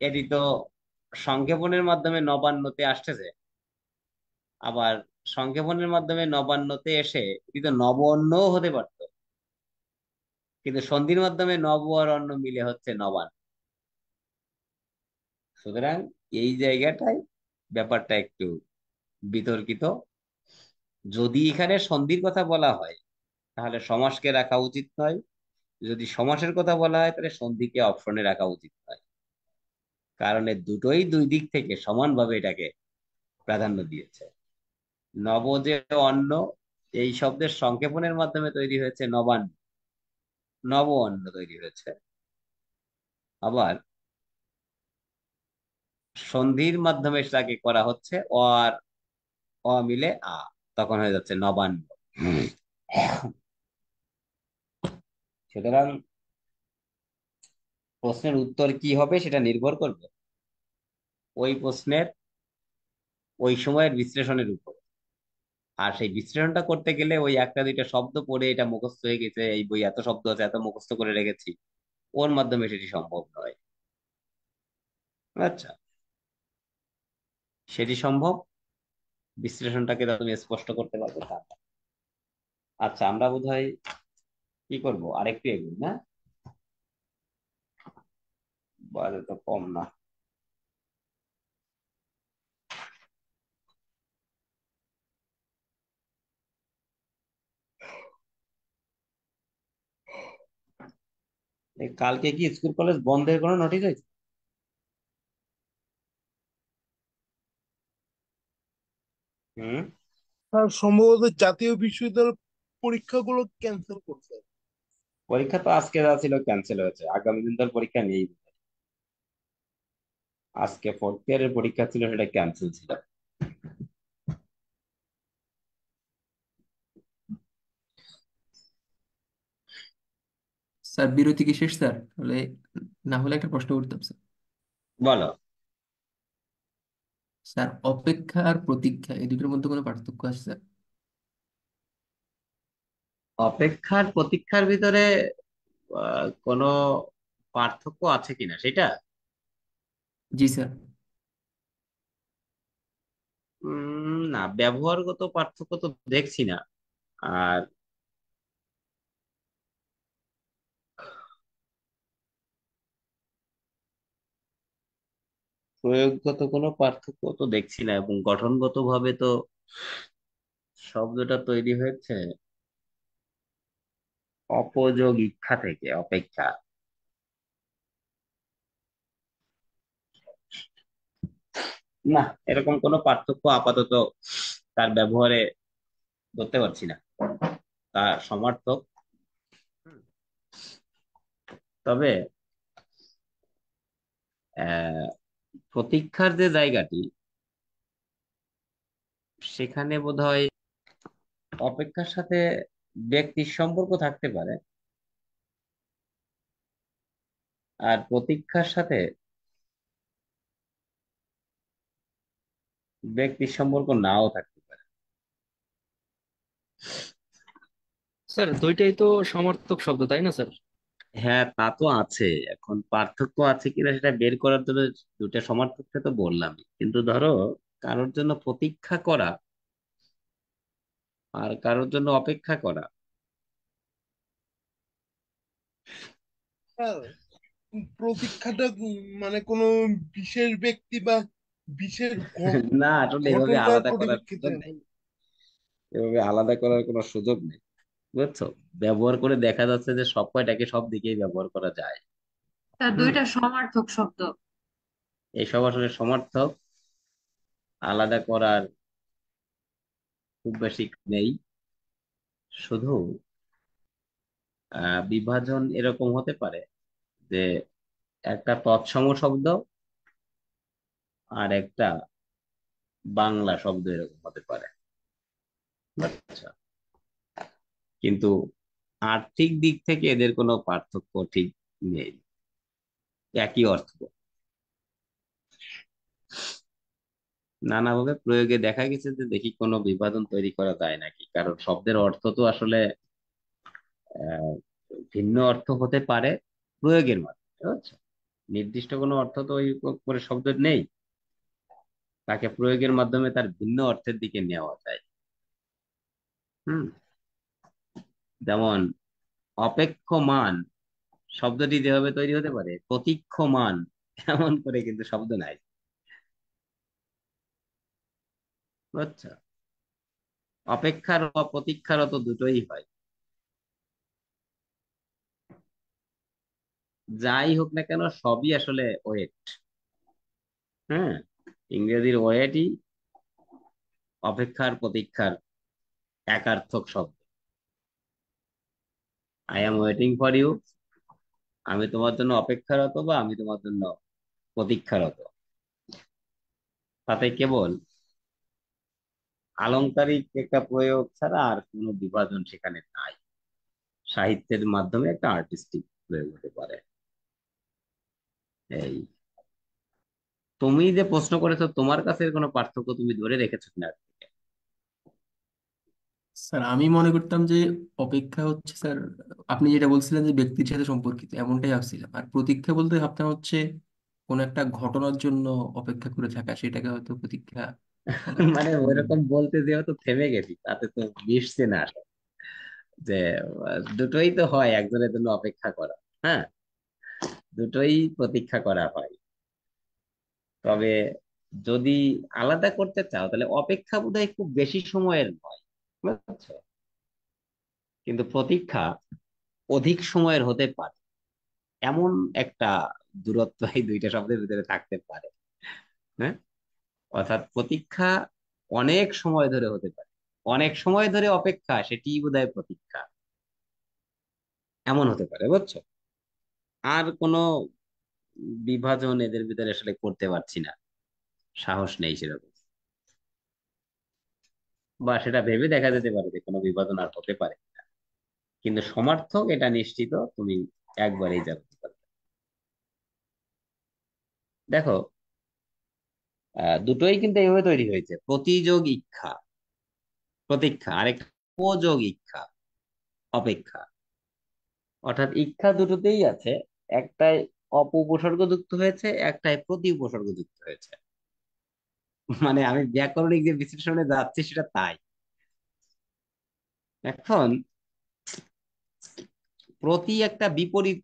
এটি তো সংক্ষেপণের মাধ্যমে নবান্নতে আসতেছে আবার সংক্ষেপণের মাধ্যমে নবান্নতে এসে এটি তো নব অন্নও হতে পারত কিন্তু সন্ধির মাধ্যমে নব আর অন্য মিলে হচ্ছে নবান সুতরাং এই জায়গাটায় ব্যাপারটা একটু বিতর্কিত যদি এখানে সন্ধির কথা বলা হয় তাহলে সমাসকে রাখা উচিত নয় যদি সমাসের কথা বলা হয় তাহলে সন্ধিকে অপশনে রাখা উচিত নয় কারণ দুটোই দুই দিক থেকে সমানভাবে এটাকে প্রাধান্য দিয়েছে নব যে অন্ন এই শব্দের সংক্ষেপণের মাধ্যমে তৈরি হয়েছে নবান্ন নব অন্ন তৈরি হয়েছে আবার সন্ধির মাধ্যমে সেটাকে করা হচ্ছে অ আর অ মিলে আ তখন হয়ে যাচ্ছে নবান্ন সুতরাং প্রশ্নের উত্তর কি হবে সেটা নির্ভর করবে ওই প্রশ্নের ওই সময়ের বিশ্লেষণের উপর আর সেই বিশ্লেষণটা করতে গেলে ওই একটা দুইটা শব্দ পড়ে এটা মুখস্থ হয়ে গেছে এই বই এত শব্দ আছে এত মুখস্থ করে রেখেছি ওর মাধ্যমে সেটি সম্ভব নয় আচ্ছা সেটি সম্ভব বিশ্লেষণটাকে তুমি স্পষ্ট করতে পারবে আচ্ছা আমরা হয় কি করব আরেকটু এগোই না বাজে তো কম না কালকে কি স্কুল কলেজ বন্ধের কোনো নোটিশ হয়েছে হুম স্যার সম্ভবত জাতীয় বিশ্ববিদ্যালয় পরীক্ষাগুলো ক্যান্সেল করছে পরীক্ষা তো আজকে যা ছিল ক্যান্সেল হয়েছে আগামী দিন তোর পরীক্ষা নেই আজকে ফোর্থ ইয়ারের পরীক্ষা ছিল সেটা ক্যান্সেল ছিল স্যার বিরতি কি শেষ স্যার তাহলে না হলে একটা প্রশ্ন করতাম স্যার বলো স্যার অপেক্ষা আর প্রতীক্ষা এই দুটোর মধ্যে কোনো পার্থক্য আছে স্যার অপেক্ষার প্রতীক্ষার ভিতরে আহ, কোনো পার্থক্য আছে কিনা সেটা জি স্যার উম, না ব্যবহারগত পার্থক্য তো দেখছি না আর প্রয়োগগত কোনো পার্থক্য তো দেখছি না এবং গঠনগতভাবে তো শব্দটা তৈরি হয়েছে অপযোগ ইচ্ছা থেকে অপেক্ষা না এরকম কোনো পার্থক্য আপাতত তার ব্যবহারে ধরতে পারছি না তার সমার্থক তবে আহ প্রতীক্ষার যে জায়গাটি সেখানে হয় অপেক্ষার সাথে ব্যক্তির সম্পর্ক থাকতে পারে আর প্রতীক্ষার সাথে ব্যক্তির সম্পর্ক নাও থাকতে পারে স্যার দুইটাই তো সমার্থক শব্দ তাই না স্যার হ্যাঁ তা তো আছে এখন পার্থক্য আছে কিনা সেটা বের করার জন্য দুটা সমার্থককে তো বললাম কিন্তু ধরো কারোর জন্য প্রতীক্ষা করা আর কারোর জন্য অপেক্ষা করা হ্যাঁ, প্রতীক্ষাটা মানে কোনো বিশেষ ব্যক্তি বা বিশেষ না আসলে এভাবে ঘটনার আলাদা করার পরিপ্রেক্ষিতে সুযোগ নেই এভাবে আলাদা করার কোনো সুযোগ নেই বুঝছো ব্যবহার করে দেখা যাচ্ছে যে সব কয়টাকে সব দিকেই ব্যবহার করা যায় তার হুম দুইটা সমার্থক শব্দ এসব আসলে সমার্থক আলাদা করার খুব বেশি নেই শুধু আহ বিভাজন এরকম হতে পারে যে একটা তৎসম শব্দ আর একটা বাংলা শব্দ এরকম হতে পারে আচ্ছা কিন্তু আর্থিক দিক থেকে এদের কোনো পার্থক্য ঠিক নেই একই অর্থ নানাভাবে প্রয়োগে দেখা গেছে যে দেখি কোনো বিবাদন তৈরি করা যায় নাকি কারণ শব্দের অর্থ তো আসলে ভিন্ন অর্থ হতে পারে প্রয়োগের মাধ্যমে নির্দিষ্ট কোনো অর্থ তো ওই করে শব্দ নেই তাকে প্রয়োগের মাধ্যমে তার ভিন্ন অর্থের দিকে নেওয়া যায় হুম যেমন অপেক্ষমান শব্দটি যেভাবে তৈরি হতে পারে প্রতীক্ষমান এমন করে কিন্তু শব্দ নাই আচ্ছা অপেক্ষার বা প্রতীক্ষার তো দুটোই হয় যাই হোক না কেন সবই আসলে ওয়েট হ্যাঁ ইংরেজির ওয়েটই অপেক্ষার প্রতীক্ষার একার্থক শব্দ I am waiting for you আমি তোমার জন্য অপেক্ষারত বা আমি তোমার জন্য প্রতীক্ষারত তাতে কেবল আলংকারিক একটা প্রয়োগ ছাড়া আর কোনো বিভাজন সেখানে নাই সাহিত্যের মাধ্যমে একটা আর্টিস্টিক প্রয়োগ হতে পারে এই তুমি যে প্রশ্ন করেছো তোমার কাছে কোনো পার্থক্য তুমি ধরে রেখেছো না স্যার আমি মনে করতাম যে অপেক্ষা হচ্ছে স্যার আপনি যেটা বলছিলেন যে ব্যক্তির সাথে সম্পর্কিত এমনটাই ভাবছিলাম আর প্রতীক্ষা বলতে ভাবতাম হচ্ছে কোন একটা ঘটনার জন্য অপেক্ষা করে থাকা সেটাকে হয়তো প্রতীক্ষা মানে করতাম ওইরকম বলতে যেও তো থেমে গেছি তাতে তো মিশছে না আসলে। যে দুটোই তো হয় একজনের জন্য অপেক্ষা করা হ্যাঁ দুটোই প্রতীক্ষা করা হয় তবে যদি আলাদা করতে চাও তাহলে অপেক্ষা বোধহয় খুব বেশি সময়ের নয় কিন্তু প্রতীক্ষা অধিক সময়ের হতে পারে এমন একটা দূরত্ব এই দুইটা শব্দের ভিতরে থাকতে পারে হ্যাঁ অর্থাৎ প্রতীক্ষা অনেক সময় ধরে হতে পারে অনেক সময় ধরে অপেক্ষা সেটি বোধহয় প্রতীক্ষা এমন হতে পারে বুঝছো আর কোনো বিভাজন এদের ভিতরে আসলে করতে পারছি না সাহস নেই সেরকম বা সেটা ভেবে দেখা যেতে পারে যে কোনো বিভাজন আর হতে পারে কিন্তু সমার্থক এটা নিশ্চিত তুমি একবারেই জানতে পারবে দেখো দুটোই কিন্তু এইভাবে তৈরি হয়েছে প্রতিযোগ ইচ্ছা প্রতীক্ষা আরেকটা উপযোগ ইচ্ছা অপেক্ষা অর্থাৎ ইচ্ছা দুটোতেই আছে একটাই অপ যুক্ত হয়েছে একটাই প্রতি উপসর্গ যুক্ত হয়েছে মানে আমি ব্যাকরণিক যে বিশ্লেষণে যাচ্ছি সেটা তাই এখন প্রতি একটা বিপরীত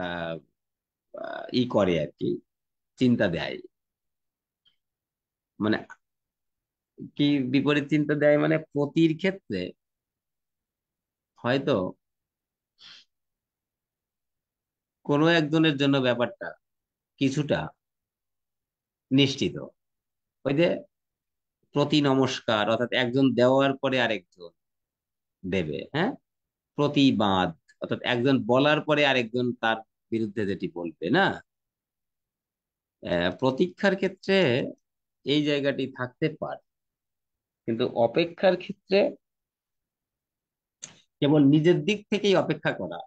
আহ ই করে আর কি চিন্তা দেয় মানে কি বিপরীত চিন্তা দেয় মানে প্রতির ক্ষেত্রে হয়তো কোনো একজনের জন্য ব্যাপারটা কিছুটা নিশ্চিত ওই যে প্রতি নমস্কার অর্থাৎ একজন দেওয়ার পরে আরেকজন দেবে হ্যাঁ প্রতিবাদ অর্থাৎ একজন বলার পরে আরেকজন তার বিরুদ্ধে যেটি বলবে না প্রতীক্ষার ক্ষেত্রে এই জায়গাটি থাকতে পারে কিন্তু অপেক্ষার ক্ষেত্রে কেবল নিজের দিক থেকেই অপেক্ষা করা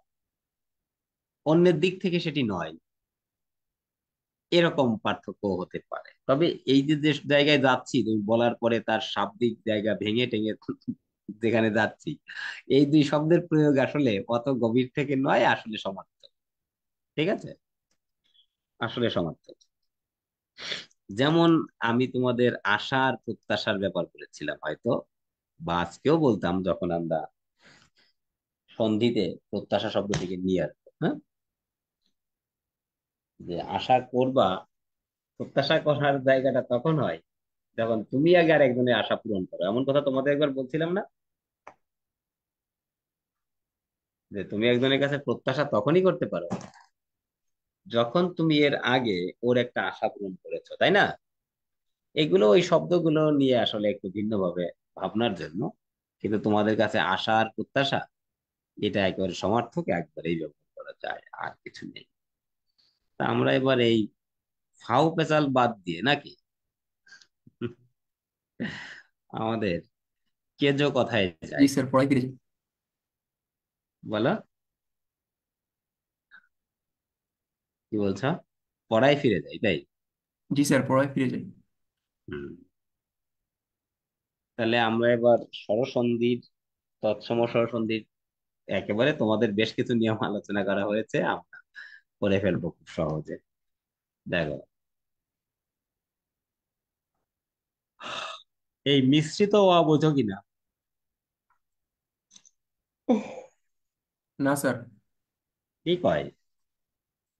অন্যের দিক থেকে সেটি নয় এরকম পার্থক্য হতে পারে তবে এই যে যে জায়গায় যাচ্ছি তুমি বলার পরে তার শাব্দিক জায়গা ভেঙে টেঙে যেখানে যাচ্ছি এই দুই শব্দের প্রয়োগ আসলে অত গভীর থেকে নয় আসলে সমার্থক ঠিক আছে আসলে সমার্থক যেমন আমি তোমাদের আশার প্রত্যাশার ব্যাপার বলেছিলাম হয়তো বা আজকেও বলতাম যখন আমরা সন্ধিতে প্রত্যাশা শব্দটিকে নিয়ে আসবো হ্যাঁ যে আশা করবা প্রত্যাশা করার জায়গাটা তখন হয় যখন তুমি আগে আর একজনের আশা পূরণ করো এমন কথা তোমাদের একবার বলছিলাম না যে তুমি একজনের কাছে প্রত্যাশা তখনই করতে পারো যখন তুমি এর আগে ওর একটা আশা পূরণ করেছো তাই না এগুলো ওই শব্দগুলো নিয়ে আসলে একটু ভিন্নভাবে ভাবনার জন্য কিন্তু তোমাদের কাছে আশা আর প্রত্যাশা এটা একেবারে সমার্থক একবারেই ব্যবহার করা যায় আর কিছু নেই তা আমরা এবার এই ফাউ পেঁচাল বাদ দিয়ে নাকি আমাদের কেজো কথায় যায় বলো কি বলছো পড়ায় ফিরে যাই তাই জি স্যার পড়ায় ফিরে যাই তাহলে আমরা এবার স্বরসন্ধির তৎসম স্বরসন্ধির একেবারে তোমাদের বেশ কিছু নিয়ম আলোচনা করা হয়েছে আমরা করে ফেলবো খুব সহজে দেখো এই মিশ্রিত অ বোঝো কিনা না স্যার কি কয়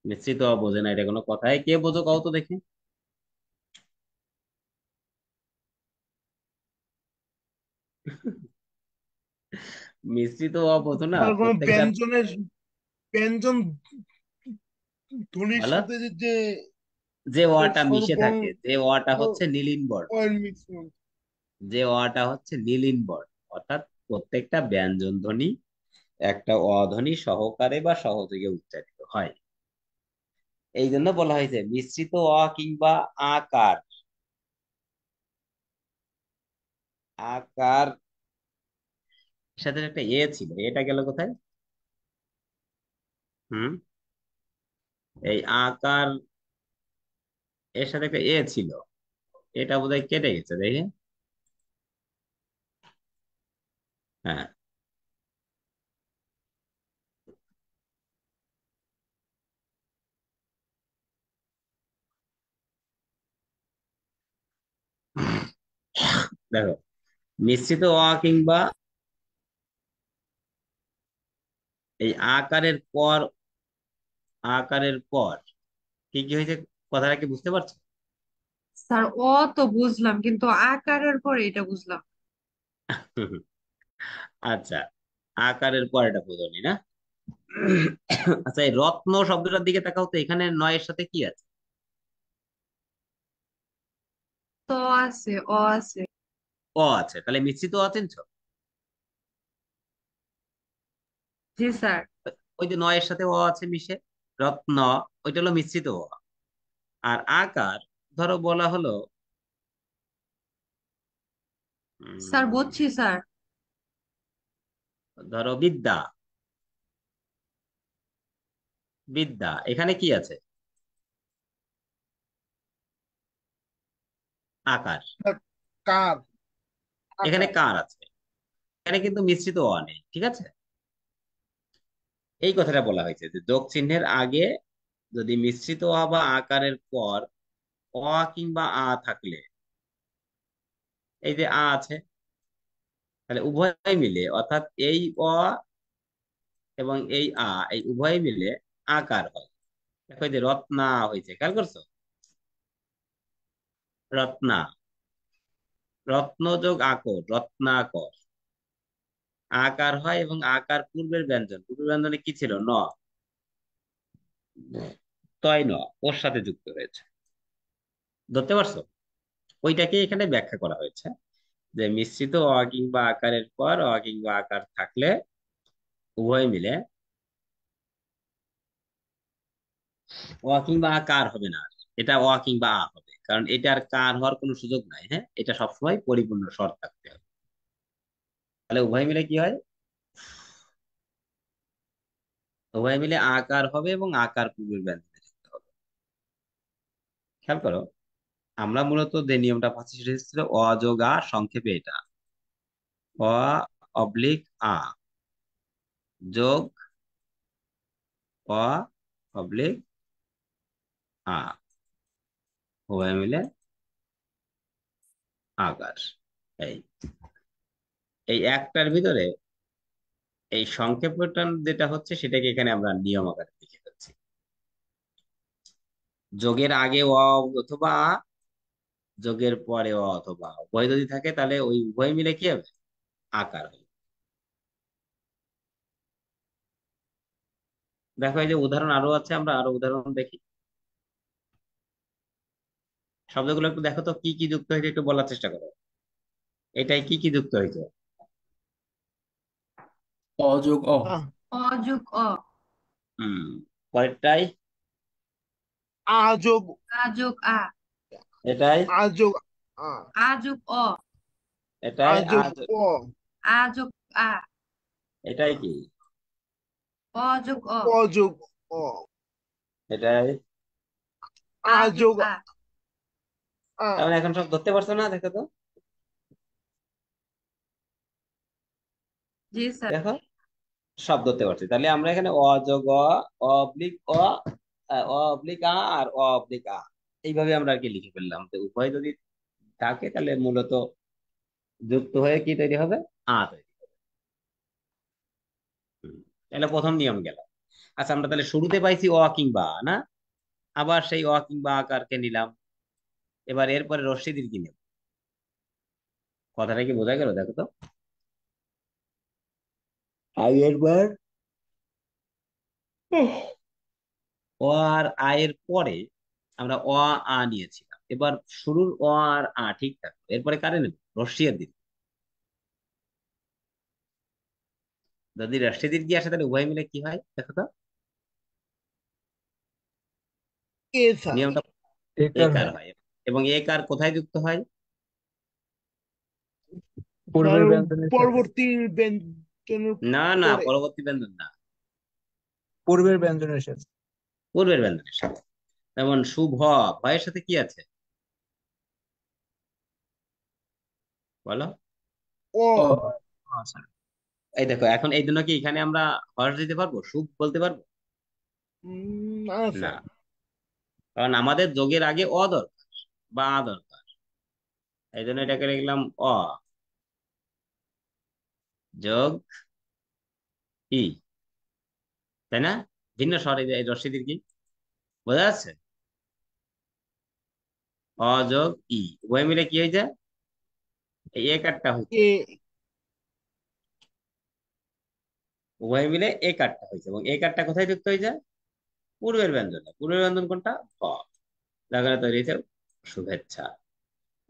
মিশ্রিত অ বোঝে না এটা কোনো কথায় কে বোঝো কও তো দেখি মিশ্রিত অ বোঝো না ব্যঞ্জনের ব্যঞ্জন সাথে যে যে মিশে থাকে যে হচ্ছে যে অটা হচ্ছে অর্থাৎ প্রত্যেকটা ব্যঞ্জন ধ্বনি একটা অধ্বনি সহকারে বা সহযোগে উচ্চারিত হয় এই জন্য বলা হয়েছে মিশ্রিত অ কিংবা আকার আকার সাথে একটা এ ছিল এটা গেল কোথায় হুম এই আকার এর সাথে একটা এ ছিল এটা বোধহয় কেটে গেছে দেখি হ্যাঁ দেখো মিশ্রিত অ কিংবা এই আকারের পর আকারের পর কি কি হয়েছে কথাটা কি বুঝতে পারছো স্যার অ তো বুঝলাম কিন্তু আকারের পরে এটা বুঝলাম আচ্ছা আকারের পর এটা বুঝলি না আচ্ছা এই রত্ন শব্দটার দিকে তাকাও তো এখানে নয়ের সাথে কি আছে তো আছে অ আছে ও আছে তাহলে মিশ্রিত আছেন জি স্যার ওই যে নয়ের সাথে ও আছে মিশে রত্ন ওইটা হলো মিশ্রিত হওয়া আর আকার ধরো বলা হলো স্যার বুঝছি স্যার ধরো বিদ্যা বিদ্যা এখানে কি আছে আকার কার এখানে কার আছে এখানে কিন্তু মিশ্রিত হওয়া নেই ঠিক আছে এই কথাটা বলা হয়েছে যে যোগ চিহ্নের আগে যদি মিশ্রিত অ বা আকারের পর অ কিংবা আ থাকলে এই যে আ আছে তাহলে উভয় মিলে অর্থাৎ এই অ এবং এই আ এই উভয় মিলে আকার হয় দেখো যে রত্না হয়েছে খেয়াল করছো রত্না রত্ন যোগ আকর রত্নাকর আকার হয় এবং আকার পূর্বের ব্যঞ্জন পূর্বের ব্যঞ্জনে কি ছিল ন তয় ন ওর সাথে যুক্ত হয়েছে ধরতে পারছো ওইটাকে এখানে ব্যাখ্যা করা হয়েছে যে মিশ্রিত অ কিংবা আকারের পর অ কিংবা আকার থাকলে উভয় মিলে অ কিংবা কার হবে না এটা অ কিংবা আ হবে কারণ এটার কার হওয়ার কোনো সুযোগ নাই হ্যাঁ এটা সবসময় পরিপূর্ণ শর্ত থাকতে হবে তাহলে উভয় মিলে কি হয় উভয় মিলে আকার হবে এবং আকার পূর্বের ব্যঞ্জনে লিখতে হবে খেয়াল করো আমরা মূলত যে নিয়মটা পাচ্ছি সেটা ছিল অযোগ আ সংক্ষেপে এটা অ অবলিক আ যোগ অ অবলিক আ উভয় মিলে আকার এই এই একটার ভিতরে এই সংক্ষেপণ যেটা হচ্ছে সেটাকে এখানে আমরা নিয়ম আকারে লিখে যাচ্ছি যোগের আগে অ অথবা যোগের পরে অ অথবা উভয় যদি থাকে তাহলে ওই উভয় মিলে কি হবে আকার হবে দেখো এই যে উদাহরণ আরো আছে আমরা আরো উদাহরণ দেখি শব্দগুলো একটু দেখো তো কি কি যুক্ত হয়েছে একটু বলার চেষ্টা করো এটাই কি কি যুক্ত হয়েছে অ যোগ অ আ অ যোগ অ হুম পরেরটাই আ যোগ আ যোগ আ এটাই আ যোগ আ আ যোগ অ আ এটাই যোগ আজ অ আ যোগ আ এটাই কি অ যোগ অ অ যোগ অ এটাই আ আ যোগ যোগ আ তাহলে এখন সব ধরতে পারছো না দেখো তো জি স্যার দেখো শব্দ ধরতে পারছি তাহলে আমরা এখানে অ যোগ অ অব্লিক অ অব্লিক আ আর অ অব্লিক আ এইভাবে আমরা আর কি লিখে ফেললাম তো উভয় যদি থাকে তাহলে মূলত যুক্ত হয়ে কি তৈরি হবে আ তৈরি তাহলে প্রথম নিয়ম গেল আচ্ছা আমরা তাহলে শুরুতে পাইছি অ কিংবা না আবার সেই অ কিংবা আকারকে নিলাম এবার এরপরে রশ্মিদির কি নেব কথাটা কি বোঝা গেল দেখো তো আয়ের বার অ আর আয়ের পরে আমরা অ আ নিয়েছিলাম এবার শুরুর অ আর আ ঠিক থাকলো এরপরে কারে নেব রশিয়ার দিন যদি রাষ্ট্রের দিক দিয়ে আসে তাহলে উভয় মিলে কি হয় দেখো তো নিয়মটা একার হয় এবং একার কোথায় যুক্ত হয় পরবর্তী না না পরবর্তী ব্যঞ্জন না পূর্বের ব্যঞ্জনের সাথে পূর্বের ব্যঞ্জনের সাথে যেমন শুভ ভয়ের সাথে কি আছে বলো এই দেখো এখন এই জন্য কি এখানে আমরা হর্ষ দিতে পারবো শুভ বলতে পারবো না কারণ আমাদের যোগের আগে অ দরকার বা আ দরকার এই জন্য এটাকে লিখলাম অ যোগ ই তাই না ভিন্ন স্বর এই রশ্মিদের কি বোঝা যাচ্ছে অ যোগ ই উভয় মিলে কি হয়ে যায় এই একারটা হয়েছে উভয় মিলে এ একারটা হয়েছে এবং একারটা কোথায় যুক্ত হয়ে যায় পূর্বের ব্যঞ্জনে পূর্বের ব্যঞ্জন কোনটা ভ লাগানো তৈরি হয়েছে শুভেচ্ছা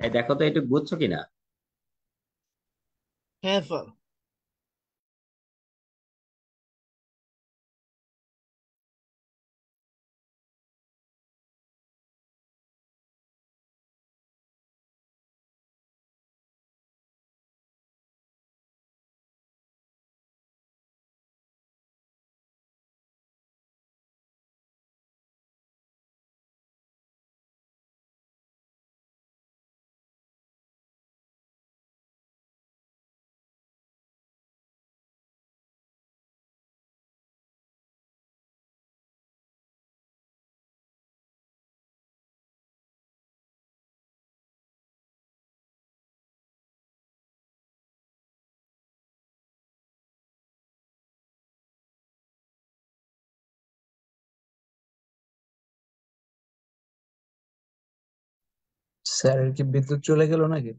এই দেখো তো একটু বুঝছো কিনা হ্যাঁ স্যারের কি বিদ্যুৎ চলে গেল নাকি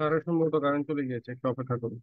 তারা সম্ভবত কারেন্ট চলে গিয়েছে একটু অপেক্ষা করুন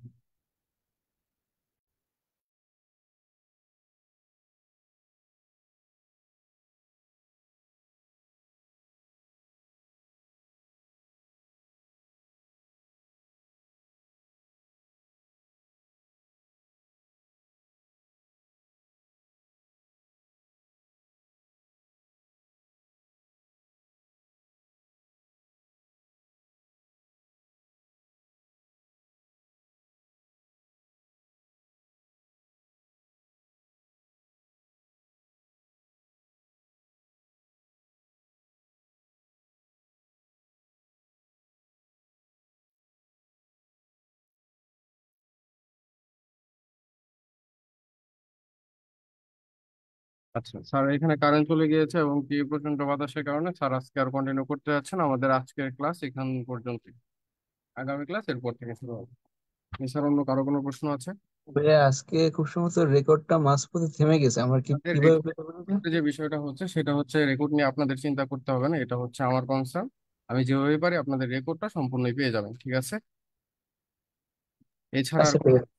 আচ্ছা স্যার এখানে কারেন্ট চলে গিয়েছে এবং কি প্রচন্ড বাতাসের কারণে স্যার আজকে আর কন্টিনিউ করতে যাচ্ছেন আমাদের আজকের ক্লাস এখান পর্যন্ত আগামী ক্লাস এরপর থেকে শুরু হবে স্যার অন্য কারো কোনো প্রশ্ন আছে আজকে খুব সম্ভবত রেকর্ডটা মাঝপথে থেমে গেছে আমার কি কিভাবে যে বিষয়টা হচ্ছে সেটা হচ্ছে রেকর্ড নিয়ে আপনাদের চিন্তা করতে হবে না এটা হচ্ছে আমার কনসার্ন আমি যেভাবে পারি আপনাদের রেকর্ডটা সম্পূর্ণই পেয়ে যাবেন ঠিক আছে এছাড়া আচ্ছা,